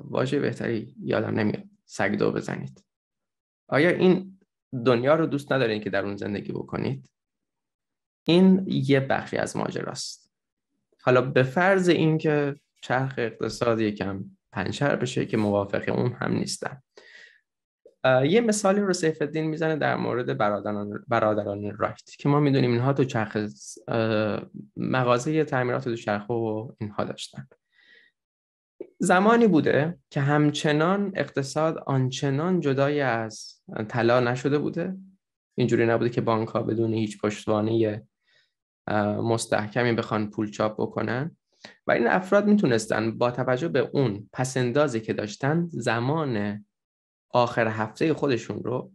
واژه بهتری یادم نمیاد دو بزنید آیا این دنیا رو دوست ندارین که در اون زندگی بکنید این یه بخشی از ماجراست حالا به فرض اینکه چرخ اقتصاد یکم پنچر بشه که موافق اون هم نیستم یه مثالی رو سیف الدین میزنه در مورد برادران, برادران رایت که ما میدونیم اینها تو چرخ مغازه تعمیرات تو چرخ و اینها داشتن زمانی بوده که همچنان اقتصاد آنچنان جدای از طلا نشده بوده اینجوری نبوده که بانک ها بدون هیچ پشتوانه مستحکمی بخوان پول چاپ بکنن و این افراد میتونستن با توجه به اون پسندازی که داشتن زمان آخر هفته خودشون رو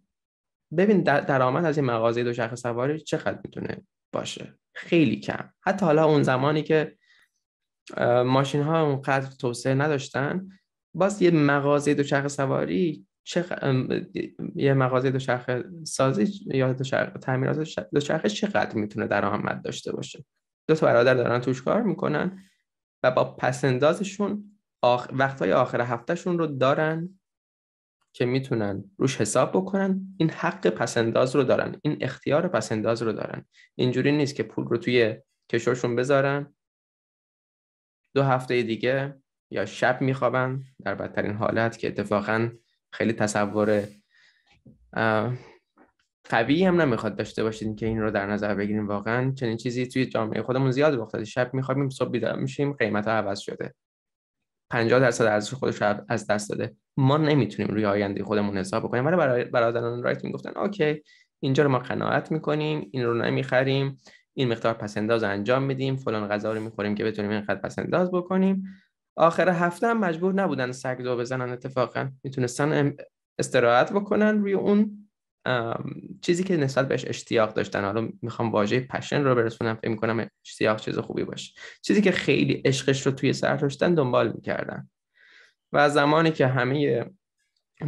ببین درآمد از این مغازه شخص سواری چقدر میتونه باشه خیلی کم حتی حالا اون زمانی که ماشین ها اونقدر توسعه نداشتن باز یه مغازه دوچرخه سواری چقدر یه مغازه دوچرخه سازی یا دوچرخه تعمیرات دوچرخه چقدر میتونه درآمد داشته باشه دو تا برادر دارن توش کار میکنن و با پسندازشون آخ... وقتهای آخر هفتهشون رو دارن که میتونن روش حساب بکنن این حق پسنداز رو دارن این اختیار پسنداز رو دارن اینجوری نیست که پول رو توی کشورشون بذارن دو هفته دیگه یا شب میخوابن در بدترین حالت که اتفاقا خیلی تصور قوی هم نمیخواد داشته باشید که این رو در نظر بگیریم واقعا چنین چیزی توی جامعه خودمون زیاد رخ شب میخوابیم صبح بیدار میشیم قیمت ها عوض شده 50 درصد ارزش خودش از دست داده ما نمیتونیم روی آینده خودمون حساب بکنیم ولی برادران رایت میگفتن اوکی اینجا رو ما قناعت میکنیم این رو نمیخریم این مقدار پسنداز انجام میدیم فلان غذا رو میخوریم که بتونیم اینقدر پس بکنیم آخر هفته هم مجبور نبودن سگ دو بزنن اتفاقا میتونستن استراحت بکنن روی اون چیزی که نسبت بهش اشتیاق داشتن حالا میخوام واژه پشن رو برسونم فکر میکنم اشتیاق چیز خوبی باشه چیزی که خیلی عشقش رو توی سر داشتن دنبال میکردن و زمانی که همه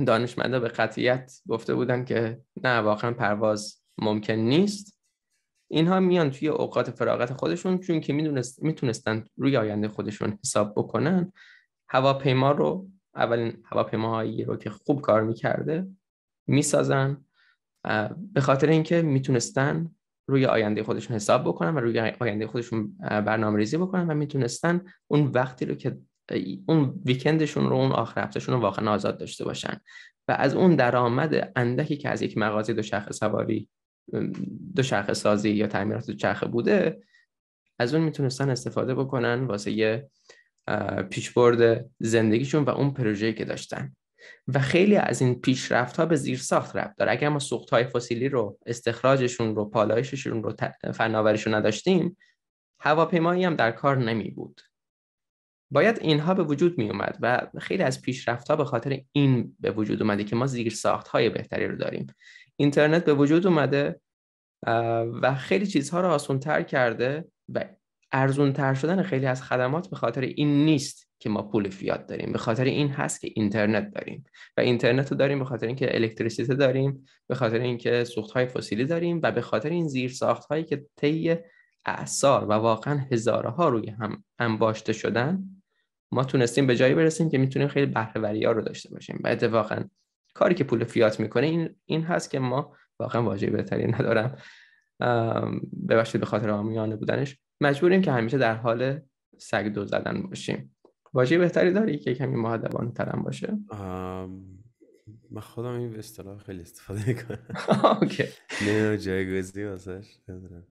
دانشمندا به قطعیت گفته بودن که نه واقعا پرواز ممکن نیست اینها میان توی اوقات فراغت خودشون چون که میتونستن روی آینده خودشون حساب بکنن هواپیما رو اولین هواپیماهایی رو که خوب کار میکرده میسازن به خاطر اینکه میتونستن روی آینده خودشون حساب بکنن و روی آینده خودشون برنامه ریزی بکنن و میتونستن اون وقتی رو که اون ویکندشون رو اون آخر هفتهشون رو واقعا آزاد داشته باشن و از اون درآمد اندکی که از یک مغازه دو شخص سواری دو چرخه سازی یا تعمیرات دوچرخه بوده از اون میتونستن استفاده بکنن واسه یه پیشبرد زندگیشون و اون پروژه‌ای که داشتن و خیلی از این پیشرفت ها به ساخت ربط داره اگر ما سوخت های فسیلی رو استخراجشون رو پالایششون رو فناوریشون نداشتیم هواپیمایی هم در کار نمی بود باید اینها به وجود می اومد و خیلی از پیشرفت ها به خاطر این به وجود اومده که ما زیر ساخت های بهتری رو داریم اینترنت به وجود اومده و خیلی چیزها رو تر کرده و ارزون تر شدن خیلی از خدمات به خاطر این نیست که ما پول فیاد داریم به خاطر این هست که اینترنت داریم و اینترنت رو داریم به خاطر اینکه الکتریسیته داریم به خاطر اینکه های فسیلی داریم و به خاطر این زیر هایی که طی اعصار و واقعا هزارها روی هم انباشته شدن ما تونستیم به جایی برسیم که میتونیم خیلی بهره رو داشته باشیم و اتفاقا کاری که پول فیات میکنه این این هست که ما واقعا واژه بهتری ندارم ببخشید به خاطر آمیانه بودنش مجبوریم که همیشه در حال سگ دو زدن باشیم واژه بهتری داری که کمی مهدبان ترم باشه من خودم این اصطلاح خیلی استفاده میکنم اوکی نه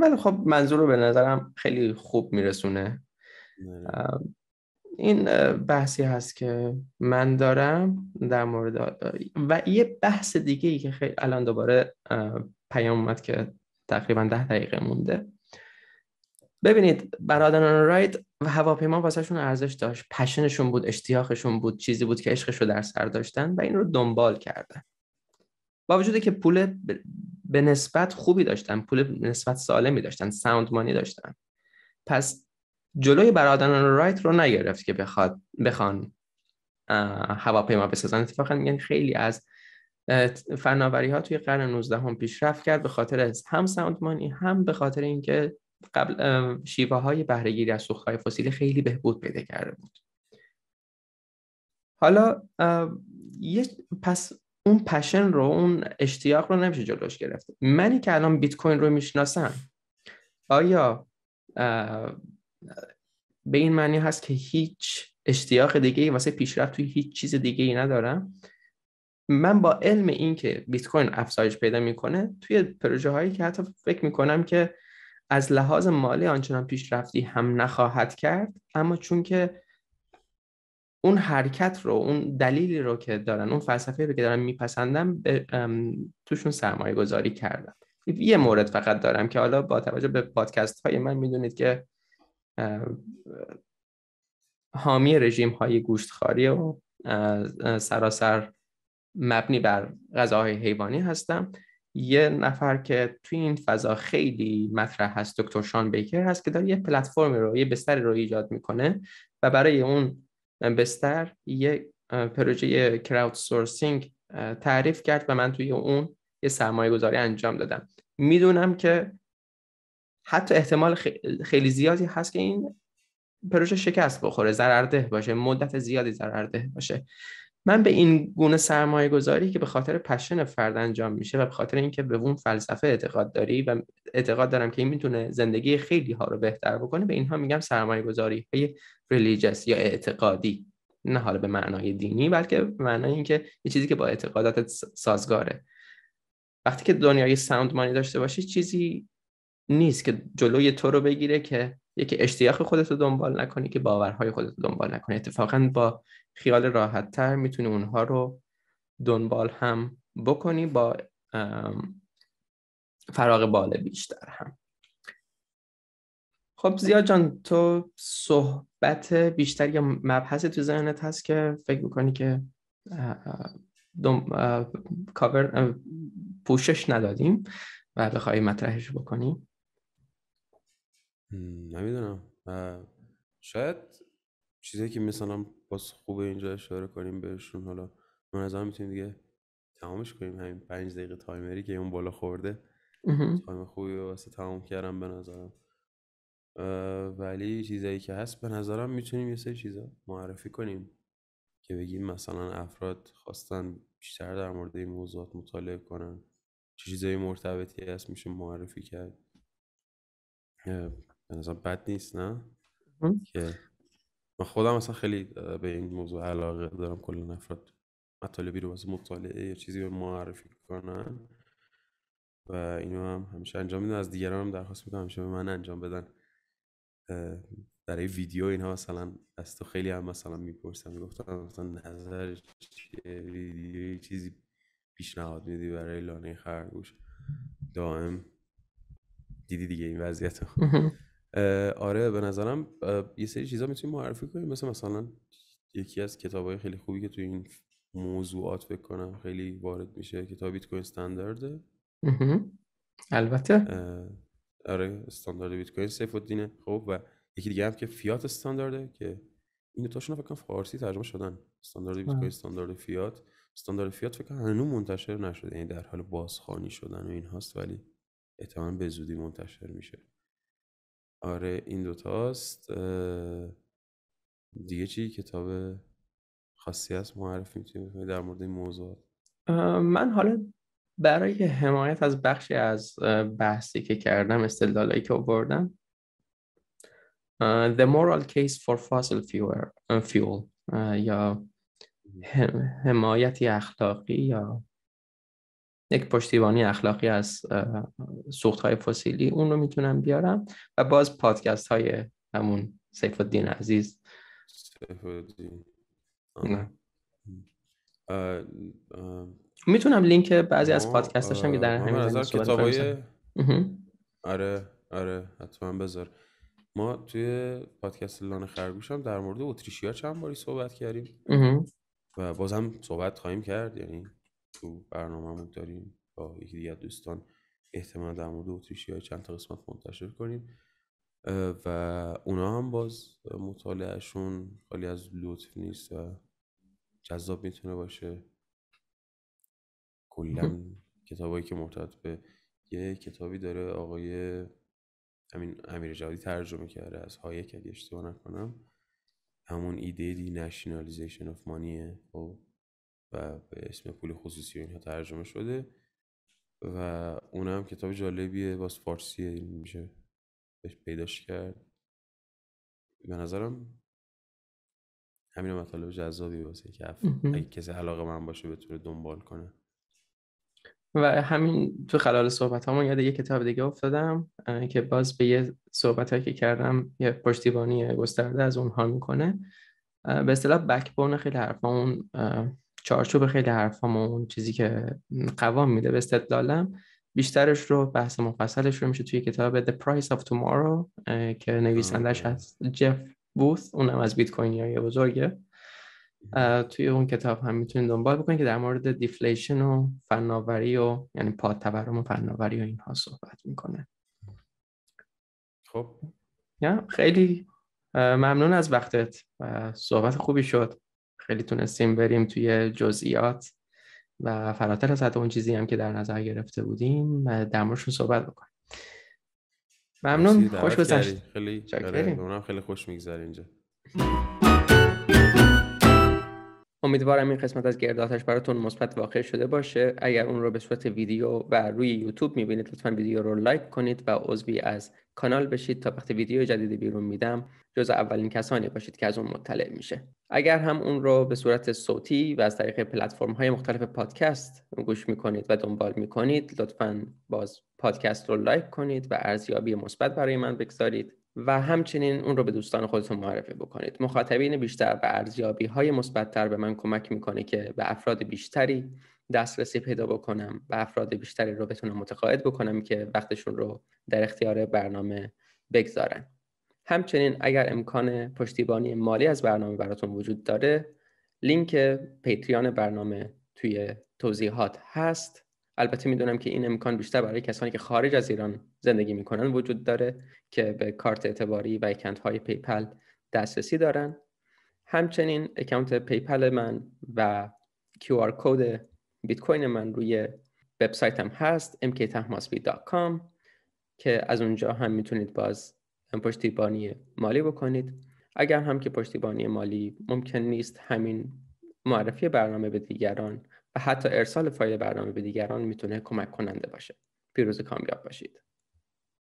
ولی خب منظور رو به نظرم خیلی خوب میرسونه آره. این بحثی هست که من دارم در مورد و یه بحث دیگه ای که خیلی الان دوباره پیام اومد که تقریبا ده دقیقه مونده ببینید برادران رایت و هواپیما واسهشون ارزش داشت پشنشون بود اشتیاقشون بود چیزی بود که عشقش رو در سر داشتن و این رو دنبال کردن با وجودی که پول به نسبت خوبی داشتن پول به نسبت سالمی داشتن ساوند مانی داشتن پس جلوی برادران رایت رو نگرفت که بخواد بخوان هواپیما بسازن اتفاقا میگن یعنی خیلی از فناوری ها توی قرن 19 هم پیشرفت کرد به خاطر هم ساندمانی هم به خاطر اینکه قبل شیوه های بهرهگیری از های فسیلی خیلی بهبود پیدا کرده بود حالا یه پس اون پشن رو اون اشتیاق رو نمیشه جلوش گرفت منی که الان بیت کوین رو میشناسم آیا به این معنی هست که هیچ اشتیاق دیگه واسه پیشرفت توی هیچ چیز دیگه ای ندارم من با علم این که بیت کوین افزایش پیدا میکنه توی پروژه هایی که حتی فکر میکنم که از لحاظ مالی آنچنان پیشرفتی هم نخواهد کرد اما چون که اون حرکت رو اون دلیلی رو که دارن اون فلسفه رو که دارن میپسندم توشون سرمایه گذاری کردم یه مورد فقط دارم که حالا با توجه به پادکست های من میدونید که حامی رژیم های گوشتخاری و سراسر مبنی بر غذاهای حیوانی هستم یه نفر که توی این فضا خیلی مطرح هست دکتر شان بیکر هست که داره یه پلتفرم رو یه بستر رو ایجاد میکنه و برای اون بستر یه پروژه کراود سورسینگ تعریف کرد و من توی اون یه سرمایه گذاری انجام دادم میدونم که حتی احتمال خیلی زیادی هست که این پروژه شکست بخوره ضررده باشه مدت زیادی ضررده باشه من به این گونه سرمایه گذاری که به خاطر پشن فرد انجام میشه و به خاطر اینکه به اون فلسفه اعتقاد داری و اعتقاد دارم که این میتونه زندگی خیلی ها رو بهتر بکنه به اینها میگم سرمایه گذاری های ریلیجس یا اعتقادی نه حالا به معنای دینی بلکه به معنای اینکه یه چیزی که با اعتقادات سازگاره وقتی که دنیای ساوند مانی داشته باشی چیزی نیست که جلوی تو رو بگیره که یکی اشتیاق خودت رو دنبال نکنی که باورهای خودت رو دنبال نکنی اتفاقا با خیال راحت تر میتونی اونها رو دنبال هم بکنی با فراغ بال بیشتر هم خب زیاد جان تو صحبت بیشتر یا مبحث تو ذهنت هست که فکر میکنی که کاور پوشش ندادیم و بخوای مطرحش بکنیم نمیدونم شاید چیزی که مثلا باز خوب اینجا اشاره کنیم بهشون حالا من از میتونیم دیگه تمامش کنیم همین پنج دقیقه تایمری که اون بالا خورده تایم خوبی واسه تمام کردم به نظرم ولی چیزایی که هست به نظرم میتونیم یه سری چیزا معرفی کنیم که بگیم مثلا افراد خواستن بیشتر در مورد این موضوعات مطالعه کنن چه چیزایی مرتبطی هست میشه معرفی کرد به بد نیست نه که من خودم اصلا خیلی به این موضوع علاقه دارم کل نفرات مطالبی رو واسه مطالعه یا چیزی به معرفی کنن و اینو هم همیشه انجام میدم از دیگران هم درخواست میکنم همیشه به من انجام بدن برای ویدیو اینها مثلا از تو خیلی هم مثلا میپرسم گفتم مثلا نظر ویدیو چیزی پیشنهاد میدی برای لانه خرگوش دائم دیدی دیگه این وضعیت آره به نظرم یه سری چیزا میتونیم معرفی کنیم مثل مثلا یکی از کتاب های خیلی خوبی که تو این موضوعات فکر کنم خیلی وارد میشه کتاب بیت کوین استاندارد البته آره استاندارد بیت کوین سیف الدینه خب و یکی دیگه هم که فیات استاندارده که اینو دو تاشون فکر کنم فارسی ترجمه شدن استاندارد بیت کوین استاندارد فیات استاندارد فیات فکر کنم هنوز منتشر نشده یعنی در حال بازخوانی شدن و این هاست ولی احتمالاً به زودی منتشر میشه آره این دوتاست است دیگه چی کتاب خاصی هست معرفی میتونیم در مورد این موضوع من حالا برای حمایت از بخشی از بحثی که کردم استدلالی که آوردم The Moral Case for Fossil Fuel, Fuel. یا حمایتی اخلاقی یا یک پشتیبانی اخلاقی از سوخت های فسیلی اون رو میتونم بیارم و باز پادکست های همون سیف الدین عزیز سیف الدین میتونم لینک بعضی از پادکست هاشم که در همین کتابای آره آره حتما بذار ما توی پادکست لانه خرگوش هم در مورد اتریشیا چند باری صحبت کردیم و بازم صحبت خواهیم کرد یعنی تو برنامهمون داریم با یکی دیگه دوستان احتمال در مورد اتریشی های چند تا قسمت منتشر کنیم و اونا هم باز مطالعهشون خالی از لطف نیست و جذاب میتونه باشه کلا کتابایی که مرتبط به یه کتابی داره آقای همین امیر جوادی ترجمه کرده از هایک اگه اشتباه نکنم همون ایده دی نشنالیزیشن آف مانیه خب و به اسم پول خصوصی و اینها ترجمه شده و اونم کتاب جالبیه باز فارسیه میشه پیداش کرد به نظرم همین مطالب جذابی واسه که اگه کسی علاقه من باشه بتونه دنبال کنه و همین تو خلال صحبت همون یاد یه کتاب دیگه افتادم که باز به یه صحبت که کردم یه پشتیبانی گسترده از اونها میکنه به اصطلاح بکبون خیلی حرف اون چارچوب خیلی حرفام و اون چیزی که قوام میده به استدلالم بیشترش رو بحث مفصلش رو میشه توی کتاب The Price of Tomorrow که آره. نویسندش هست جف بوث اونم از بیت کوین یا بزرگه توی اون کتاب هم میتونید دنبال بکنید که در مورد دیفلیشن و فناوری و یعنی پاد تورم و فناوری و اینها صحبت میکنه خب خیلی ممنون از وقتت و صحبت خوبی شد خیلی تونستیم بریم توی جزئیات و فراتر از حتی اون چیزی هم که در نظر گرفته بودیم در موردشون صحبت بکنیم ممنون خوش گذشت خیلی آره، خیلی خوش میگذره اینجا امیدوارم این قسمت از گرداتش براتون مثبت واقع شده باشه اگر اون رو به صورت ویدیو و روی یوتیوب میبینید لطفا ویدیو رو لایک کنید و عضوی از کانال بشید تا وقتی ویدیو جدید بیرون میدم جز اولین کسانی باشید که از اون مطلع میشه اگر هم اون رو به صورت صوتی و از طریق پلتفرم های مختلف پادکست گوش میکنید و دنبال میکنید لطفا باز پادکست رو لایک کنید و ارزیابی مثبت برای من بگذارید و همچنین اون رو به دوستان خودتون معرفی بکنید مخاطبین بیشتر و ارزیابی های مثبتتر به من کمک میکنه که به افراد بیشتری دسترسی پیدا بکنم و افراد بیشتری رو بتونم متقاعد بکنم که وقتشون رو در اختیار برنامه بگذارن همچنین اگر امکان پشتیبانی مالی از برنامه براتون وجود داره لینک پیتریان برنامه توی توضیحات هست البته میدونم که این امکان بیشتر برای کسانی که خارج از ایران زندگی میکنن وجود داره که به کارت اعتباری و اکانت های پیپل دسترسی دارن همچنین اکانت پیپل من و QR کد بیت کوین من روی وبسایتم هست mktahmasbi.com که از اونجا هم میتونید باز پشتیبانی مالی بکنید اگر هم که پشتیبانی مالی ممکن نیست همین معرفی برنامه به دیگران و حتی ارسال فایل برنامه به دیگران میتونه کمک کننده باشه پیروز کامیاب باشید